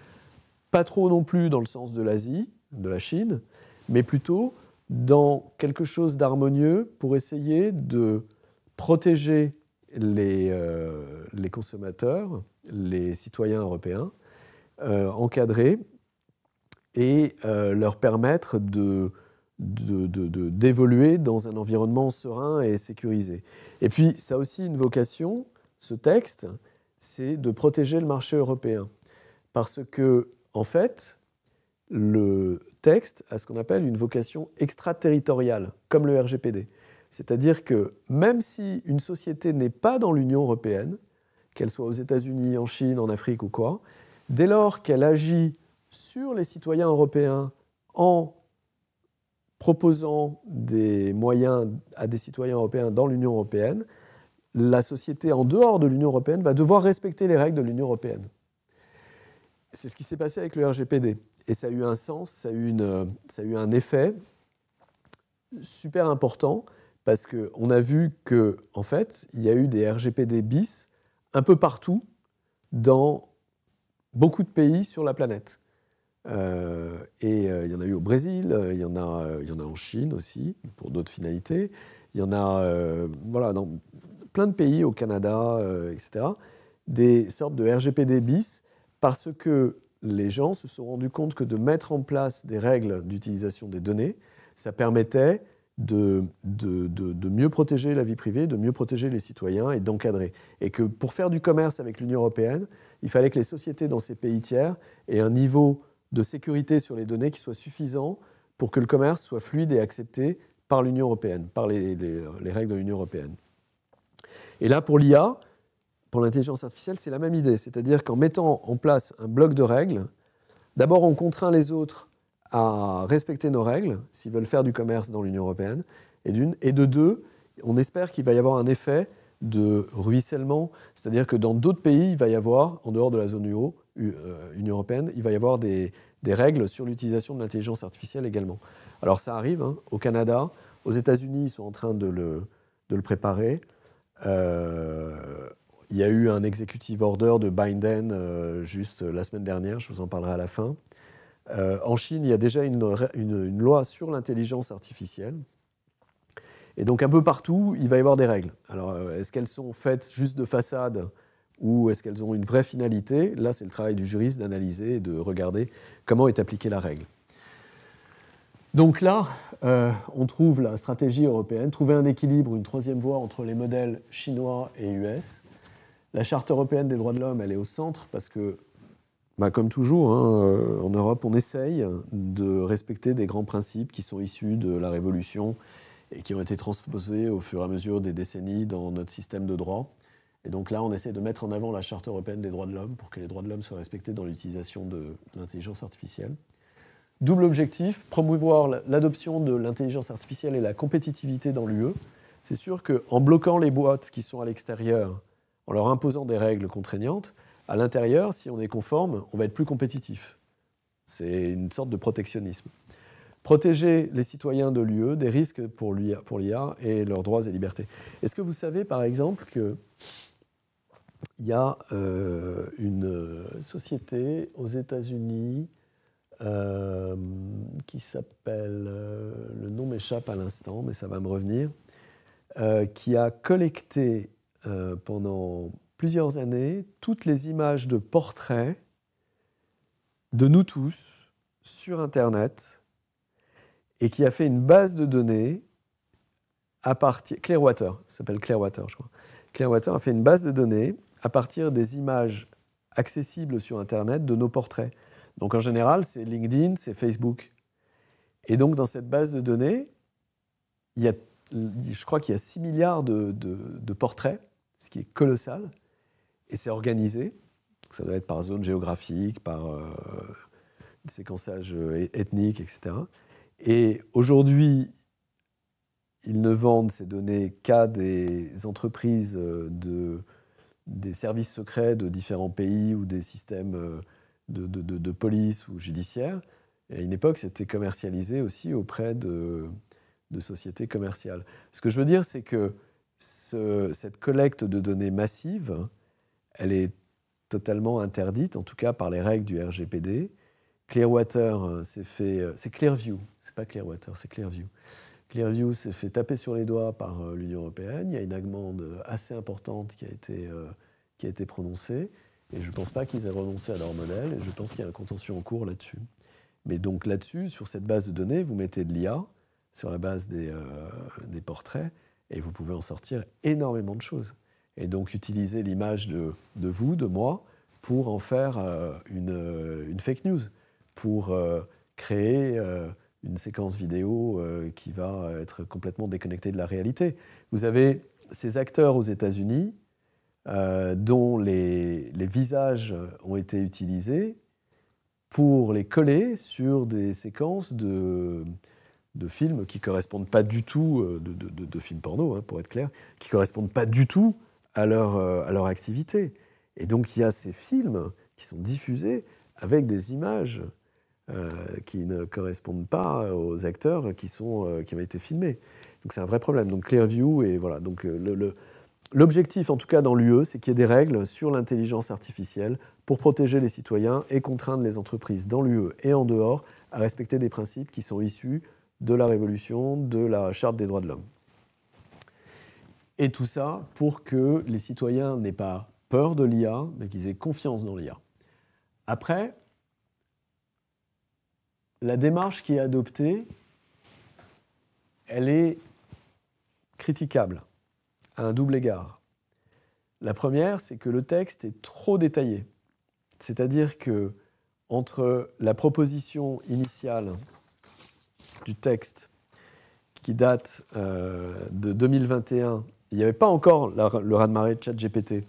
pas trop non plus dans le sens de l'Asie, de la Chine, mais plutôt dans quelque chose d'harmonieux pour essayer de protéger les, euh, les consommateurs, les citoyens européens, euh, encadrer et euh, leur permettre d'évoluer dans un environnement serein et sécurisé. Et puis, ça a aussi une vocation, ce texte, c'est de protéger le marché européen. Parce que, en fait, le texte a ce qu'on appelle une vocation extraterritoriale, comme le RGPD. C'est-à-dire que même si une société n'est pas dans l'Union européenne, qu'elle soit aux États-Unis, en Chine, en Afrique ou quoi, dès lors qu'elle agit sur les citoyens européens en proposant des moyens à des citoyens européens dans l'Union européenne, la société en dehors de l'Union européenne va devoir respecter les règles de l'Union européenne. C'est ce qui s'est passé avec le RGPD. Et ça a eu un sens, ça a eu, un effet super important parce qu'on a vu qu'en en fait, il y a eu des RGPD bis un peu partout dans beaucoup de pays sur la planète. Euh, et euh, il y en a eu au Brésil, euh, il, y en a, il y en a en Chine aussi, pour d'autres finalités. Il y en a voilà, dans plein de pays, au Canada, etc., des sortes de RGPD bis, parce que les gens se sont rendus compte que de mettre en place des règles d'utilisation des données, ça permettait de, de, de, de, mieux protéger la vie privée, de mieux protéger les citoyens et d'encadrer. Et que pour faire du commerce avec l'Union européenne, il fallait que les sociétés dans ces pays tiers aient un niveau de sécurité sur les données qui soit suffisant pour que le commerce soit fluide et accepté par l'Union européenne, par les, règles de l'Union européenne. Et là, pour l'IA, pour l'intelligence artificielle, c'est la même idée. C'est-à-dire qu'en mettant en place un bloc de règles, d'abord on contraint les autres à respecter nos règles s'ils veulent faire du commerce dans l'Union européenne, et de deux, on espère qu'il va y avoir un effet de ruissellement, c'est-à-dire que dans d'autres pays, il va y avoir, en dehors de la zone euro, Union européenne, il va y avoir des, règles sur l'utilisation de l'intelligence artificielle également. Alors ça arrive hein. au Canada, aux États-Unis, ils sont en train de le, préparer. Euh, il y a eu un executive order de Biden euh, juste la semaine dernière, je vous en parlerai à la fin. Euh, en Chine, il y a déjà une loi sur l'intelligence artificielle et donc un peu partout, il va y avoir des règles. Alors euh, est-ce qu'elles sont faites juste de façade ou est-ce qu'elles ont une vraie finalité Là, c'est le travail du juriste d'analyser et de regarder comment est appliquée la règle. Donc là, euh, on trouve la stratégie européenne, trouver un équilibre, une troisième voie entre les modèles chinois et US. La Charte européenne des droits de l'homme, elle est au centre parce que, bah, comme toujours, hein, euh, en Europe, on essaye de respecter des grands principes qui sont issus de la Révolution et qui ont été transposées au fur et à mesure des décennies dans notre système de droit. Et donc là, on essaie de mettre en avant la Charte européenne des droits de l'homme pour que les droits de l'homme soient respectés dans l'utilisation de l'intelligence artificielle. Double objectif, promouvoir l'adoption de l'intelligence artificielle et la compétitivité dans l'UE. C'est sûr qu'en bloquant les boîtes qui sont à l'extérieur, en leur imposant des règles contraignantes, à l'intérieur, si on est conforme, on va être plus compétitif. C'est une sorte de protectionnisme protéger les citoyens de l'UE des risques pour l'IA et leurs droits et libertés. Est-ce que vous savez, par exemple, qu'il y a euh, une euh, société aux États-Unis euh, qui s'appelle, le nom m'échappe à l'instant, mais ça va me revenir, qui a collecté pendant plusieurs années toutes les images de portraits de nous tous sur Internet et qui a fait une base de données à partir. Clearwater, ça s'appelle Clearwater, je crois. Clearwater a fait une base de données à partir des images accessibles sur Internet de nos portraits. Donc en général, c'est LinkedIn, c'est Facebook. Et donc dans cette base de données, il y a, je crois qu'il y a 6 milliards de, portraits, ce qui est colossal. Et c'est organisé. Ça doit être par zone géographique, par euh, séquençage euh, ethnique, etc. Et aujourd'hui, ils ne vendent ces données qu'à des entreprises euh, de, des services secrets de différents pays ou des systèmes euh, de, police ou judiciaire. Et à une époque, c'était commercialisé aussi auprès de, sociétés commerciales. Ce que je veux dire, c'est que cette collecte de données massive, elle est totalement interdite, en tout cas par les règles du RGPD. Clearwater euh, s'est fait. Euh, c'est Clearview, c'est pas Clearwater, c'est Clearview. Clearview s'est fait taper sur les doigts par euh, l'Union européenne. Il y a une amende assez importante qui a été, qui a été prononcée. Et je ne pense pas qu'ils aient renoncé à leur modèle. je pense qu'il y a un contentieux en cours là-dessus. Mais donc là-dessus, sur cette base de données, vous mettez de l'IA sur la base des, des portraits et vous pouvez en sortir énormément de choses. Et donc utiliser l'image de, de, vous, de moi, pour en faire une, une fake news pour euh, créer euh, une séquence vidéo euh, qui va être complètement déconnectée de la réalité. Vous avez ces acteurs aux États-Unis dont les, visages ont été utilisés pour les coller sur des séquences de, films qui correspondent pas du tout, de, films porno, hein, pour être clair, qui correspondent pas du tout à leur, à leur activité. Et donc il y a ces films qui sont diffusés avec des images euh, qui ne correspondent pas aux acteurs qui, sont, euh, qui ont été filmés. Donc c'est un vrai problème. Donc Clearview, et voilà. Donc euh, l'objectif, le, en tout cas dans l'UE, c'est qu'il y ait des règles sur l'intelligence artificielle pour protéger les citoyens et contraindre les entreprises dans l'UE et en dehors à respecter des principes qui sont issus de la Révolution, de la Charte des droits de l'homme. Et tout ça pour que les citoyens n'aient pas peur de l'IA, mais qu'ils aient confiance dans l'IA. Après, la démarche qui est adoptée, elle est critiquable à un double égard. La première, c'est que le texte est trop détaillé. C'est-à-dire que entre la proposition initiale du texte qui date euh, de 2021, il n'y avait pas encore le raz-de-marée de ChatGPT,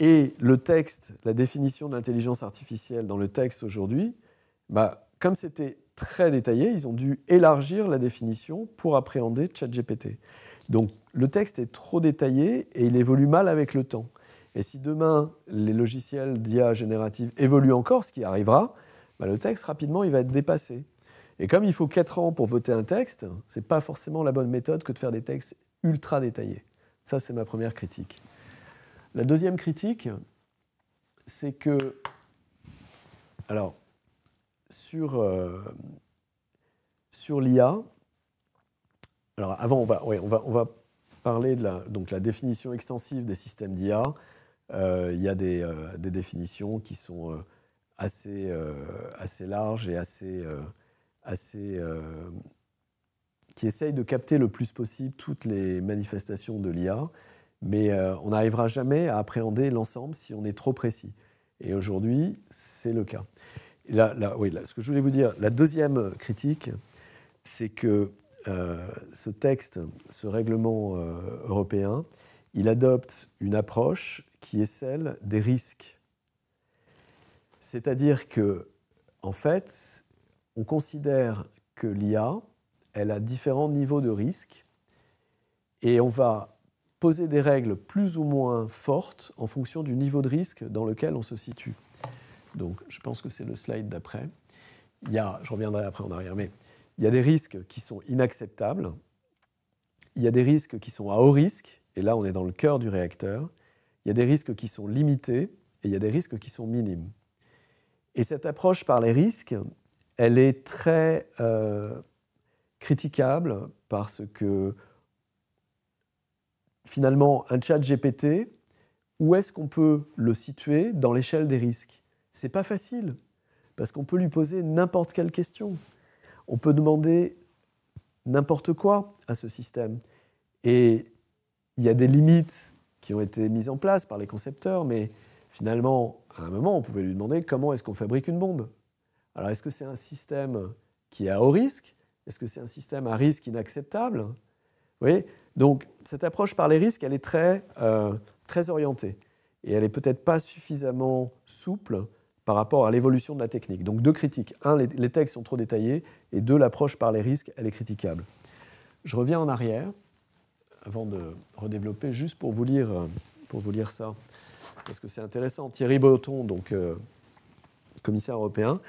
et le texte, la définition de l'intelligence artificielle dans le texte aujourd'hui, bah, comme c'était très détaillé, ils ont dû élargir la définition pour appréhender ChatGPT. Donc le texte est trop détaillé et il évolue mal avec le temps. Et si demain les logiciels d'IA générative évoluent encore, ce qui arrivera, bah, le texte rapidement il va être dépassé. Et comme il faut 4 ans pour voter un texte, ce n'est pas forcément la bonne méthode que de faire des textes ultra détaillés. Ça, c'est ma première critique. La deuxième critique, c'est que. Alors, sur, euh, l'IA. Alors avant, on va, on va, parler de la, donc, la définition extensive des systèmes d'IA. Euh, il y a des, euh, définitions qui sont assez, assez larges et assez, assez qui essayent de capter le plus possible toutes les manifestations de l'IA, mais on n'arrivera jamais à appréhender l'ensemble si on est trop précis. Et aujourd'hui, c'est le cas ce que je voulais vous dire, la deuxième critique, c'est que euh, ce texte, ce règlement euh, européen, il adopte une approche qui est celle des risques. C'est-à-dire que, en fait, on considère que l'IA, elle a différents niveaux de risque et on va poser des règles plus ou moins fortes en fonction du niveau de risque dans lequel on se situe. Donc, je pense que c'est le slide d'après. Il y a, je reviendrai après en arrière, mais il y a des risques qui sont inacceptables. Il y a des risques qui sont à haut risque, et là on est dans le cœur du réacteur. Il y a des risques qui sont limités et il y a des risques qui sont minimes. Et cette approche par les risques, elle est très euh, critiquable parce que finalement, un chat GPT, où est-ce qu'on peut le situer dans l'échelle des risques c'est pas facile, parce qu'on peut lui poser n'importe quelle question. On peut demander n'importe quoi à ce système. Et il y a des limites qui ont été mises en place par les concepteurs, mais finalement, à un moment, on pouvait lui demander comment est-ce qu'on fabrique une bombe. Alors, est-ce que c'est un système qui est à haut risque Est-ce que c'est un système à risque inacceptable Vous voyez Donc, cette approche par les risques, elle est très, euh, très orientée. Et elle n'est peut-être pas suffisamment souple par rapport à l'évolution de la technique. Donc deux critiques. Un, les, textes sont trop détaillés, et deux, l'approche par les risques, elle est critiquable. Je reviens en arrière, avant de redévelopper, juste pour vous lire, pour vous lire ça, parce que c'est intéressant. Thierry Breton, donc euh, commissaire européen,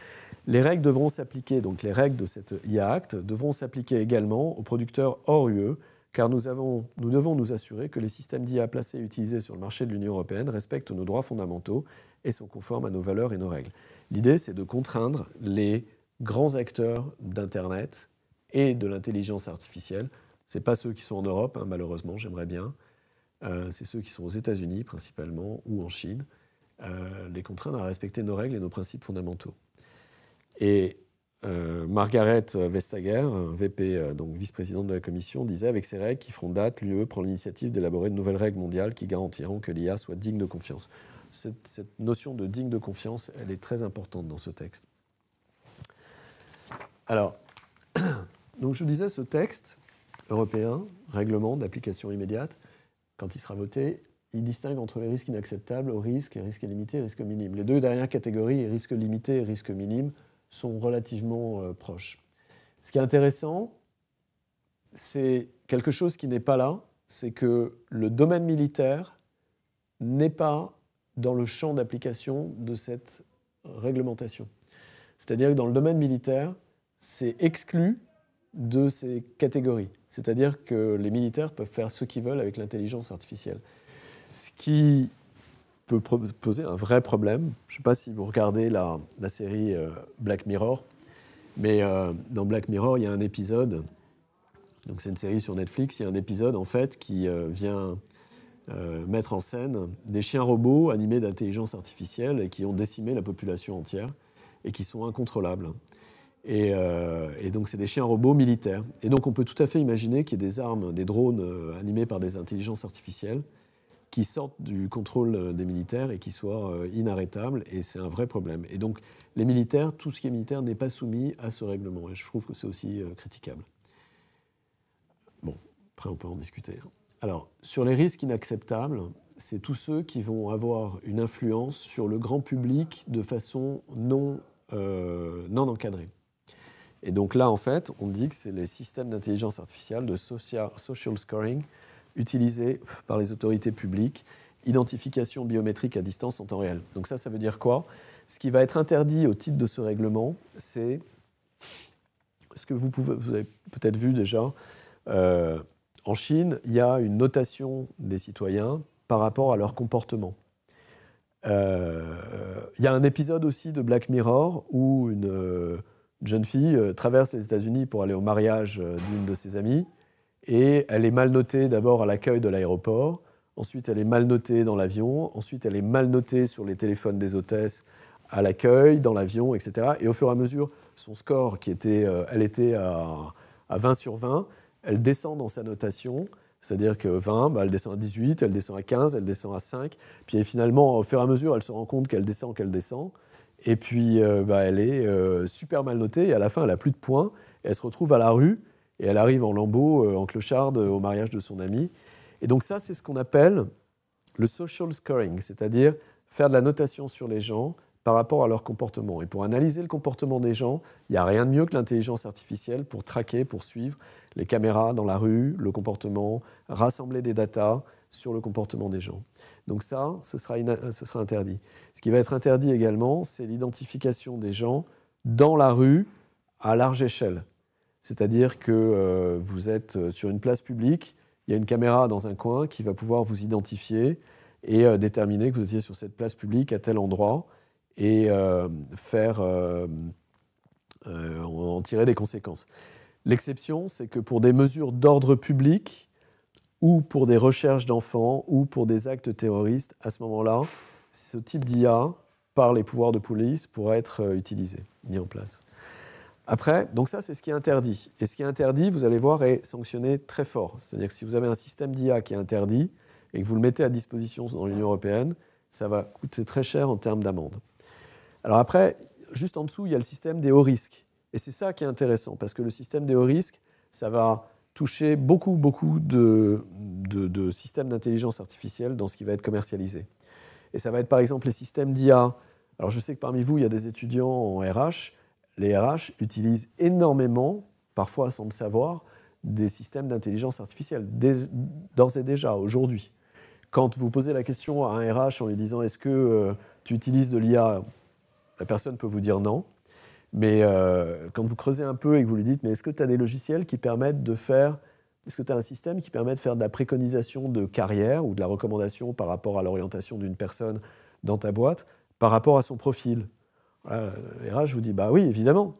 les règles devront s'appliquer, donc les règles de cette IA Act devront s'appliquer également aux producteurs hors UE, car nous, nous devons nous assurer que les systèmes d'IA placés et utilisés sur le marché de l'Union européenne respectent nos droits fondamentaux et sont conformes à nos valeurs et nos règles. L'idée, c'est de contraindre les grands acteurs d'Internet et de l'intelligence artificielle. Ce n'est pas ceux qui sont en Europe, hein, malheureusement, j'aimerais bien. Euh, c'est ceux qui sont aux États-Unis principalement ou en Chine, euh, les contraindre à respecter nos règles et nos principes fondamentaux. Et euh, Margaret Vestager, VP, euh, donc vice-présidente de la Commission, disait avec ces règles qui feront date, l'UE prend l'initiative d'élaborer de nouvelles règles mondiales qui garantiront que l'IA soit digne de confiance cette, notion de digne de confiance, elle est très importante dans ce texte. Alors, donc je disais, ce texte européen, règlement d'application immédiate, quand il sera voté, il distingue entre les risques inacceptables, risques, risques limités, risque minimes. Les deux dernières catégories, risques limités et risques minimes, sont relativement euh, proches. Ce qui est intéressant, c'est quelque chose qui n'est pas là, c'est que le domaine militaire n'est pas dans le champ d'application de cette réglementation. C'est-à-dire que dans le domaine militaire, c'est exclu de ces catégories. C'est-à-dire que les militaires peuvent faire ce qu'ils veulent avec l'intelligence artificielle. Ce qui peut poser un vrai problème. Je ne sais pas si vous regardez la, série euh, Black Mirror, mais euh, dans Black Mirror, il y a un épisode, donc c'est une série sur Netflix, il y a un épisode en fait qui euh, vient euh, mettre en scène des chiens robots animés d'intelligence artificielle et qui ont décimé la population entière et qui sont incontrôlables. Et, euh, et donc, c'est des chiens robots militaires. Et donc, on peut tout à fait imaginer qu'il y ait des armes, des drones euh, animés par des intelligences artificielles qui sortent du contrôle des militaires et qui soient inarrêtables. Et c'est un vrai problème. Et donc, les militaires, tout ce qui est militaire n'est pas soumis à ce règlement. Et je trouve que c'est aussi critiquable. Bon, après, on peut en discuter. Hein. Alors, sur les risques inacceptables, c'est tous ceux qui vont avoir une influence sur le grand public de façon non, euh, non encadrée. Et donc là, en fait, on dit que c'est les systèmes d'intelligence artificielle de social, scoring utilisés par les autorités publiques, identification biométrique à distance en temps réel. Donc ça, ça veut dire quoi Ce qui va être interdit au titre de ce règlement, c'est ce que vous, pouvez, avez peut-être vu déjà, euh, en Chine, il y a une notation des citoyens par rapport à leur comportement. Euh, il y a un épisode aussi de Black Mirror où une, euh, jeune fille euh, traverse les États-Unis pour aller au mariage d'une de ses amies et elle est mal notée d'abord à l'accueil de l'aéroport, ensuite elle est mal notée dans l'avion, ensuite elle est mal notée sur les téléphones des hôtesses à l'accueil, dans l'avion, etc. Et au fur et à mesure, son score qui était, elle était à 20 sur 20, elle descend dans sa notation, c'est-à-dire que 20, bah, elle descend à 18, elle descend à 15, elle descend à 5, puis finalement, au fur et à mesure, elle se rend compte qu'elle descend, qu'elle descend, et puis euh, bah, elle est euh, super mal notée, et à la fin, elle n'a plus de points, elle se retrouve à la rue, et elle arrive en lambeau, euh, en clocharde, au mariage de son ami. Et donc ça, c'est ce qu'on appelle le social scoring, c'est-à-dire faire de la notation sur les gens par rapport à leur comportement. Et pour analyser le comportement des gens, il n'y a rien de mieux que l'intelligence artificielle pour traquer, pour suivre les caméras dans la rue, le comportement, rassembler des datas sur le comportement des gens. Donc ça, ce sera, sera interdit. Ce qui va être interdit également, c'est l'identification des gens dans la rue à large échelle. C'est-à-dire que euh, vous êtes euh, sur une place publique, il y a une caméra dans un coin qui va pouvoir vous identifier et euh, déterminer que vous étiez sur cette place publique à tel endroit et faire en tirer des conséquences. L'exception, c'est que pour des mesures d'ordre public ou pour des recherches d'enfants ou pour des actes terroristes, à ce moment-là, ce type d'IA par les pouvoirs de police pourra être euh, utilisé, mis en place. Après, donc ça, c'est ce qui est interdit. Et ce qui est interdit, vous allez voir, est sanctionné très fort. C'est-à-dire que si vous avez un système d'IA qui est interdit et que vous le mettez à disposition dans l'Union européenne, ça va coûter très cher en termes d'amende. Alors après, juste en dessous, il y a le système des hauts risques. Et c'est ça qui est intéressant, parce que le système des hauts risques, ça va toucher beaucoup, beaucoup de, systèmes d'intelligence artificielle dans ce qui va être commercialisé. Et ça va être par exemple les systèmes d'IA. Alors je sais que parmi vous, il y a des étudiants en RH. Les RH utilisent énormément, parfois sans le savoir, des systèmes d'intelligence artificielle, d'ores et déjà, aujourd'hui. Quand vous posez la question à un RH en lui disant est-ce que euh, tu utilises de l'IA, la personne peut vous dire non. Mais euh, quand vous creusez un peu et que vous lui dites, mais est-ce que tu as des logiciels qui permettent de faire, est-ce que tu as un système qui permet de faire de la préconisation de carrière ou de la recommandation par rapport à l'orientation d'une personne dans ta boîte, par rapport à son profil voilà, euh, RH vous dit, bah oui, évidemment.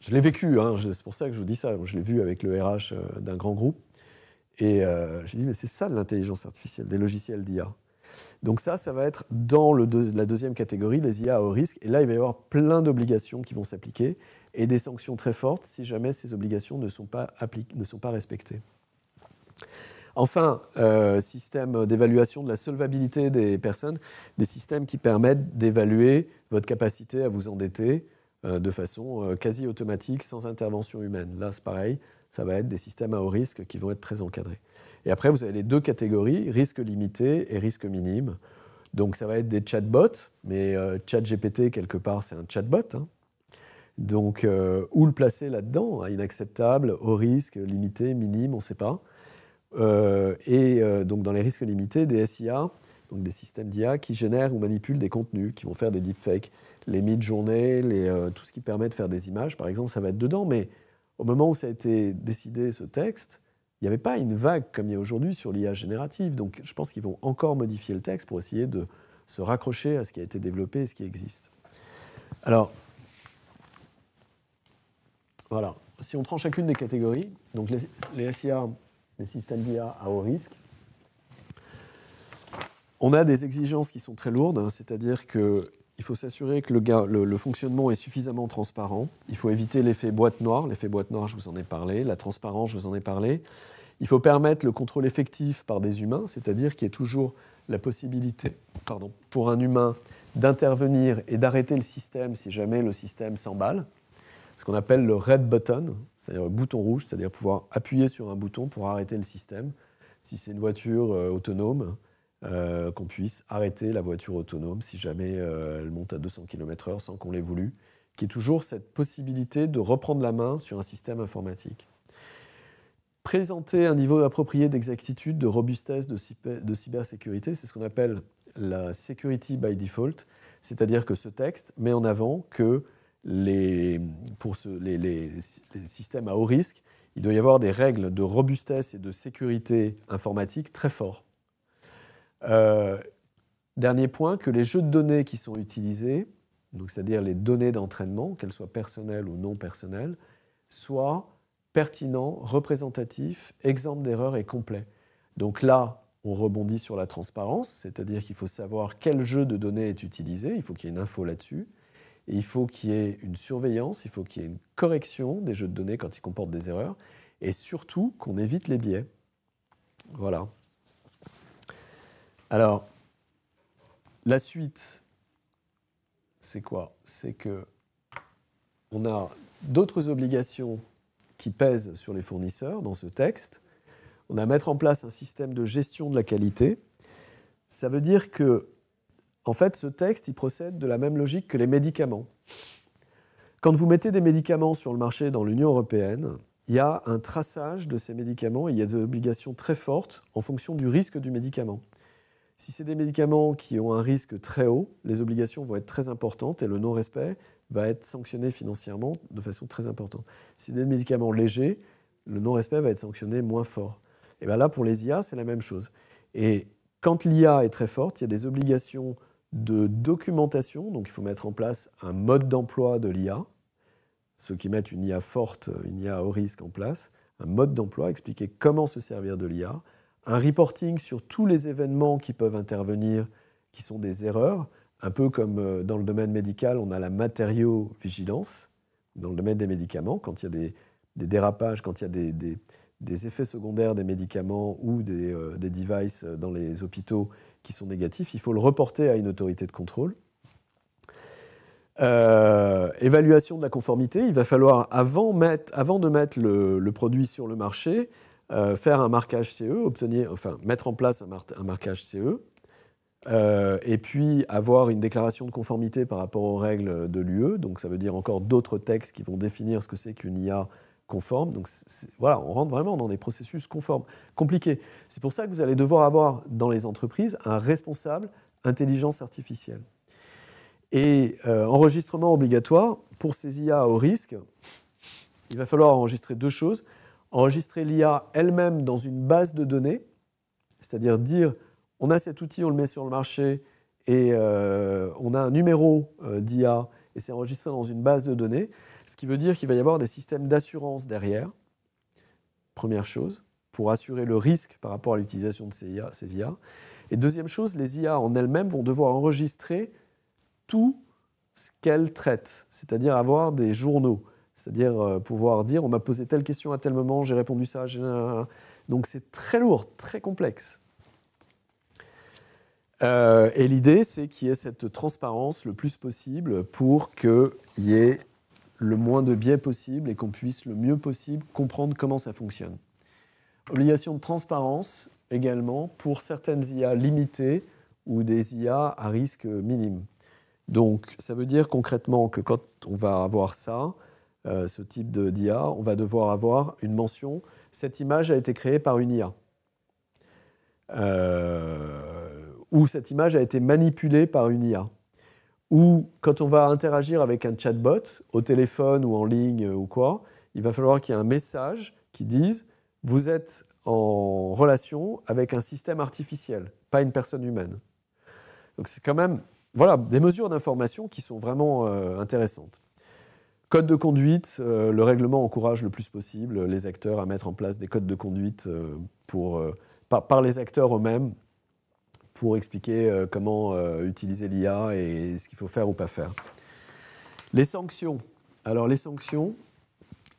Je l'ai vécu, hein, c'est pour ça que je vous dis ça, je l'ai vu avec le RH euh, d'un grand groupe. Et euh, j'ai dit, mais c'est ça de l'intelligence artificielle, des logiciels d'IA. Donc ça, ça va être dans la deuxième catégorie, les IA à haut risque. Et là, il va y avoir plein d'obligations qui vont s'appliquer et des sanctions très fortes si jamais ces obligations ne sont pas, respectées. Enfin, euh, système d'évaluation de la solvabilité des personnes, des systèmes qui permettent d'évaluer votre capacité à vous endetter euh, de façon euh, quasi automatique, sans intervention humaine. Là, c'est pareil, ça va être des systèmes à haut risque qui vont être très encadrés. Et après, vous avez les deux catégories, risque limité et risque minime. Donc ça va être des chatbots, mais chat euh, ChatGPT, quelque part, c'est un chatbot. Hein. Donc euh, où le placer là-dedans hein, Inacceptable, au risque, limité, minime, on ne sait pas. Euh, et donc dans les risques limités, des SIA, donc des systèmes d'IA qui génèrent ou manipulent des contenus, qui vont faire des deepfakes. Les mid-journées, tout ce qui permet de faire des images, par exemple, ça va être dedans. Mais au moment où ça a été décidé, ce texte, il n'y avait pas une vague comme il y a aujourd'hui sur l'IA générative. Donc je pense qu'ils vont encore modifier le texte pour essayer de se raccrocher à ce qui a été développé et ce qui existe. Alors, voilà. Si on prend chacune des catégories, donc les, les SIA, les systèmes d'IA à haut risque, on a des exigences qui sont très lourdes, hein. c'est-à-dire que il faut s'assurer que le, fonctionnement est suffisamment transparent. Il faut éviter l'effet boîte noire. L'effet boîte noire, je vous en ai parlé. La transparence, je vous en ai parlé. Il faut permettre le contrôle effectif par des humains, c'est-à-dire qu'il y ait toujours la possibilité pardon, pour un humain d'intervenir et d'arrêter le système si jamais le système s'emballe. Ce qu'on appelle le red button, c'est-à-dire le bouton rouge, c'est-à-dire pouvoir appuyer sur un bouton pour arrêter le système si c'est une voiture euh, autonome, euh, qu'on puisse arrêter la voiture autonome si jamais euh, elle monte à 200 km/h sans qu'on l'ait voulu, qui est toujours cette possibilité de reprendre la main sur un système informatique. Présenter un niveau approprié d'exactitude, de robustesse, de, de cybersécurité, c'est ce qu'on appelle la security by default, c'est-à-dire que ce texte met en avant que les, pour les, les systèmes à haut risque, il doit y avoir des règles de robustesse et de sécurité informatique très fortes. Euh, dernier point, que les jeux de données qui sont utilisés, c'est-à-dire les données d'entraînement, qu'elles soient personnelles ou non personnelles, soient pertinents, représentatifs, exempts d'erreurs et complets. Donc là, on rebondit sur la transparence, c'est-à-dire qu'il faut savoir quel jeu de données est utilisé, il faut qu'il y ait une info là-dessus, et il faut qu'il y ait une surveillance, il faut qu'il y ait une correction des jeux de données quand ils comportent des erreurs, et surtout qu'on évite les biais. Voilà. Alors, la suite, c'est quoi C'est que on a d'autres obligations qui pèsent sur les fournisseurs dans ce texte. On a à mettre en place un système de gestion de la qualité. Ça veut dire que, en fait, ce texte, il procède de la même logique que les médicaments. Quand vous mettez des médicaments sur le marché dans l'Union européenne, il y a un traçage de ces médicaments, et il y a des obligations très fortes en fonction du risque du médicament. Si c'est des médicaments qui ont un risque très haut, les obligations vont être très importantes et le non-respect va être sanctionné financièrement de façon très importante. Si c'est des médicaments légers, le non-respect va être sanctionné moins fort. Et bien là, pour les IA, c'est la même chose. Et quand l'IA est très forte, il y a des obligations de documentation, donc il faut mettre en place un mode d'emploi de l'IA. Ceux qui mettent une IA forte, une IA haut risque en place, un mode d'emploi, expliquer comment se servir de l'IA, un reporting sur tous les événements qui peuvent intervenir, qui sont des erreurs, un peu comme euh, dans le domaine médical, on a la matériovigilance, dans le domaine des médicaments, quand il y a des, dérapages, quand il y a des, effets secondaires des médicaments ou des, euh, devices euh, dans les hôpitaux qui sont négatifs, il faut le reporter à une autorité de contrôle. évaluation de la conformité, il va falloir, avant, de mettre le produit sur le marché, euh, faire un marquage CE, obtenir, enfin, mettre en place un, marquage CE, euh, et puis avoir une déclaration de conformité par rapport aux règles de l'UE. Donc ça veut dire encore d'autres textes qui vont définir ce que c'est qu'une IA conforme. Donc voilà, on rentre vraiment dans des processus conformes, compliqués. C'est pour ça que vous allez devoir avoir dans les entreprises un responsable intelligence artificielle. Et euh, enregistrement obligatoire, pour ces IA au risque, il va falloir enregistrer deux choses enregistrer l'IA elle-même dans une base de données, c'est-à-dire dire on a cet outil, on le met sur le marché et euh, on a un numéro euh, d'IA et c'est enregistré dans une base de données, ce qui veut dire qu'il va y avoir des systèmes d'assurance derrière, première chose, pour assurer le risque par rapport à l'utilisation de ces IA. Et deuxième chose, les IA en elles-mêmes vont devoir enregistrer tout ce qu'elles traitent, c'est-à-dire avoir des journaux. C'est-à-dire euh, pouvoir dire on m'a posé telle question à tel moment, j'ai répondu ça. Euh, donc c'est très lourd, très complexe. Euh, et l'idée, c'est qu'il y ait cette transparence le plus possible pour qu'il y ait le moins de biais possible et qu'on puisse le mieux possible comprendre comment ça fonctionne. Obligation de transparence également pour certaines IA limitées ou des IA à risque minime. Donc ça veut dire concrètement que quand on va avoir ça, euh, ce type d'IA, on va devoir avoir une mention. Cette image a été créée par une IA. Euh, ou cette image a été manipulée par une IA. Ou quand on va interagir avec un chatbot, au téléphone ou en ligne ou quoi, il va falloir qu'il y ait un message qui dise Vous êtes en relation avec un système artificiel, pas une personne humaine. Donc c'est quand même voilà, des mesures d'information qui sont vraiment euh, intéressantes. Code de conduite, euh, le règlement encourage le plus possible les acteurs à mettre en place des codes de conduite euh, pour, euh, par, par, les acteurs eux-mêmes pour expliquer comment utiliser l'IA et ce qu'il faut faire ou pas faire. Les sanctions. Alors les sanctions,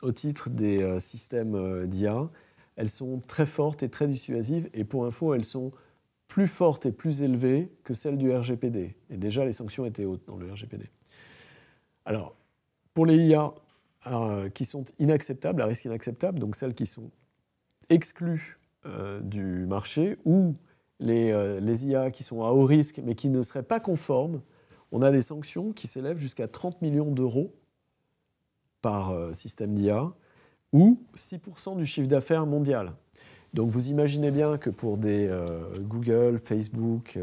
au titre des systèmes d'IA, elles sont très fortes et très dissuasives et pour info, elles sont plus fortes et plus élevées que celles du RGPD. Et déjà, les sanctions étaient hautes dans le RGPD. Alors, pour les IA euh, qui sont inacceptables, à risque inacceptable, donc celles qui sont exclues euh, du marché, ou les, euh, les, IA qui sont à haut risque mais qui ne seraient pas conformes, on a des sanctions qui s'élèvent jusqu'à 30 millions d'euros par système d'IA, ou 6% du chiffre d'affaires mondial. Donc vous imaginez bien que pour des Google, Facebook,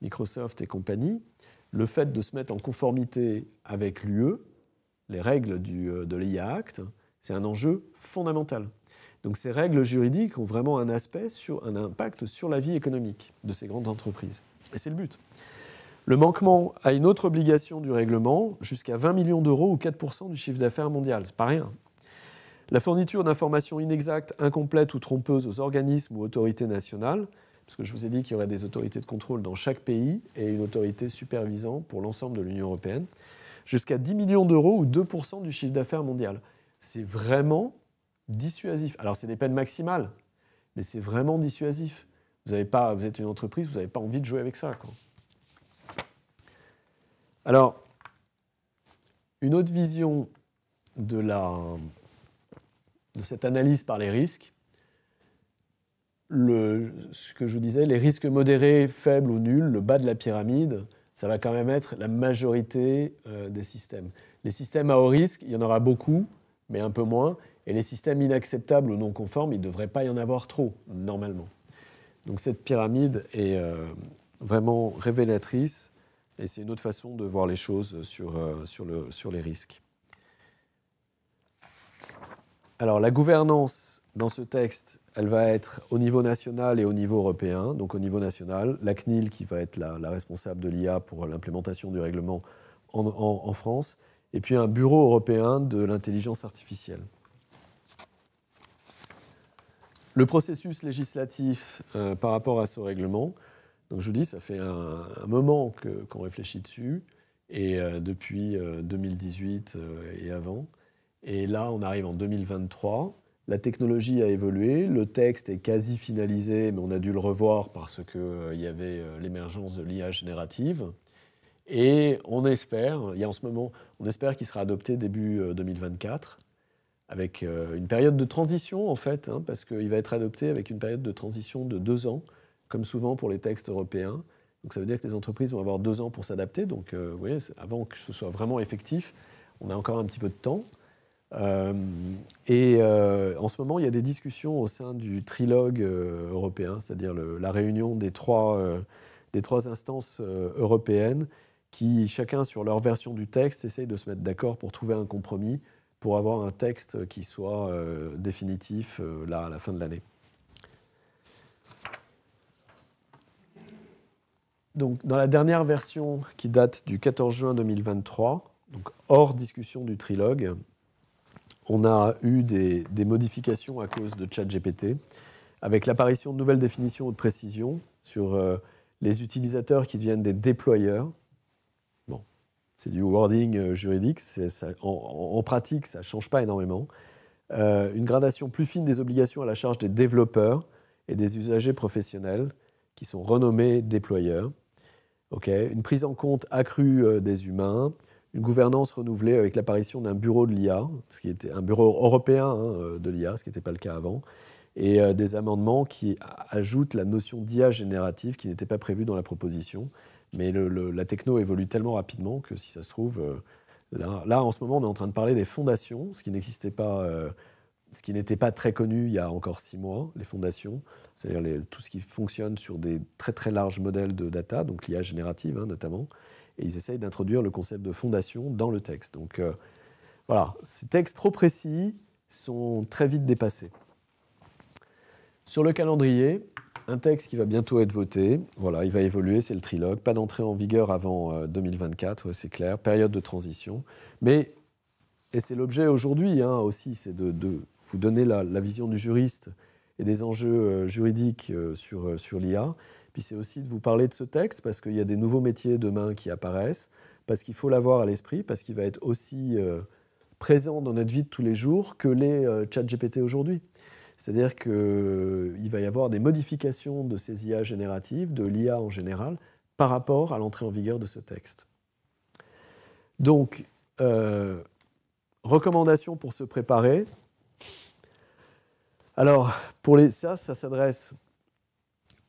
Microsoft et compagnie, le fait de se mettre en conformité avec l'UE, les règles euh, de l'IA Act, c'est un enjeu fondamental. Donc ces règles juridiques ont vraiment un aspect, sur, un impact sur la vie économique de ces grandes entreprises. Et c'est le but. Le manquement à une autre obligation du règlement, jusqu'à 20 millions d'euros ou 4% du chiffre d'affaires mondial, c'est pas rien. La fourniture d'informations inexactes, incomplètes ou trompeuses aux organismes ou autorités nationales, parce que je vous ai dit qu'il y aurait des autorités de contrôle dans chaque pays et une autorité supervisant pour l'ensemble de l'Union européenne jusqu'à 10 millions d'euros ou 2% du chiffre d'affaires mondial. C'est vraiment dissuasif. Alors, c'est des peines maximales, mais c'est vraiment dissuasif. Vous, pas, vous êtes une entreprise, vous n'avez pas envie de jouer avec ça. Quoi. Alors, une autre vision de, la, de cette analyse par les risques, le, ce que je disais, les risques modérés, faibles ou nuls, le bas de la pyramide, ça va quand même être la majorité euh, des systèmes. Les systèmes à haut risque, il y en aura beaucoup, mais un peu moins. Et les systèmes inacceptables ou non conformes, il ne devrait pas y en avoir trop, normalement. Donc cette pyramide est euh, vraiment révélatrice, et c'est une autre façon de voir les choses sur, euh, sur, le, sur les risques. Alors la gouvernance dans ce texte, elle va être au niveau national et au niveau européen. Donc au niveau national, la CNIL qui va être la, responsable de l'IA pour l'implémentation du règlement en, France, et puis un bureau européen de l'intelligence artificielle. Le processus législatif euh, par rapport à ce règlement, donc je vous dis, ça fait un, moment qu'on réfléchit dessus, et euh, depuis 2018 euh, et avant. Et là, on arrive en 2023 la technologie a évolué, le texte est quasi finalisé, mais on a dû le revoir parce qu'il euh, y avait euh, l'émergence de l'IA générative. Et on espère, il y a en ce moment, on espère qu'il sera adopté début 2024, euh, avec une période de transition en fait, hein, parce qu'il va être adopté avec une période de transition de deux ans, comme souvent pour les textes européens. Donc ça veut dire que les entreprises vont avoir deux ans pour s'adapter. Donc vous avant que ce soit vraiment effectif, on a encore un petit peu de temps. Euh, et euh, en ce moment, il y a des discussions au sein du trilogue euh, européen, c'est-à-dire la réunion des trois, des trois instances européennes qui, chacun sur leur version du texte, essayent de se mettre d'accord pour trouver un compromis, pour avoir un texte qui soit définitif là, à la fin de l'année. Donc, dans la dernière version qui date du 14 juin 2023, donc hors discussion du trilogue, on a eu des, modifications à cause de ChatGPT, avec l'apparition de nouvelles définitions de précision sur euh, les utilisateurs qui deviennent des déployeurs. Bon, c'est du wording euh, juridique, en, pratique, ça ne change pas énormément. Euh, une gradation plus fine des obligations à la charge des développeurs et des usagers professionnels qui sont renommés déployeurs. Une prise en compte accrue des humains, une gouvernance renouvelée avec l'apparition d'un bureau de l'IA, ce qui était un bureau européen hein, euh, de l'IA, ce qui n'était pas le cas avant, et euh, des amendements qui ajoutent la notion d'IA générative qui n'était pas prévue dans la proposition. Mais la techno évolue tellement rapidement que si ça se trouve, euh, là, en ce moment on est en train de parler des fondations, ce qui n'existait pas, ce qui n'était pas très connu il y a encore six mois, les fondations, c'est-à-dire tout ce qui fonctionne sur des très très larges modèles de data, donc l'IA générative hein, notamment. Et ils essayent d'introduire le concept de fondation dans le texte. Donc euh, voilà, ces textes trop précis sont très vite dépassés. Sur le calendrier, un texte qui va bientôt être voté. Voilà, il va évoluer, c'est le trilogue. Pas d'entrée en vigueur avant 2024, euh, c'est clair. Période de transition. Mais, et c'est l'objet aujourd'hui hein, aussi, c'est de, vous donner la, vision du juriste et des enjeux euh, juridiques sur l'IA. Puis c'est aussi de vous parler de ce texte parce qu'il y a des nouveaux métiers demain qui apparaissent, parce qu'il faut l'avoir à l'esprit, parce qu'il va être aussi euh, présent dans notre vie de tous les jours que les euh, chat GPT aujourd'hui. C'est-à-dire qu'il va y avoir des modifications de ces IA génératives, de l'IA en général, par rapport à l'entrée en vigueur de ce texte. Donc, euh, recommandations pour se préparer. Alors, pour les, ça, ça s'adresse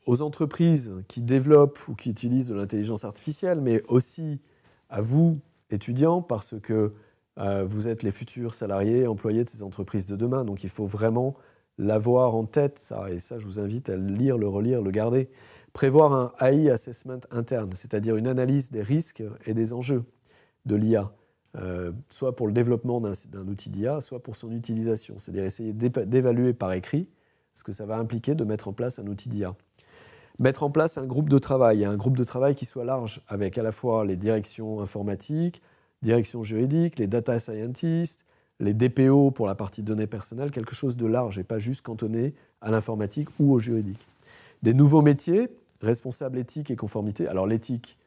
aux entreprises qui développent ou qui utilisent de l'intelligence artificielle, mais aussi à vous, étudiants, parce que euh, vous êtes les futurs salariés, employés de ces entreprises de demain. Donc il faut vraiment l'avoir en tête, ça. Et ça, je vous invite à le lire, le relire, le garder. Prévoir un AI assessment interne, c'est-à-dire une analyse des risques et des enjeux de l'IA, euh, soit pour le développement d'un outil d'IA, soit pour son utilisation. C'est-à-dire essayer d'évaluer par écrit ce que ça va impliquer de mettre en place un outil d'IA mettre en place un groupe de travail, un groupe de travail qui soit large, avec à la fois les directions informatiques, directions juridiques, les data scientists, les DPO pour la partie données personnelles, quelque chose de large et pas juste cantonné à l'informatique ou au juridique. Des nouveaux métiers, responsable éthique et conformité. Alors l'éthique,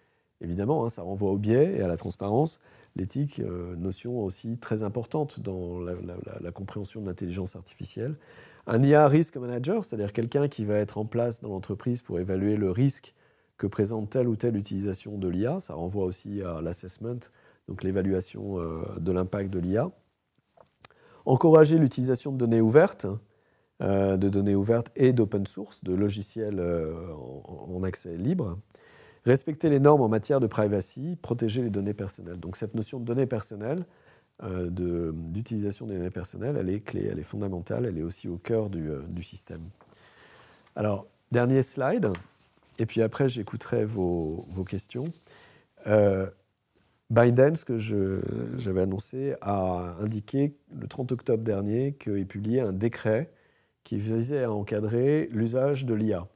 évidemment, hein, ça renvoie au biais et à la transparence. L'éthique, euh, notion aussi très importante dans la compréhension de l'intelligence artificielle. Un IA Risk Manager, c'est-à-dire quelqu'un qui va être en place dans l'entreprise pour évaluer le risque que présente telle ou telle utilisation de l'IA. Ça renvoie aussi à l'assessment, donc l'évaluation euh, de l'impact de l'IA. Encourager l'utilisation de données ouvertes, euh, de données ouvertes et d'open source, de logiciels euh, en accès libre. Respecter les normes en matière de privacy, protéger les données personnelles. Donc cette notion de données personnelles, euh, d'utilisation des données personnelles, elle est clé, elle est fondamentale, elle est aussi au cœur du, euh, du système. Alors, dernier slide, et puis après j'écouterai vos, vos, questions. Euh, Biden, ce que j'avais annoncé, a indiqué le 30 octobre dernier qu'il publiait un décret qui visait à encadrer l'usage de l'IA.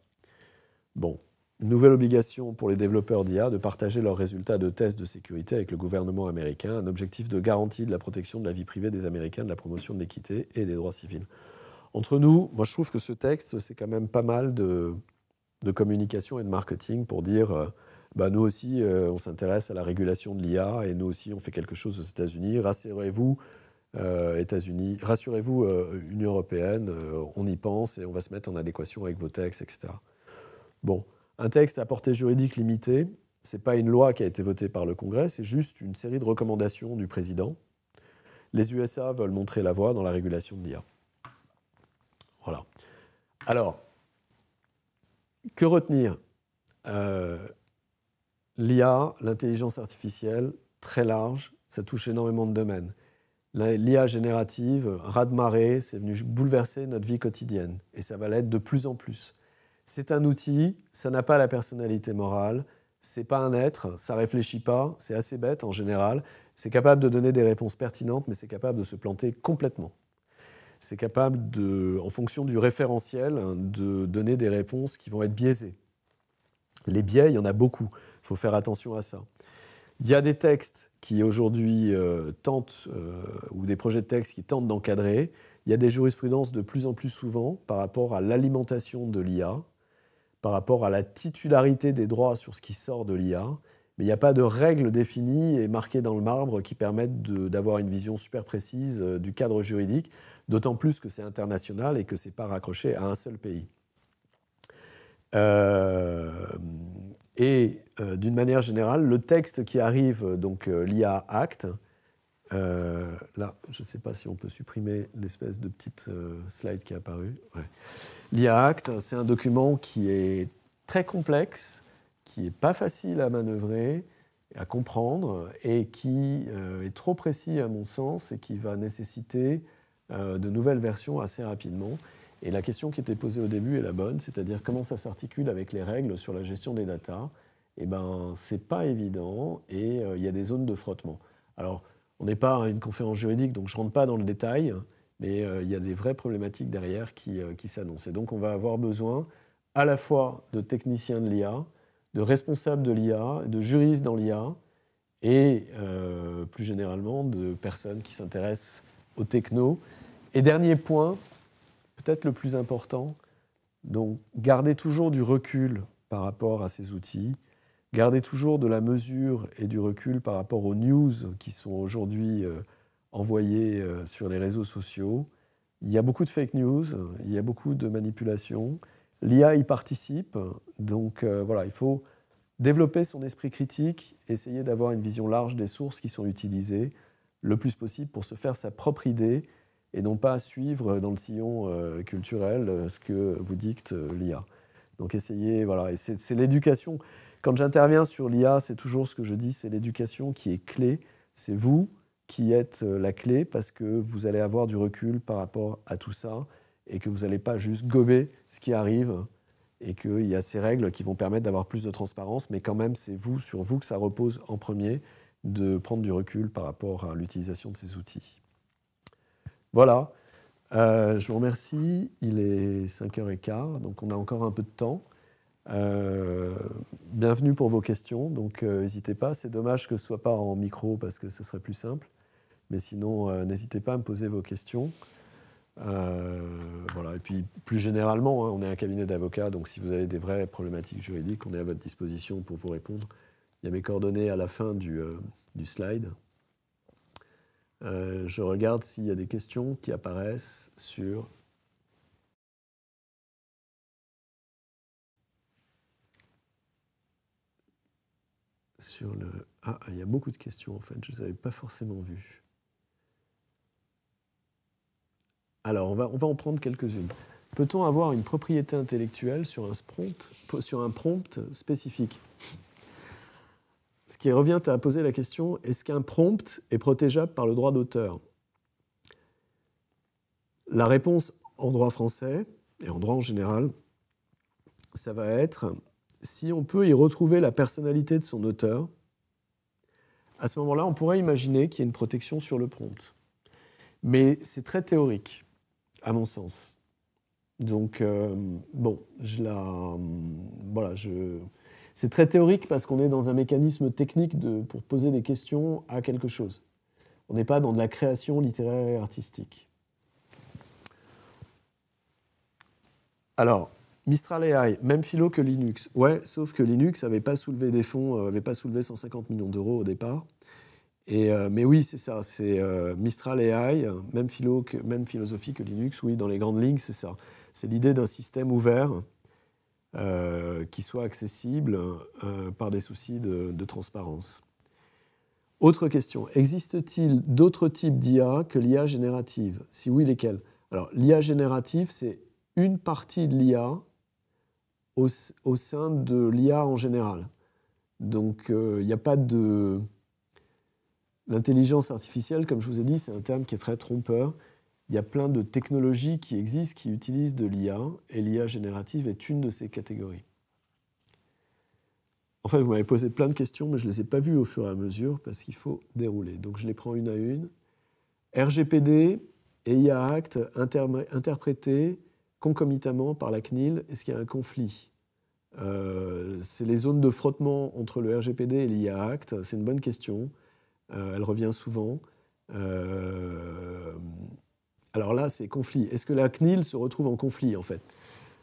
Bon, Nouvelle obligation pour les développeurs d'IA de partager leurs résultats de tests de sécurité avec le gouvernement américain, un objectif de garantie de la protection de la vie privée des Américains, de la promotion de l'équité et des droits civils. Entre nous, moi je trouve que ce texte, c'est quand même pas mal de, communication et de marketing pour dire, euh, bah, nous aussi, euh, on s'intéresse à la régulation de l'IA et nous aussi, on fait quelque chose aux États-Unis. Rassurez-vous, euh, États-Unis, rassurez-vous, Union européenne, on y pense et on va se mettre en adéquation avec vos textes, etc. Bon un texte à portée juridique limitée, ce n'est pas une loi qui a été votée par le Congrès, c'est juste une série de recommandations du président. Les USA veulent montrer la voie dans la régulation de l'IA. Voilà. Alors, que retenir euh, L'IA, l'intelligence artificielle, très large, ça touche énormément de domaines. L'IA générative, raz-de-marée, c'est venu bouleverser notre vie quotidienne et ça va l'être de plus en plus. C'est un outil, ça n'a pas la personnalité morale, c'est pas un être, ça réfléchit pas, c'est assez bête en général, c'est capable de donner des réponses pertinentes, mais c'est capable de se planter complètement. C'est capable, de, en fonction du référentiel, de donner des réponses qui vont être biaisées. Les biais, il y en a beaucoup, il faut faire attention à ça. Il y a des textes qui aujourd'hui euh, tentent, euh, ou des projets de textes qui tentent d'encadrer. Il y a des jurisprudences de plus en plus souvent par rapport à l'alimentation de l'IA, par rapport à la titularité des droits sur ce qui sort de l'IA, mais il n'y a pas de règles définies et marquées dans le marbre qui permettent d'avoir une vision super précise euh, du cadre juridique, d'autant plus que c'est international et que ce n'est pas raccroché à un seul pays. Euh, et euh, d'une manière générale, le texte qui arrive, donc l'IA Act, euh, là, je ne sais pas si on peut supprimer l'espèce de petite euh, slide qui est apparue. L'IA Act, hein, c'est un document qui est très complexe, qui n'est pas facile à manœuvrer, à comprendre, et qui euh, est trop précis à mon sens, et qui va nécessiter de nouvelles versions assez rapidement. Et la question qui était posée au début est la bonne, c'est-à-dire comment ça s'articule avec les règles sur la gestion des datas. Eh bien, ce n'est pas évident, et il y a des zones de frottement. Alors, on n'est pas à une conférence juridique, donc je ne rentre pas dans le détail, mais euh, il y a des vraies problématiques derrière euh, qui, s'annoncent. Et donc on va avoir besoin à la fois de techniciens de l'IA, de responsables de l'IA, de juristes dans l'IA, et euh, plus généralement de personnes qui s'intéressent aux techno. Et dernier point, peut-être le plus important, donc garder toujours du recul par rapport à ces outils, Gardez toujours de la mesure et du recul par rapport aux news qui sont aujourd'hui euh, envoyées euh, sur les réseaux sociaux. Il y a beaucoup de fake news, il y a beaucoup de manipulations. L'IA y participe, donc euh, voilà, il faut développer son esprit critique, essayer d'avoir une vision large des sources qui sont utilisées le plus possible pour se faire sa propre idée et non pas suivre dans le sillon culturel ce que vous dicte l'IA. Donc essayez, voilà, c'est l'éducation. Quand j'interviens sur l'IA, c'est toujours ce que je dis, c'est l'éducation qui est clé. C'est vous qui êtes euh, la clé parce que vous allez avoir du recul par rapport à tout ça et que vous n'allez pas juste gober ce qui arrive et qu'il y a ces règles qui vont permettre d'avoir plus de transparence, mais quand même, c'est vous, sur vous que ça repose en premier de prendre du recul par rapport à l'utilisation de ces outils. Voilà, euh, je vous remercie, il est 5h15, donc on a encore un peu de temps. Euh, bienvenue pour vos questions, donc euh, n'hésitez pas. C'est dommage que ce ne soit pas en micro parce que ce serait plus simple. Mais sinon, euh, n'hésitez pas à me poser vos questions. voilà. Et puis, plus généralement, hein, on est un cabinet d'avocats, donc si vous avez des vraies problématiques juridiques, on est à votre disposition pour vous répondre. Il y a mes coordonnées à la fin du, du slide. je regarde s'il y a des questions qui apparaissent sur sur le. Ah, il y a beaucoup de questions en fait, je ne les avais pas forcément vues. Alors, on va, on va en prendre quelques-unes. Peut-on avoir une propriété intellectuelle sur un, prompt, sur un prompt spécifique Ce qui revient à poser la question est-ce qu'un prompt est protégeable par le droit d'auteur La réponse en droit français et en droit en général, ça va être si on peut y retrouver la personnalité de son auteur, à ce moment-là, on pourrait imaginer qu'il y ait une protection sur le prompt. Mais c'est très théorique, à mon sens. Donc, euh, bon, je la. voilà, je. C'est très théorique parce qu'on est dans un mécanisme technique pour poser des questions à quelque chose. On n'est pas dans de la création littéraire et artistique. Alors, Mistral AI, même philo que Linux. Ouais, sauf que Linux n'avait pas soulevé des fonds, n'avait euh, pas soulevé 150 millions d'euros au départ. Et, euh, mais oui, c'est ça, c'est euh, Mistral AI, même, philo que, même philosophie que Linux, oui, dans les grandes lignes, c'est ça. C'est l'idée d'un système ouvert qui soit accessible par des soucis de, de transparence. Autre question, existe-t-il d'autres types d'IA que l'IA générative Si oui, lesquels Alors, l'IA générative, c'est une partie de l'IA au, sein de l'IA en général. Donc euh, il n'y a pas de... L'intelligence artificielle, comme je vous ai dit, c'est un terme qui est très trompeur. Il y a plein de technologies qui existent qui utilisent de l'IA, et l'IA générative est une de ces catégories. Enfin, vous m'avez posé plein de questions, mais je ne les ai pas vues au fur et à mesure parce qu'il faut dérouler. Donc je les prends une à une. RGPD et IA Act interprétés concomitamment par la CNIL. Est-ce qu'il y a un conflit euh, c'est les zones de frottement entre le RGPD et l'IA Act. C'est une bonne question. Euh, elle revient souvent. Euh, alors là, c'est conflit. Est-ce que la CNIL se retrouve en conflit, en fait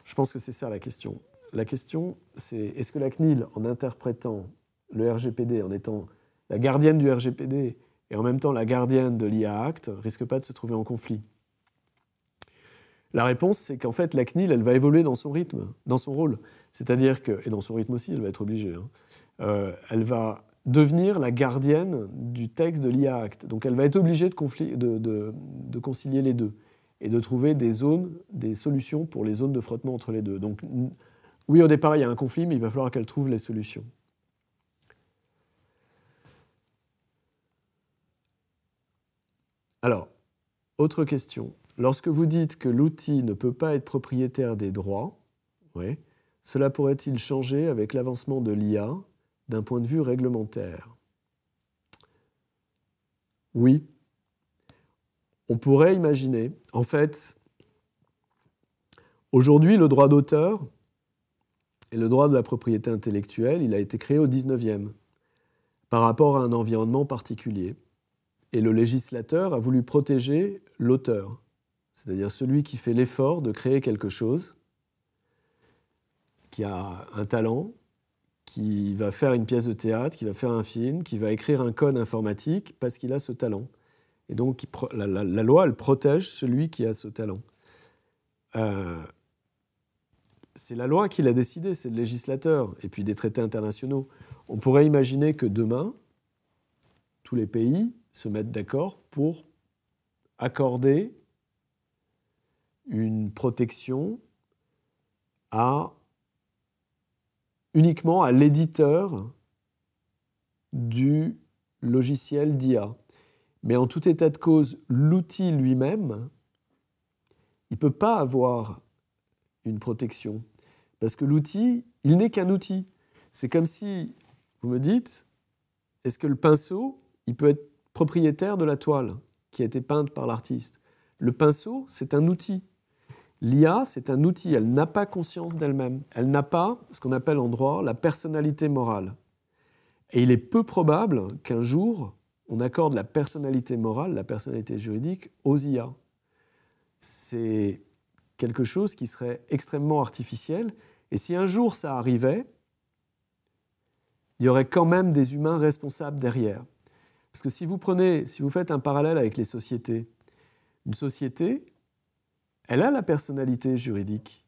Je pense que c'est ça la question. La question, c'est est-ce que la CNIL, en interprétant le RGPD, en étant la gardienne du RGPD et en même temps la gardienne de l'IA Act, risque pas de se trouver en conflit la réponse, c'est qu'en fait, la CNIL, elle va évoluer dans son rythme, dans son rôle. C'est-à-dire que, et dans son rythme aussi, elle va être obligée, hein, euh, elle va devenir la gardienne du texte de l'IA Act. Donc elle va être obligée de, de, concilier les deux et de trouver des zones, des solutions pour les zones de frottement entre les deux. Donc oui, au départ, il y a un conflit, mais il va falloir qu'elle trouve les solutions. Alors, autre question. Lorsque vous dites que l'outil ne peut pas être propriétaire des droits, cela pourrait-il changer avec l'avancement de l'IA d'un point de vue réglementaire Oui. On pourrait imaginer, en fait, aujourd'hui, le droit d'auteur et le droit de la propriété intellectuelle, il a été créé au 19e par rapport à un environnement particulier. Et le législateur a voulu protéger l'auteur c'est-à-dire celui qui fait l'effort de créer quelque chose, qui a un talent, qui va faire une pièce de théâtre, qui va faire un film, qui va écrire un code informatique parce qu'il a ce talent. Et donc la, loi, elle protège celui qui a ce talent. Euh, c'est la loi qui l'a décidé, c'est le législateur, et puis des traités internationaux. On pourrait imaginer que demain, tous les pays se mettent d'accord pour accorder une protection à, uniquement à l'éditeur du logiciel d'IA. Mais en tout état de cause, l'outil lui-même, il ne peut pas avoir une protection. Parce que l'outil, il n'est qu'un outil. C'est comme si, vous me dites, est-ce que le pinceau, il peut être propriétaire de la toile qui a été peinte par l'artiste Le pinceau, c'est un outil. L'IA, c'est un outil, elle n'a pas conscience d'elle-même. Elle n'a pas ce qu'on appelle en droit la personnalité morale. Et il est peu probable qu'un jour, on accorde la personnalité morale, la personnalité juridique aux IA. C'est quelque chose qui serait extrêmement artificiel. Et si un jour ça arrivait, il y aurait quand même des humains responsables derrière. Parce que si vous prenez, si vous faites un parallèle avec les sociétés, une société, elle a la personnalité juridique.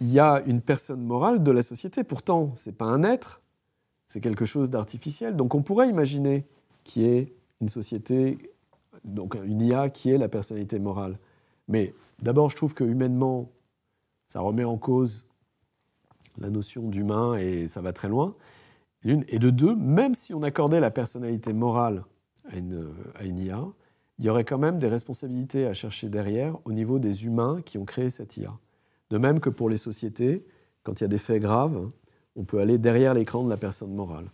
Il y a une personne morale de la société, pourtant, ce n'est pas un être, c'est quelque chose d'artificiel. Donc on pourrait imaginer qu'il y ait une société, donc une IA qui est la personnalité morale. Mais d'abord, je trouve que humainement, ça remet en cause la notion d'humain et ça va très loin. Et de deux, même si on accordait la personnalité morale à à une IA, il y aurait quand même des responsabilités à chercher derrière au niveau des humains qui ont créé cette IA. De même que pour les sociétés, quand il y a des faits graves, on peut aller derrière l'écran de la personne morale.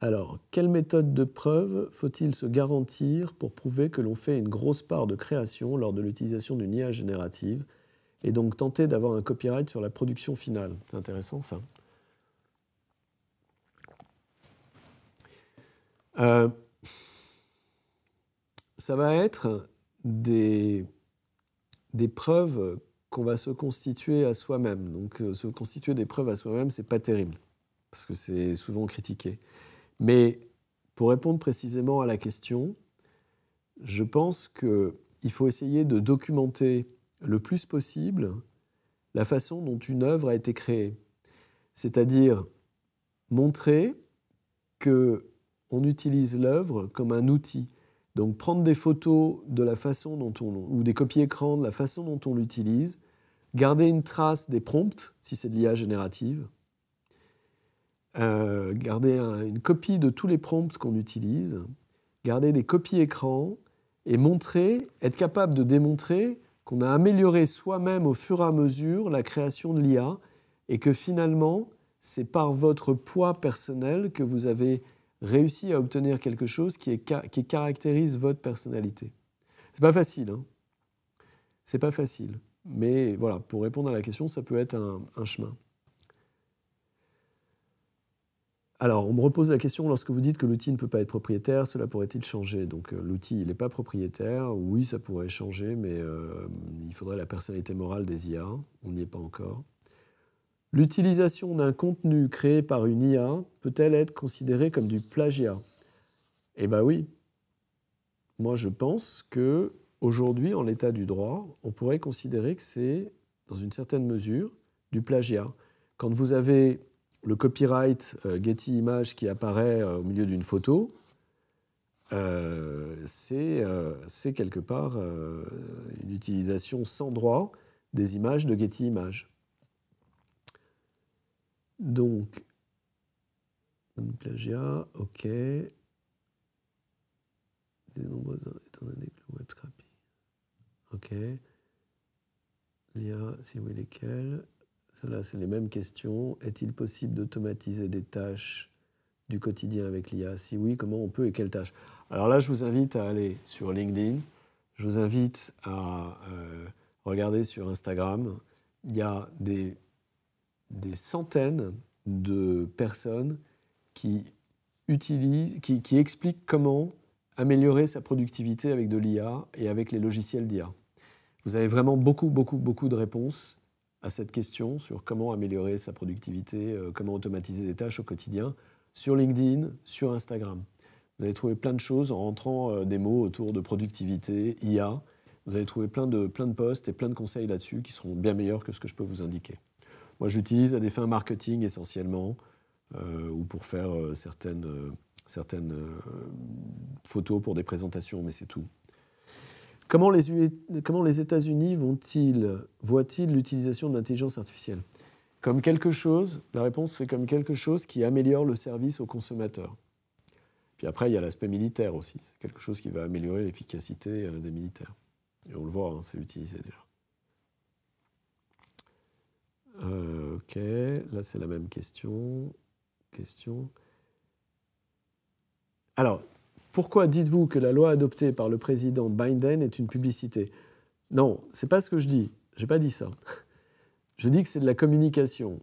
Alors, quelle méthode de preuve faut-il se garantir pour prouver que l'on fait une grosse part de création lors de l'utilisation d'une IA générative et donc tenter d'avoir un copyright sur la production finale C'est intéressant ça. Euh, ça va être des, des preuves qu'on va se constituer à soi-même. Donc euh, se constituer des preuves à soi-même, c'est pas terrible, parce que c'est souvent critiqué. Mais pour répondre précisément à la question, je pense qu'il faut essayer de documenter le plus possible la façon dont une œuvre a été créée. C'est-à-dire montrer que on utilise l'œuvre comme un outil. Donc prendre des photos de la façon dont on, ou des copies écran de la façon dont on l'utilise, garder une trace des prompts, si c'est de l'IA générative, euh, garder une copie de tous les prompts qu'on utilise, garder des copies écran et montrer, être capable de démontrer qu'on a amélioré soi-même au fur et à mesure la création de l'IA et que finalement, c'est par votre poids personnel que vous avez réussi à obtenir quelque chose qui, est, qui caractérise votre personnalité. C'est pas facile, hein C'est pas facile. Mais voilà, pour répondre à la question, ça peut être un, chemin. Alors, on me repose la question lorsque vous dites que l'outil ne peut pas être propriétaire, cela pourrait-il changer Donc, euh, l'outil, il n'est pas propriétaire. Oui, ça pourrait changer, mais euh, il faudrait la personnalité morale des IA. On n'y est pas encore. L'utilisation d'un contenu créé par une IA peut-elle être considérée comme du plagiat Eh bien oui. Moi, je pense que aujourd'hui, en l'état du droit, on pourrait considérer que c'est, dans une certaine mesure, du plagiat. Quand vous avez le copyright euh, Getty Images qui apparaît euh, au milieu d'une photo, euh, c'est quelque part une utilisation sans droit des images de Getty Images. Donc, plagiat, ok. Des nombreuses, étant donné que le web scrappy. Ok. L'IA, si oui, lesquelles Cela, c'est les mêmes questions. Est-il possible d'automatiser des tâches du quotidien avec l'IA Si oui, comment on peut et quelles tâches Alors là, je vous invite à aller sur LinkedIn. Je vous invite à euh, regarder sur Instagram. Il y a des des centaines de personnes qui, utilisent, qui, expliquent comment améliorer sa productivité avec de l'IA et avec les logiciels d'IA. Vous avez vraiment beaucoup, beaucoup, beaucoup de réponses à cette question sur comment améliorer sa productivité, euh, comment automatiser des tâches au quotidien sur LinkedIn, sur Instagram. Vous allez trouver plein de choses en rentrant euh, des mots autour de productivité, IA. Vous allez trouver plein de, plein de posts et plein de conseils là-dessus qui seront bien meilleurs que ce que je peux vous indiquer. Moi, j'utilise à des fins marketing essentiellement, euh, ou pour faire euh, certaines, euh, certaines photos pour des présentations, mais c'est tout. Comment les, e, comment les États-Unis vont-ils, voient-ils l'utilisation de l'intelligence artificielle Comme quelque chose, la réponse c'est comme quelque chose qui améliore le service aux consommateurs. Puis après, il y a l'aspect militaire aussi. C'est quelque chose qui va améliorer l'efficacité des militaires. Et on le voit, hein, c'est utilisé déjà. Euh, ok, là c'est la même question. Question. Alors, pourquoi dites-vous que la loi adoptée par le président Biden est une publicité Non, c'est pas ce que je dis. J'ai pas dit ça. Je dis que c'est de la communication.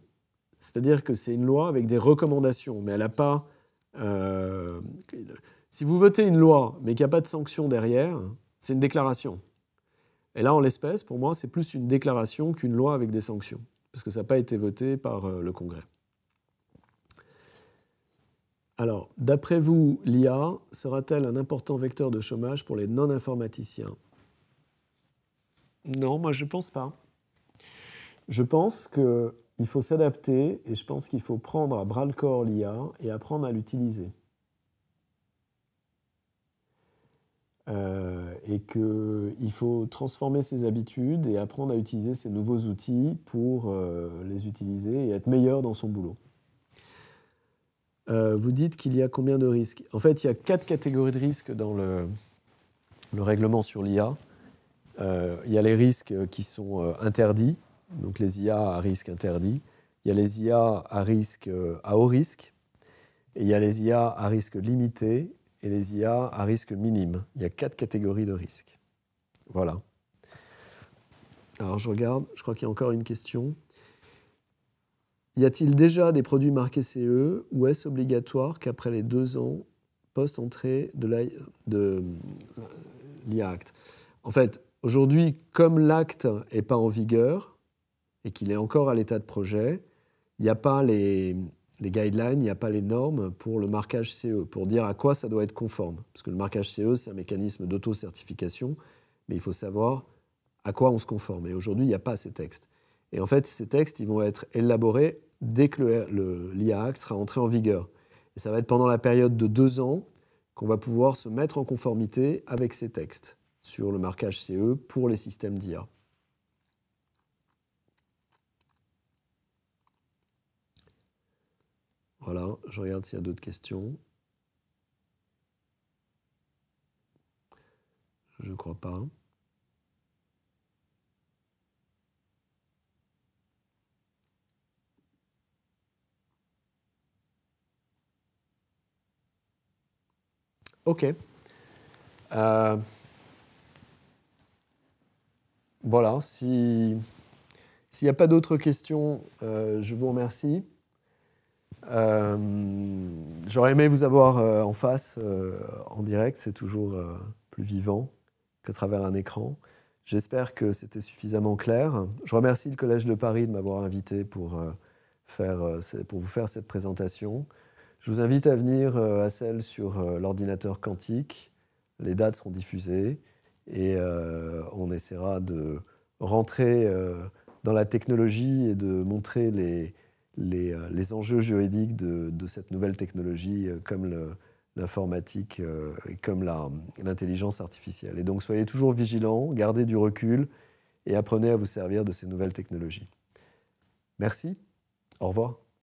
C'est-à-dire que c'est une loi avec des recommandations, mais elle n'a pas. Euh, si vous votez une loi, mais qu'il n'y a pas de sanction derrière, c'est une déclaration. Et là, en l'espèce, pour moi, c'est plus une déclaration qu'une loi avec des sanctions parce que ça n'a pas été voté par euh, le Congrès. Alors, d'après vous, l'IA sera-t-elle un important vecteur de chômage pour les non-informaticiens Non, moi je ne pense pas. Je pense qu'il faut s'adapter et je pense qu'il faut prendre à bras le corps l'IA et apprendre à l'utiliser. Euh, et qu'il faut transformer ses habitudes et apprendre à utiliser ces nouveaux outils pour euh, les utiliser et être meilleur dans son boulot. Euh, vous dites qu'il y a combien de risques En fait, il y a quatre catégories de risques dans le, le règlement sur l'IA. il y a les risques qui sont interdits, donc les IA à risque interdit. Il y a les IA à risque à haut risque. Et il y a les IA à risque limité et les IA à risque minime. Il y a quatre catégories de risques. Voilà. Alors je regarde, je crois qu'il y a encore une question. Y a-t-il déjà des produits marqués CE ou est-ce obligatoire qu'après les deux ans post-entrée de euh, l'IA Act En fait, aujourd'hui, comme l'acte n'est pas en vigueur et qu'il est encore à l'état de projet, il n'y a pas les, les guidelines, il n'y a pas les normes pour le marquage CE, pour dire à quoi ça doit être conforme. Parce que le marquage CE, c'est un mécanisme d'auto-certification, mais il faut savoir à quoi on se conforme. Et aujourd'hui, il n'y a pas ces textes. Et en fait, ces textes, ils vont être élaborés dès que l'IA Act sera entré en vigueur. Et ça va être pendant la période de deux ans qu'on va pouvoir se mettre en conformité avec ces textes sur le marquage CE pour les systèmes d'IA. Voilà, je regarde s'il y a d'autres questions. Je ne crois pas. Ok. Euh, voilà, s'il n'y a pas d'autres questions, euh, je vous remercie. Euh, j'aurais aimé vous avoir euh, en face, euh, en direct. C'est toujours plus vivant à travers un écran. J'espère que c'était suffisamment clair. Je remercie le Collège de Paris de m'avoir invité pour, faire, pour vous faire cette présentation. Je vous invite à venir à celle sur l'ordinateur quantique. Les dates seront diffusées et on essaiera de rentrer dans la technologie et de montrer les, euh, les, enjeux juridiques de, de, cette nouvelle technologie euh, comme l'informatique euh, et comme l'intelligence artificielle. Et donc soyez toujours vigilants, gardez du recul et apprenez à vous servir de ces nouvelles technologies. Merci, au revoir.